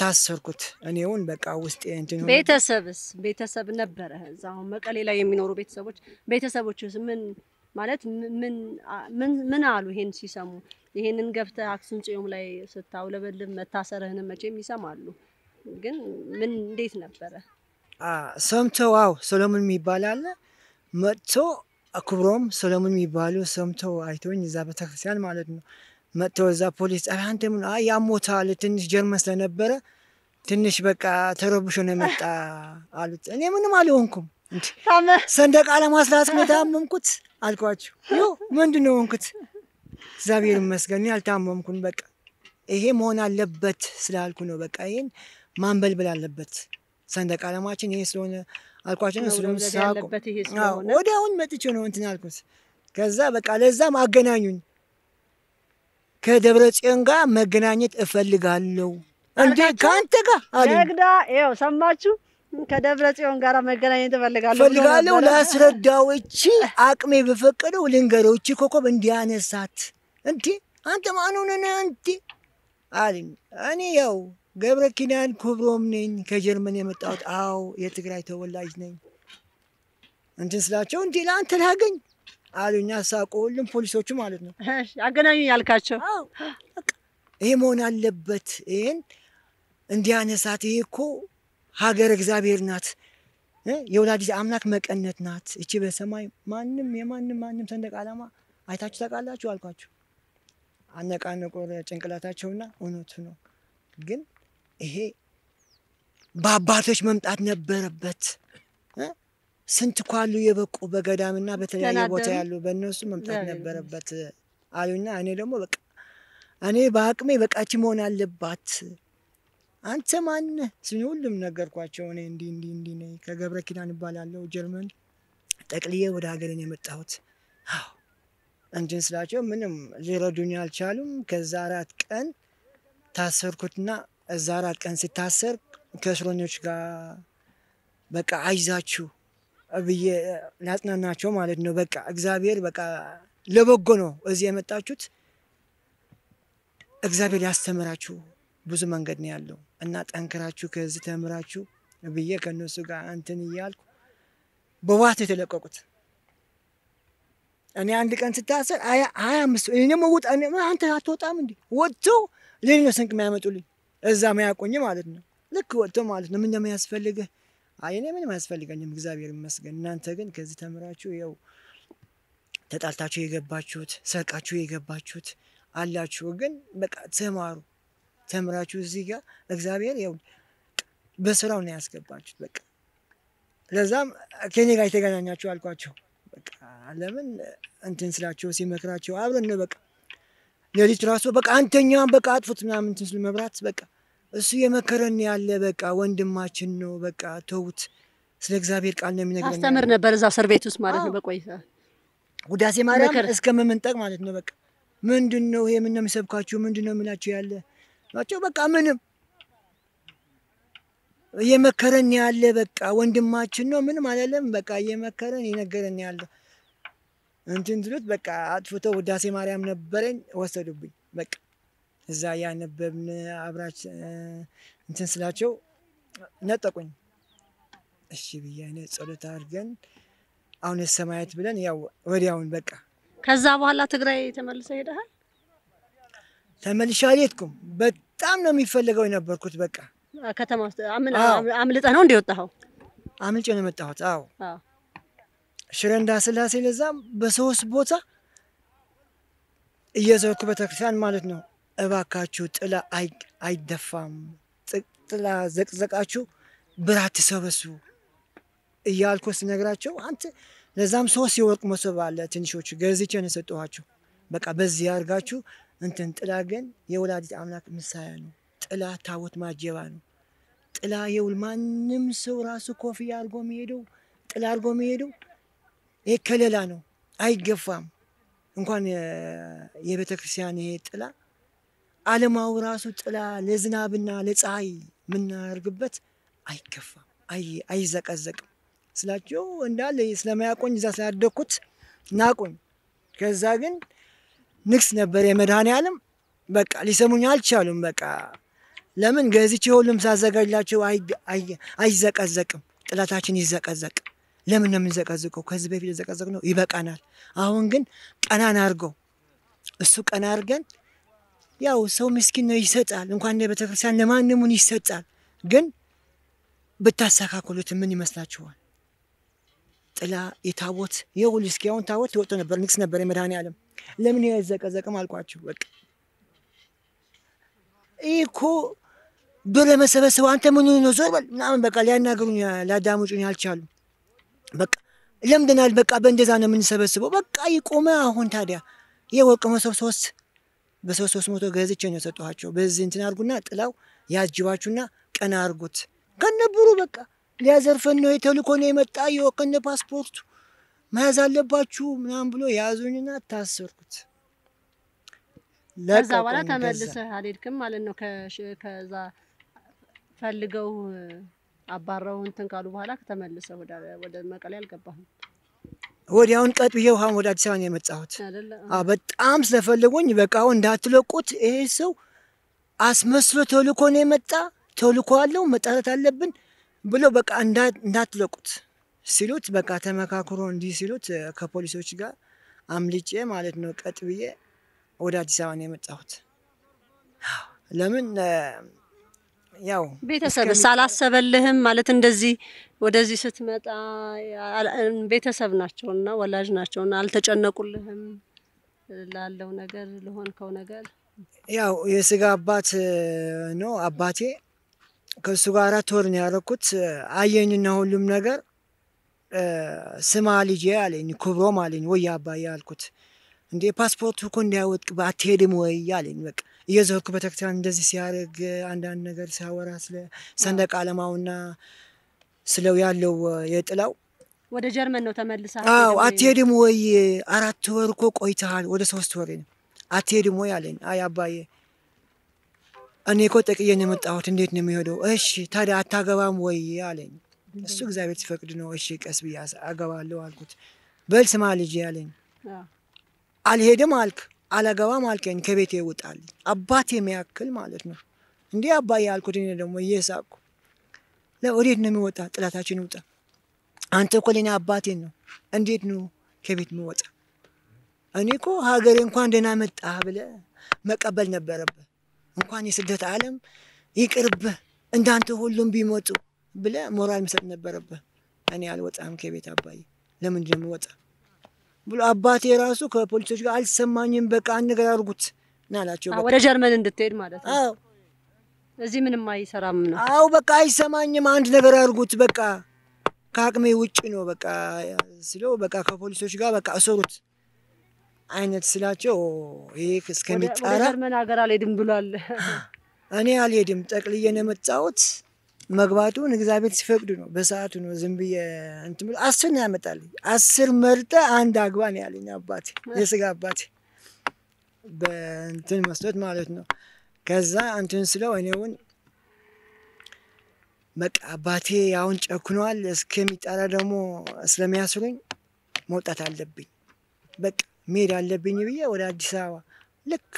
ታሰርኩት። እኔውን በቃ ውስጥ እንትን ቤተሰብስ ቤተሰብ ነበረ እዛ መቀሌ ላይ የሚኖሩ ቤተሰቦች ቤተሰቦች ምን ማለት ምን ምን አሉ ይሄን ሲሰሙ? ይሄንን ገብተህ አክሱም ጽዮም ላይ ስታውለበልብ መታሰርህን መቼም ይሰማሉ። ግን ምን እንዴት ነበረ ሰምተው? አዎ ሰሎሞን የሚባል አለ መጥቶ አክብሮም ሰለሞን የሚባሉ ሰምተው አይተውኝ እዛ ቤተክርስቲያን ማለት ነው መጥተው እዛ ፖሊስ ጣቢያ አንተ ምን ያሞታል ትንሽ ጀርመን ስለነበረ ትንሽ በቃ ተረብሾ ነው የመጣ አሉት። እኔ ምንም አልሆንኩም። ሰንደቅ ዓላማ ስርዓት ነው የታመምኩት አልኳቸው። ዮ ምንድን ነው ሆንኩት? እግዚአብሔር ይመስገን እኔ አልታመምኩም። በቃ ይሄ መሆን አለበት ስላልኩ ነው። በቃ ይሄን ማንበልበል አለበት ሰንደቅ ዓላማችን ይሄ ስለሆነ አልኳቸው። እሱንም ሳቁ። ወዲያውን መጥቼ ነው እንትን አልኩት። ከዛ በቃ ለዛም አገናኙኝ። ከደብረ ጽዮን ጋር መገናኘት እፈልጋለሁ እንዴ ከአንተ ጋር ነግዳ ይኸው ሰማችሁ። ከደብረ ጽዮን ጋር መገናኘት እፈልጋለሁ እፈልጋለሁ። ላስረዳዎች አቅሜ በፈቀደው ልንገሮች ኮከብ እንዲያነሳት እንዴ አንተ ማን ሆነህ እንዴ አለኝ። እኔ ያው ገብረ ኪዳን ክብሮም ነኝ ከጀርመን የመጣሁት። አዎ የትግራይ ተወላጅ ነኝ። እንትን ስላቸው እንዴ ለአንተ ላገኝ አሉኛ፣ ሳቁ። ሁሉም ፖሊሶቹ ማለት ነው አገናኙ ያልካቸው። ይሄ መሆን አለበት። ይህን እንዲያነሳት ይሄ እኮ ሀገር እግዚአብሔር ናት። የወላዲተ አምላክ መቀነት ናት እቺ በሰማይ ማንም የማንም ማንም ሰንደቅ ዓላማ አይታችሁ ታውቃላችሁ? አልኳችሁ። አነቃነቆ ጭንቅላታቸውና እውነቱ ነው ግን ይሄ በአባቶች መምጣት ነበረበት። ስንት ኳሉ አሉ የበቁ በገዳምና በተለያየ ቦታ ያሉ በእነሱ መምጣት ነበረበት አሉና እኔ ደግሞ በቃ እኔ በአቅሜ በቃች መሆን አለባት። አንተ ማነህ ስኒ ሁሉም ነገርኳቸው። እኔ እንዲህ እንዲህ እንዲህ ነኝ ከገብረ ኪዳን እባላለሁ። ጀርመን ጠቅልዬ ወደ ሀገርን የመጣሁት እንትን ስላቸው ምንም ሊረዱኝ አልቻሉም። ከዛ አራት ቀን ታሰርኩትና እዛ አራት ቀን ስታሰር ከእስረኞች ጋር በቃ አይዛችሁ ብዬ ላጽናናቸው ማለት ነው። በቃ እግዚአብሔር በቃ ለበጎ ነው እዚህ የመጣችሁት። እግዚአብሔር ያስተምራችሁ ብዙ መንገድ ነው ያለው እና ጠንክራችሁ ከዚህ ተምራችሁ ብዬ ከእነሱ ጋር እንትን እያልኩ በዋት የተለቀቁት እኔ አንድ ቀን ስታሰር ሀያ አምስት እኔ መውጣ አንተ አትወጣም እንዲ ወጥተው ሌሎች ስንቅ የሚያመጡልኝ እዛ ማያቆኝ ማለት ነው። ልክ ወጥቶ ማለት ነው። ምነው የሚያስፈልግህ? አይ እኔ ምንም አያስፈልገኝም እግዚአብሔር ይመስገን። እናንተ ግን ከዚህ ተምራችሁ ያው ተጣልታችሁ የገባችሁት ሰርቃችሁ የገባችሁት አላችሁ፣ ግን በቃ ተማሩ። ተምራችሁ እዚህ ጋር እግዚአብሔር ያው በስራው ነው ያስገባችሁት። በቃ ለዛም ከኔ ጋር የተገናኛችሁ አልኳቸው። በቃ ለምን እንትን ስላቸው ሲመክራቸው አብረን ነው በቃ ሌሊቱ ራሱ በቃ አንተኛዋን በቃ አጥፉት ምናምን እንትን ስል መብራት በቃ እሱ የመከረን ያለ በቃ ወንድማችን ነው። በቃ ተውት። ስለ እግዚአብሔር ቃል ነው የሚነግረን። አስተምር ነበር እዛ እስር ቤት ውስጥ ማለት ነው። በቆይታ ውዳሴ ማርያም እስከ መመንጠቅ ማለት ነው። በቃ ምንድን ነው ይሄ? ምን ነው የሚሰብካችሁ? ምንድን ነው የሚላችሁ? ያለ ናቸው በቃ ምንም እየመከረን ያለ በቃ ወንድማችን ነው። ምንም አላለም። በቃ እየመከረን የነገረን ያለ እንትን ትሉት በቃ አጥፍቶ ውዳሴ ማርያም ነበረኝ ወሰዱብኝ በቃ እዛ ያነበብን አብራች እንትን ስላቸው ነጠቁኝ። እሺ ብያነ ጸሎት አድርገን አሁን የሰማያት ብለን ያው ወዲያውን በቃ። ከዛ በኋላ ትግራይ ተመልሰ ሄደሃል? ተመልሼ አልሄድኩም። በጣም ነው የሚፈለገው የነበርኩት። በቃ ከተማ ውስጥ አምልጠ ነው እንደ የወጣኸው? አምልጬ ነው የመጣሁት። አዎ ሽረ ስላሴ ለዛም በሶስት ቦታ እየዘርኩ ቤተክርስቲያን ማለት ነው እባካችሁ ጥላ አይደፋም፣ ጥላ ዘቅዘቃችሁ ብራት ትሰበስቡ እያልኩ ስነግራቸው አንተ ለዛም ሶስት የወርቅ መሶብ አለ ትንሾቹ ገዝቼ ነው የሰጠኋችሁ። በቃ በዚህ ያርጋችሁ እንትን ጥላ ግን የወላዲት አምላክ ምሳያ ነው። ጥላ ታቦት ማጀባ ነው። ጥላ የውል ማንም ሰው ራሱ ኮፍያ አርጎ የሚሄደው ጥላ አርጎ የሚሄደው ይህ ከሌላ ነው፣ አይገፋም። እንኳን የቤተ ክርስቲያን ይሄ ጥላ ዓለማው ራሱ ጥላ ለዝናብና ለፀሐይ የምናደርግበት አይከፋም፣ አይዘቀዘቅም ስላቸው እንዳለ ስለማያቆኝ እዛ ስላደግኩት ናቁኝ። ከዛ ግን ንግስ ነበር የመድኃኔ ዓለም በቃ ሊሰሙኝ አልቻሉም። በቃ ለምን ገዝቼ ሁሉም ሳዘጋጅላቸው አይዘቀዘቅም፣ ጥላታችን ይዘቀዘቅ። ለምን ነው የምንዘቀዝቀው? ከዚህ በፊት የዘቀዘቅ ነው ይበቃናል። አሁን ግን ቀናን አድርገው እሱ ቀና አድርገን ያው ሰው ምስኪን ነው ይሰጣል። እንኳን ቤተክርስቲያን ለማንሙን ይሰጣል። ግን ብታስተካክሉት ምን ይመስላችኋል? ጥላ የታቦት የሁል እስኪ አሁን ታቦት ይወጡ ነበር፣ ንግስ ነበር የመድኃኔዓለም ለምን ያዘቀዘቅም አልኳችሁ። በቃ ይህ እኮ ብር ለመሰበሰብ አንተ ምን ነው ዞር በል ምናምን በቃ ሊያናገሩኝ ሊያዳምጩኝ ያልቻሉ በቃ ለምደናል። በቃ በእንደዛ ነው የምንሰበስበው። በቃ ይቆመ። አሁን ታዲያ የወርቅ መሶብ ሶስት በሶስት ሶስት መቶ ገዝቼ ነው የሰጠኋቸው። በዚህ እንትን አድርጉና ጥላው ያጅባችሁና ቀና አድርጉት ከነብሩ በቃ ሊያዘርፈን ነው የተልኮ ነው የመጣ የወከነ ፓስፖርቱ መያዝ አለባችሁ ምናምን ብሎ ያዙኝና ታሰርኩት። ከዛ በኋላ ተመልሰ አልሄድክም ማለት ነው። ከዛ ፈልገው አባረው እንትን ካሉ በኋላ ከተመልሰህ ወደ መቀሌ አልገባህም። ወዲያውን ቀጥ ብዬ ውሃ ወደ አዲስ አበባ ነው የመጣሁት። በጣም ስለፈለጉኝ በቃ እንዳትለቁት፣ ይሄ ሰው አስመስሎ ተልኮ ነው የመጣ ተልኮ አለው መጣረት አለብን ብሎ በቃ እንዳትለቁት ሲሉት በቃ ተመካክሮ እንዲህ ሲሉት ከፖሊሶች ጋር አምልጬ ማለት ነው ቀጥ ብዬ ወደ አዲስ አበባ ነው የመጣሁት ለምን ያው ቤተሰብ ሳላሰበልህም ማለት እንደዚህ ወደዚህ ስትመጣ ቤተሰብ ናቸውና ወላጅ ናቸውና አልተጨነቁልህም ላለው ነገር ለሆንከው ነገር ያው የስጋ አባት ነው አባቴ። ከእሱ ጋር አራት ወር ነው ያደረኩት። አየኝና ሁሉም ነገር ስማ ልጅ አለኝ፣ ክብሮም አለኝ። ወይ አባዬ አልኩት። እንዴ ፓስፖርቱ እኮ እንዳይወድቅ አትሄድም ወይ አለኝ። በቃ እየዘህኩ ቤተክርስቲያን እንደዚህ ሲያደርግ አንዳንድ ነገር ሲያወራ ስለ ሰንደቅ ዓላማውና ስለው ያለው የጥላው ወደ ጀርመን ነው ተመልሳ። አዎ አትሄድም ወይ? አራት ወር እኮ ቆይተሃል፣ ወደ ሶስት ወር ነው አትሄድም ወይ አለኝ። አይ አባዬ እኔ እኮ ጠቅዬ ነው የመጣሁት፣ እንዴት ነው የሚሄደው? እሺ ታዲያ አታገባም ወይ አለኝ። እሱ እግዚአብሔር ሲፈቅድ ነው። እሺ ቀስ ብዬ አገባለሁ አልኩት። በል ስማ ልጄ አለኝ። አልሄድም አልክ አላገባም አልከኝ ከቤቴ ይውጣልኝ አባት የሚያክል ማለት ነው። እንዲህ አባ ያልኩት እኔ ደግሞ እየሳቅኩ ወዴት ነው የሚወጣ? ጥላታችን ይውጣ። አንተ እኮ ለእኔ አባቴን ነው። እንዴት ነው ከቤት የሚወጣ? እኔ እኮ ሀገሬ እንኳን ደህና መጣ ብለ መቀበል ነበረብህ። እንኳን የስደት ዓለም ይቅርብህ እንዳንተ ሁሉም ቢመጡ ብለ ሞራል መሰጥ ነበረብህ። እኔ አልወጣም ከቤት አባዬ። ለምንድን ነው የምወጣ? ብሎ አባቴ ራሱ ከፖሊሶች ጋር አልሰማኝም፣ በቃ አንድ ነገር ና አላቸው። ወደ ጀርመን እንድትሄድ ማለት ነው። እዚህ ምንም አይሰራም ነው። አዎ በቃ አይሰማኝም፣ አንድ ነገር አድርጉት፣ በቃ ከአቅሜ ውጭ ነው በቃ ስለው በቃ ከፖሊሶች ጋር በቃ እሰሩት አይነት ስላቸው ይህ እስከሚጣራ ጀርመን ሀገር አልሄድም ብሏል። እኔ አልሄድም ጠቅልዬ ነው የመጣሁት። መግባቱን እግዚአብሔር ሲፈቅድ ነው፣ በሰዓቱ ነው። ዝም ብዬ እንትን ብሎ አስር ነው ያመጣልኝ። አስር መርጠ አንድ አግባ ነው ያለኝ አባቴ፣ የስጋ አባቴ በእንትን መስሎት ማለት ነው። ከዛ እንትን ስለው እኔውን በቃ አባቴ አሁን ጨኩኗል፣ እስከሚጠራ ደግሞ ስለሚያስሩኝ መውጣት አለብኝ፣ በቃ መሄድ አለብኝ ብዬ ወደ አዲስ አበባ ልክ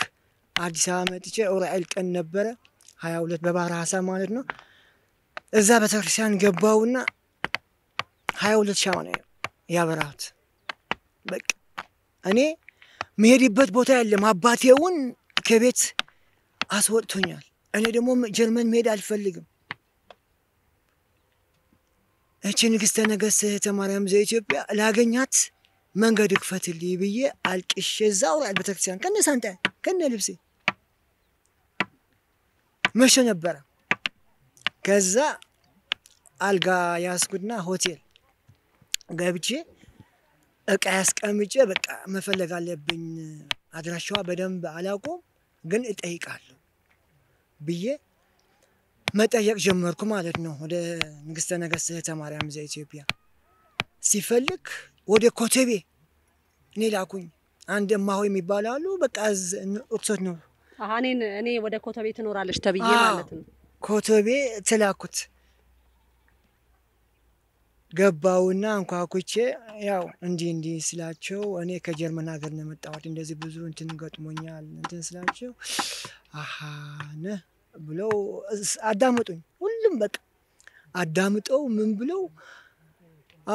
አዲስ አበባ መጥቼ ዑራኤል ቀን ነበረ ሀያ ሁለት በባህር ሀሳብ ማለት ነው እዛ ቤተክርስቲያን ገባውና ሀያ ሁለት ሻማ ነው ያበራት በቃ እኔ መሄድበት ቦታ የለም። አባቴውን ከቤት አስወጥቶኛል። እኔ ደግሞ ጀርመን መሄድ አልፈልግም። እቺ ንግሥተ ነገሥት እህተ ማርያም ዘኢትዮጵያ ላገኛት መንገድ ክፈትልኝ ብዬ አልቅሼ እዛ ውራል ቤተክርስቲያን ከነ ሳንታ ከነ ልብሴ መሸ ነበረ። ከዛ አልጋ ያስኩና ሆቴል ገብቼ እቃ ያስቀምጬ በቃ መፈለግ አለብኝ። አድራሻዋ በደንብ አላውቅም ግን እጠይቃለሁ ብዬ መጠየቅ ጀመርኩ ማለት ነው። ወደ ንግስተ ነገስት እህተ ማርያም ዘኢትዮጵያ ሲፈልግ ወደ ኮተቤ እኔ ላኩኝ። አንድ እማሆ የሚባሉ አሉ። በቃ እርሶት ነው እኔ ወደ ኮተቤ ትኖራለች ተብዬ ማለት ነው። ኮተቤ ትላኩት ገባውና አንኳኩቼ ያው እንዲህ እንዲህ ስላቸው እኔ ከጀርመን ሀገር ነው የመጣሁት፣ እንደዚህ ብዙ እንትን ገጥሞኛል እንትን ስላቸው አሃነ ብለው አዳምጡኝ። ሁሉም በቃ አዳምጠው ምን ብለው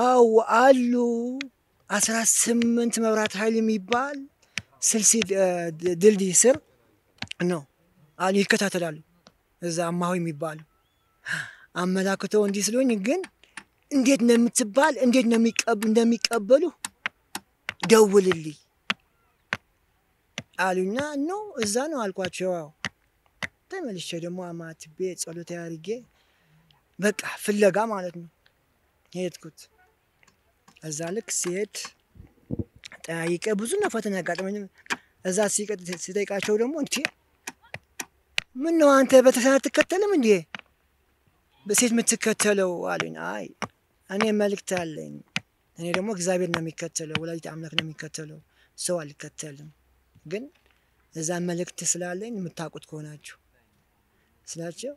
አው አሉ አስራ ስምንት መብራት ኃይል የሚባል ስልሲ ድልድይ ስር ነው ይከታተላሉ። እዛ እማሆይ የሚባሉ አመላክተው እንዲህ ስለሆኝ ግን እንዴት ነው የምትባል እንዴት ነው እንደሚቀበሉ ደውልልኝ አሉና ኖ እዛ ነው አልኳቸው። ያው ተመልሼ ደግሞ አማትቤ ጸሎት ያርጌ በቃ ፍለጋ ማለት ነው ሄድኩት። እዛ ልክ ሲሄድ ጠያይቀ ብዙ ነው ፈተና ያጋጥመኝ። እዛ ሲጠይቃቸው ደግሞ እንዴ ምን ነው አንተ በተሳን አትከተልም እንዴ? በሴት የምትከተለው አሉኝ። አይ እኔ መልእክት አለኝ። እኔ ደግሞ እግዚአብሔር ነው የሚከተለው፣ ወላጅ አምላክ ነው የሚከተለው፣ ሰው አልከተልም። ግን እዛ መልእክት ስላለኝ የምታውቁት ከሆናችሁ ስላቸው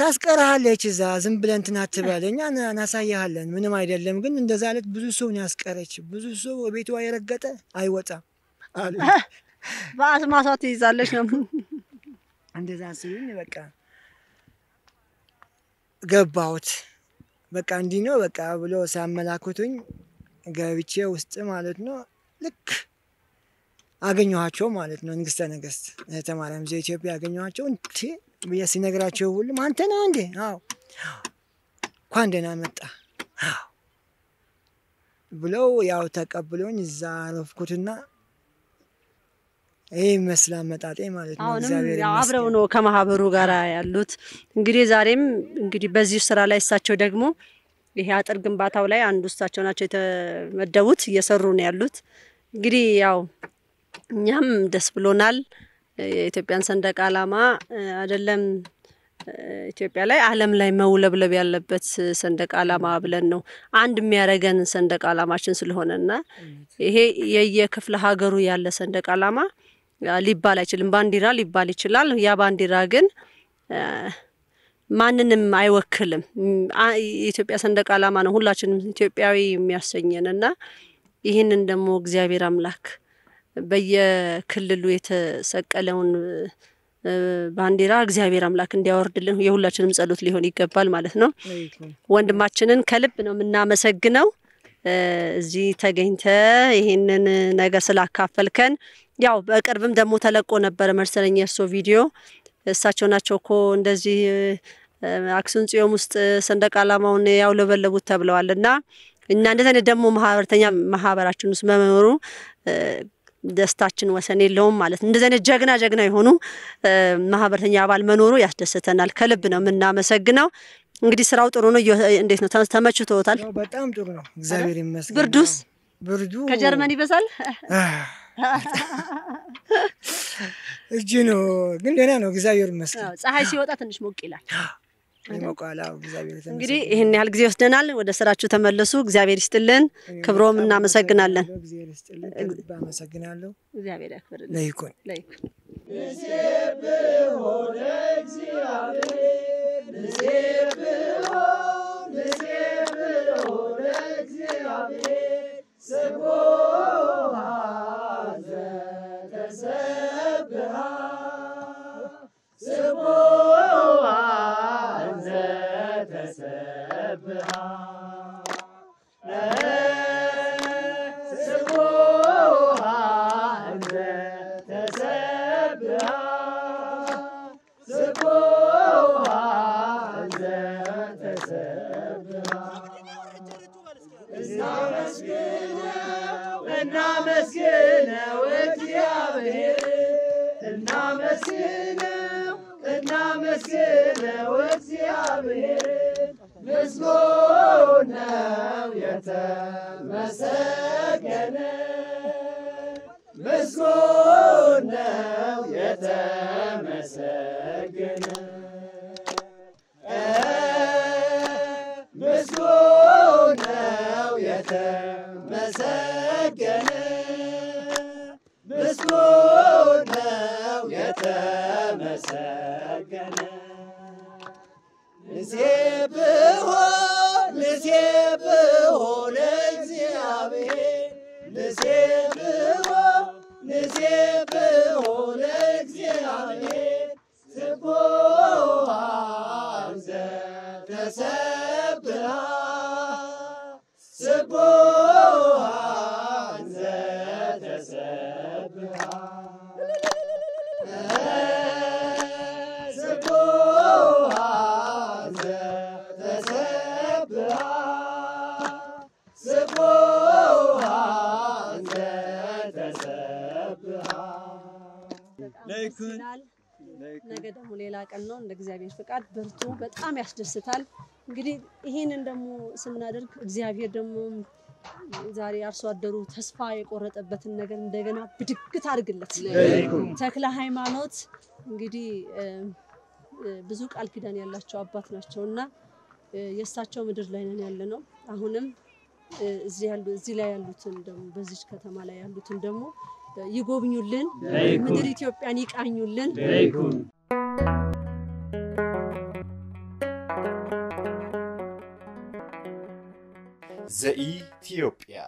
ታስቀርሃለች እዛ ዝም ብለን እንትን አትበል፣ እኛ እናሳያሃለን፣ ምንም አይደለም። ግን እንደዛ አለት ብዙ ሰው ያስቀረች፣ ብዙ ሰው ቤቷ የረገጠ አይወጣም አሉ። በአስማሷ ትይዛለች ነው እንደዛ ሲሉኝ በቃ ገባሁት። በቃ እንዲህ ነው በቃ ብሎ ሲያመላክቱኝ ገብቼ ውስጥ ማለት ነው ልክ አገኘኋቸው ማለት ነው። ንግስተ ነገስት እህተ ማርያም ዘኢትዮጵያ አገኘኋቸው። እንዴ ብዬ ሲነግራቸው ሁሉም አንተ ነህ እንዴ? አዎ እንኳን ደህና መጣ ብለው ያው ተቀብለውኝ እዛ አረፍኩትና ይህ ይመስል አመጣጤ ማለት ነው። አሁንም አብረው ነው ከማህበሩ ጋር ያሉት። እንግዲህ ዛሬም እንግዲህ በዚህ ስራ ላይ እሳቸው ደግሞ ይሄ አጥር ግንባታው ላይ አንዱ እሳቸው ናቸው የተመደቡት፣ እየሰሩ ነው ያሉት። እንግዲህ ያው እኛም ደስ ብሎናል። የኢትዮጵያን ሰንደቅ ዓላማ አይደለም ኢትዮጵያ ላይ ዓለም ላይ መውለብለብ ያለበት ሰንደቅ ዓላማ ብለን ነው አንድ የሚያደርገን ሰንደቅ ዓላማችን ስለሆነና ይሄ የየክፍለ ሀገሩ ያለ ሰንደቅ ዓላማ ሊባል አይችልም። ባንዲራ ሊባል ይችላል። ያ ባንዲራ ግን ማንንም አይወክልም። የኢትዮጵያ ሰንደቅ ዓላማ ነው ሁላችንም ኢትዮጵያዊ የሚያሰኘን እና ይህንን ደግሞ እግዚአብሔር አምላክ በየክልሉ የተሰቀለውን ባንዲራ እግዚአብሔር አምላክ እንዲያወርድልን የሁላችንም ጸሎት ሊሆን ይገባል ማለት ነው። ወንድማችንን ከልብ ነው የምናመሰግነው እዚህ ተገኝተ ይህንን ነገር ስላካፈልከን ያው በቅርብም ደግሞ ተለቆ ነበረ መሰለኝ የእርሶ ቪዲዮ። እሳቸው ናቸው እኮ እንደዚህ አክሱም ጽዮን ውስጥ ሰንደቅ ዓላማውን ያውለበለቡት ተብለዋል እና እና እንደዚህ አይነት ደግሞ ማህበርተኛ ማህበራችን ውስጥ መኖሩ ደስታችን ወሰን የለውም ማለት ነው። እንደዚህ አይነት ጀግና ጀግና የሆኑ ማህበረተኛ አባል መኖሩ ያስደስተናል። ከልብ ነው የምናመሰግነው። እንግዲህ ስራው ጥሩ ነው። እንዴት ነው ተመችቶታል? በጣም ጥሩ ነው፣ እግዚአብሔር ይመስገን። ብርዱስ ብርዱ ከጀርመን ይበዛል። እጅ ነው ግን ደህና ነው፣ እግዚአብሔር ይመስገን። ፀሐይ ሲወጣ ትንሽ ሞቅ ይላል። እንግዲህ ይህን ያህል ጊዜ ወስደናል። ወደ ስራችሁ ተመለሱ። እግዚአብሔር ይስጥልን። ክብሮም እናመሰግናለን። እግዚአብሔር ያክብርልን። እግዚአብሔር ምስጉን ነው የተመሰገነ ምስጉን ነው የተመሰገነ ምስጉን ነው የተመሰገነ ምስጉን ነው የተመሰገነ ልሴ ብሆን ንሴ ብሆን እግዚአብሔር ልሴ ብሆን ልሴ ብሆን እግዚአብሔር ስቡሃን ዘተሰብሃ ስቡሃ ይላል። ነገ ደግሞ ሌላ ቀን ነው፣ እንደ እግዚአብሔር ፍቃድ በርቱ። በጣም ያስደስታል። እንግዲህ ይህንን ደግሞ ስናደርግ እግዚአብሔር ደግሞ ዛሬ አርሶ አደሩ ተስፋ የቆረጠበትን ነገር እንደገና ብድግት አድርግለት። ተክለ ሃይማኖት እንግዲህ ብዙ ቃል ኪዳን ያላቸው አባት ናቸው እና የእሳቸው ምድር ላይ ነን ያለ ነው። አሁንም እዚህ ላይ ያሉትን ደግሞ በዚች ከተማ ላይ ያሉትን ደግሞ ይጎብኙልን፣ ምድር ኢትዮጵያን ይቃኙልን። ዘኢትዮጵያ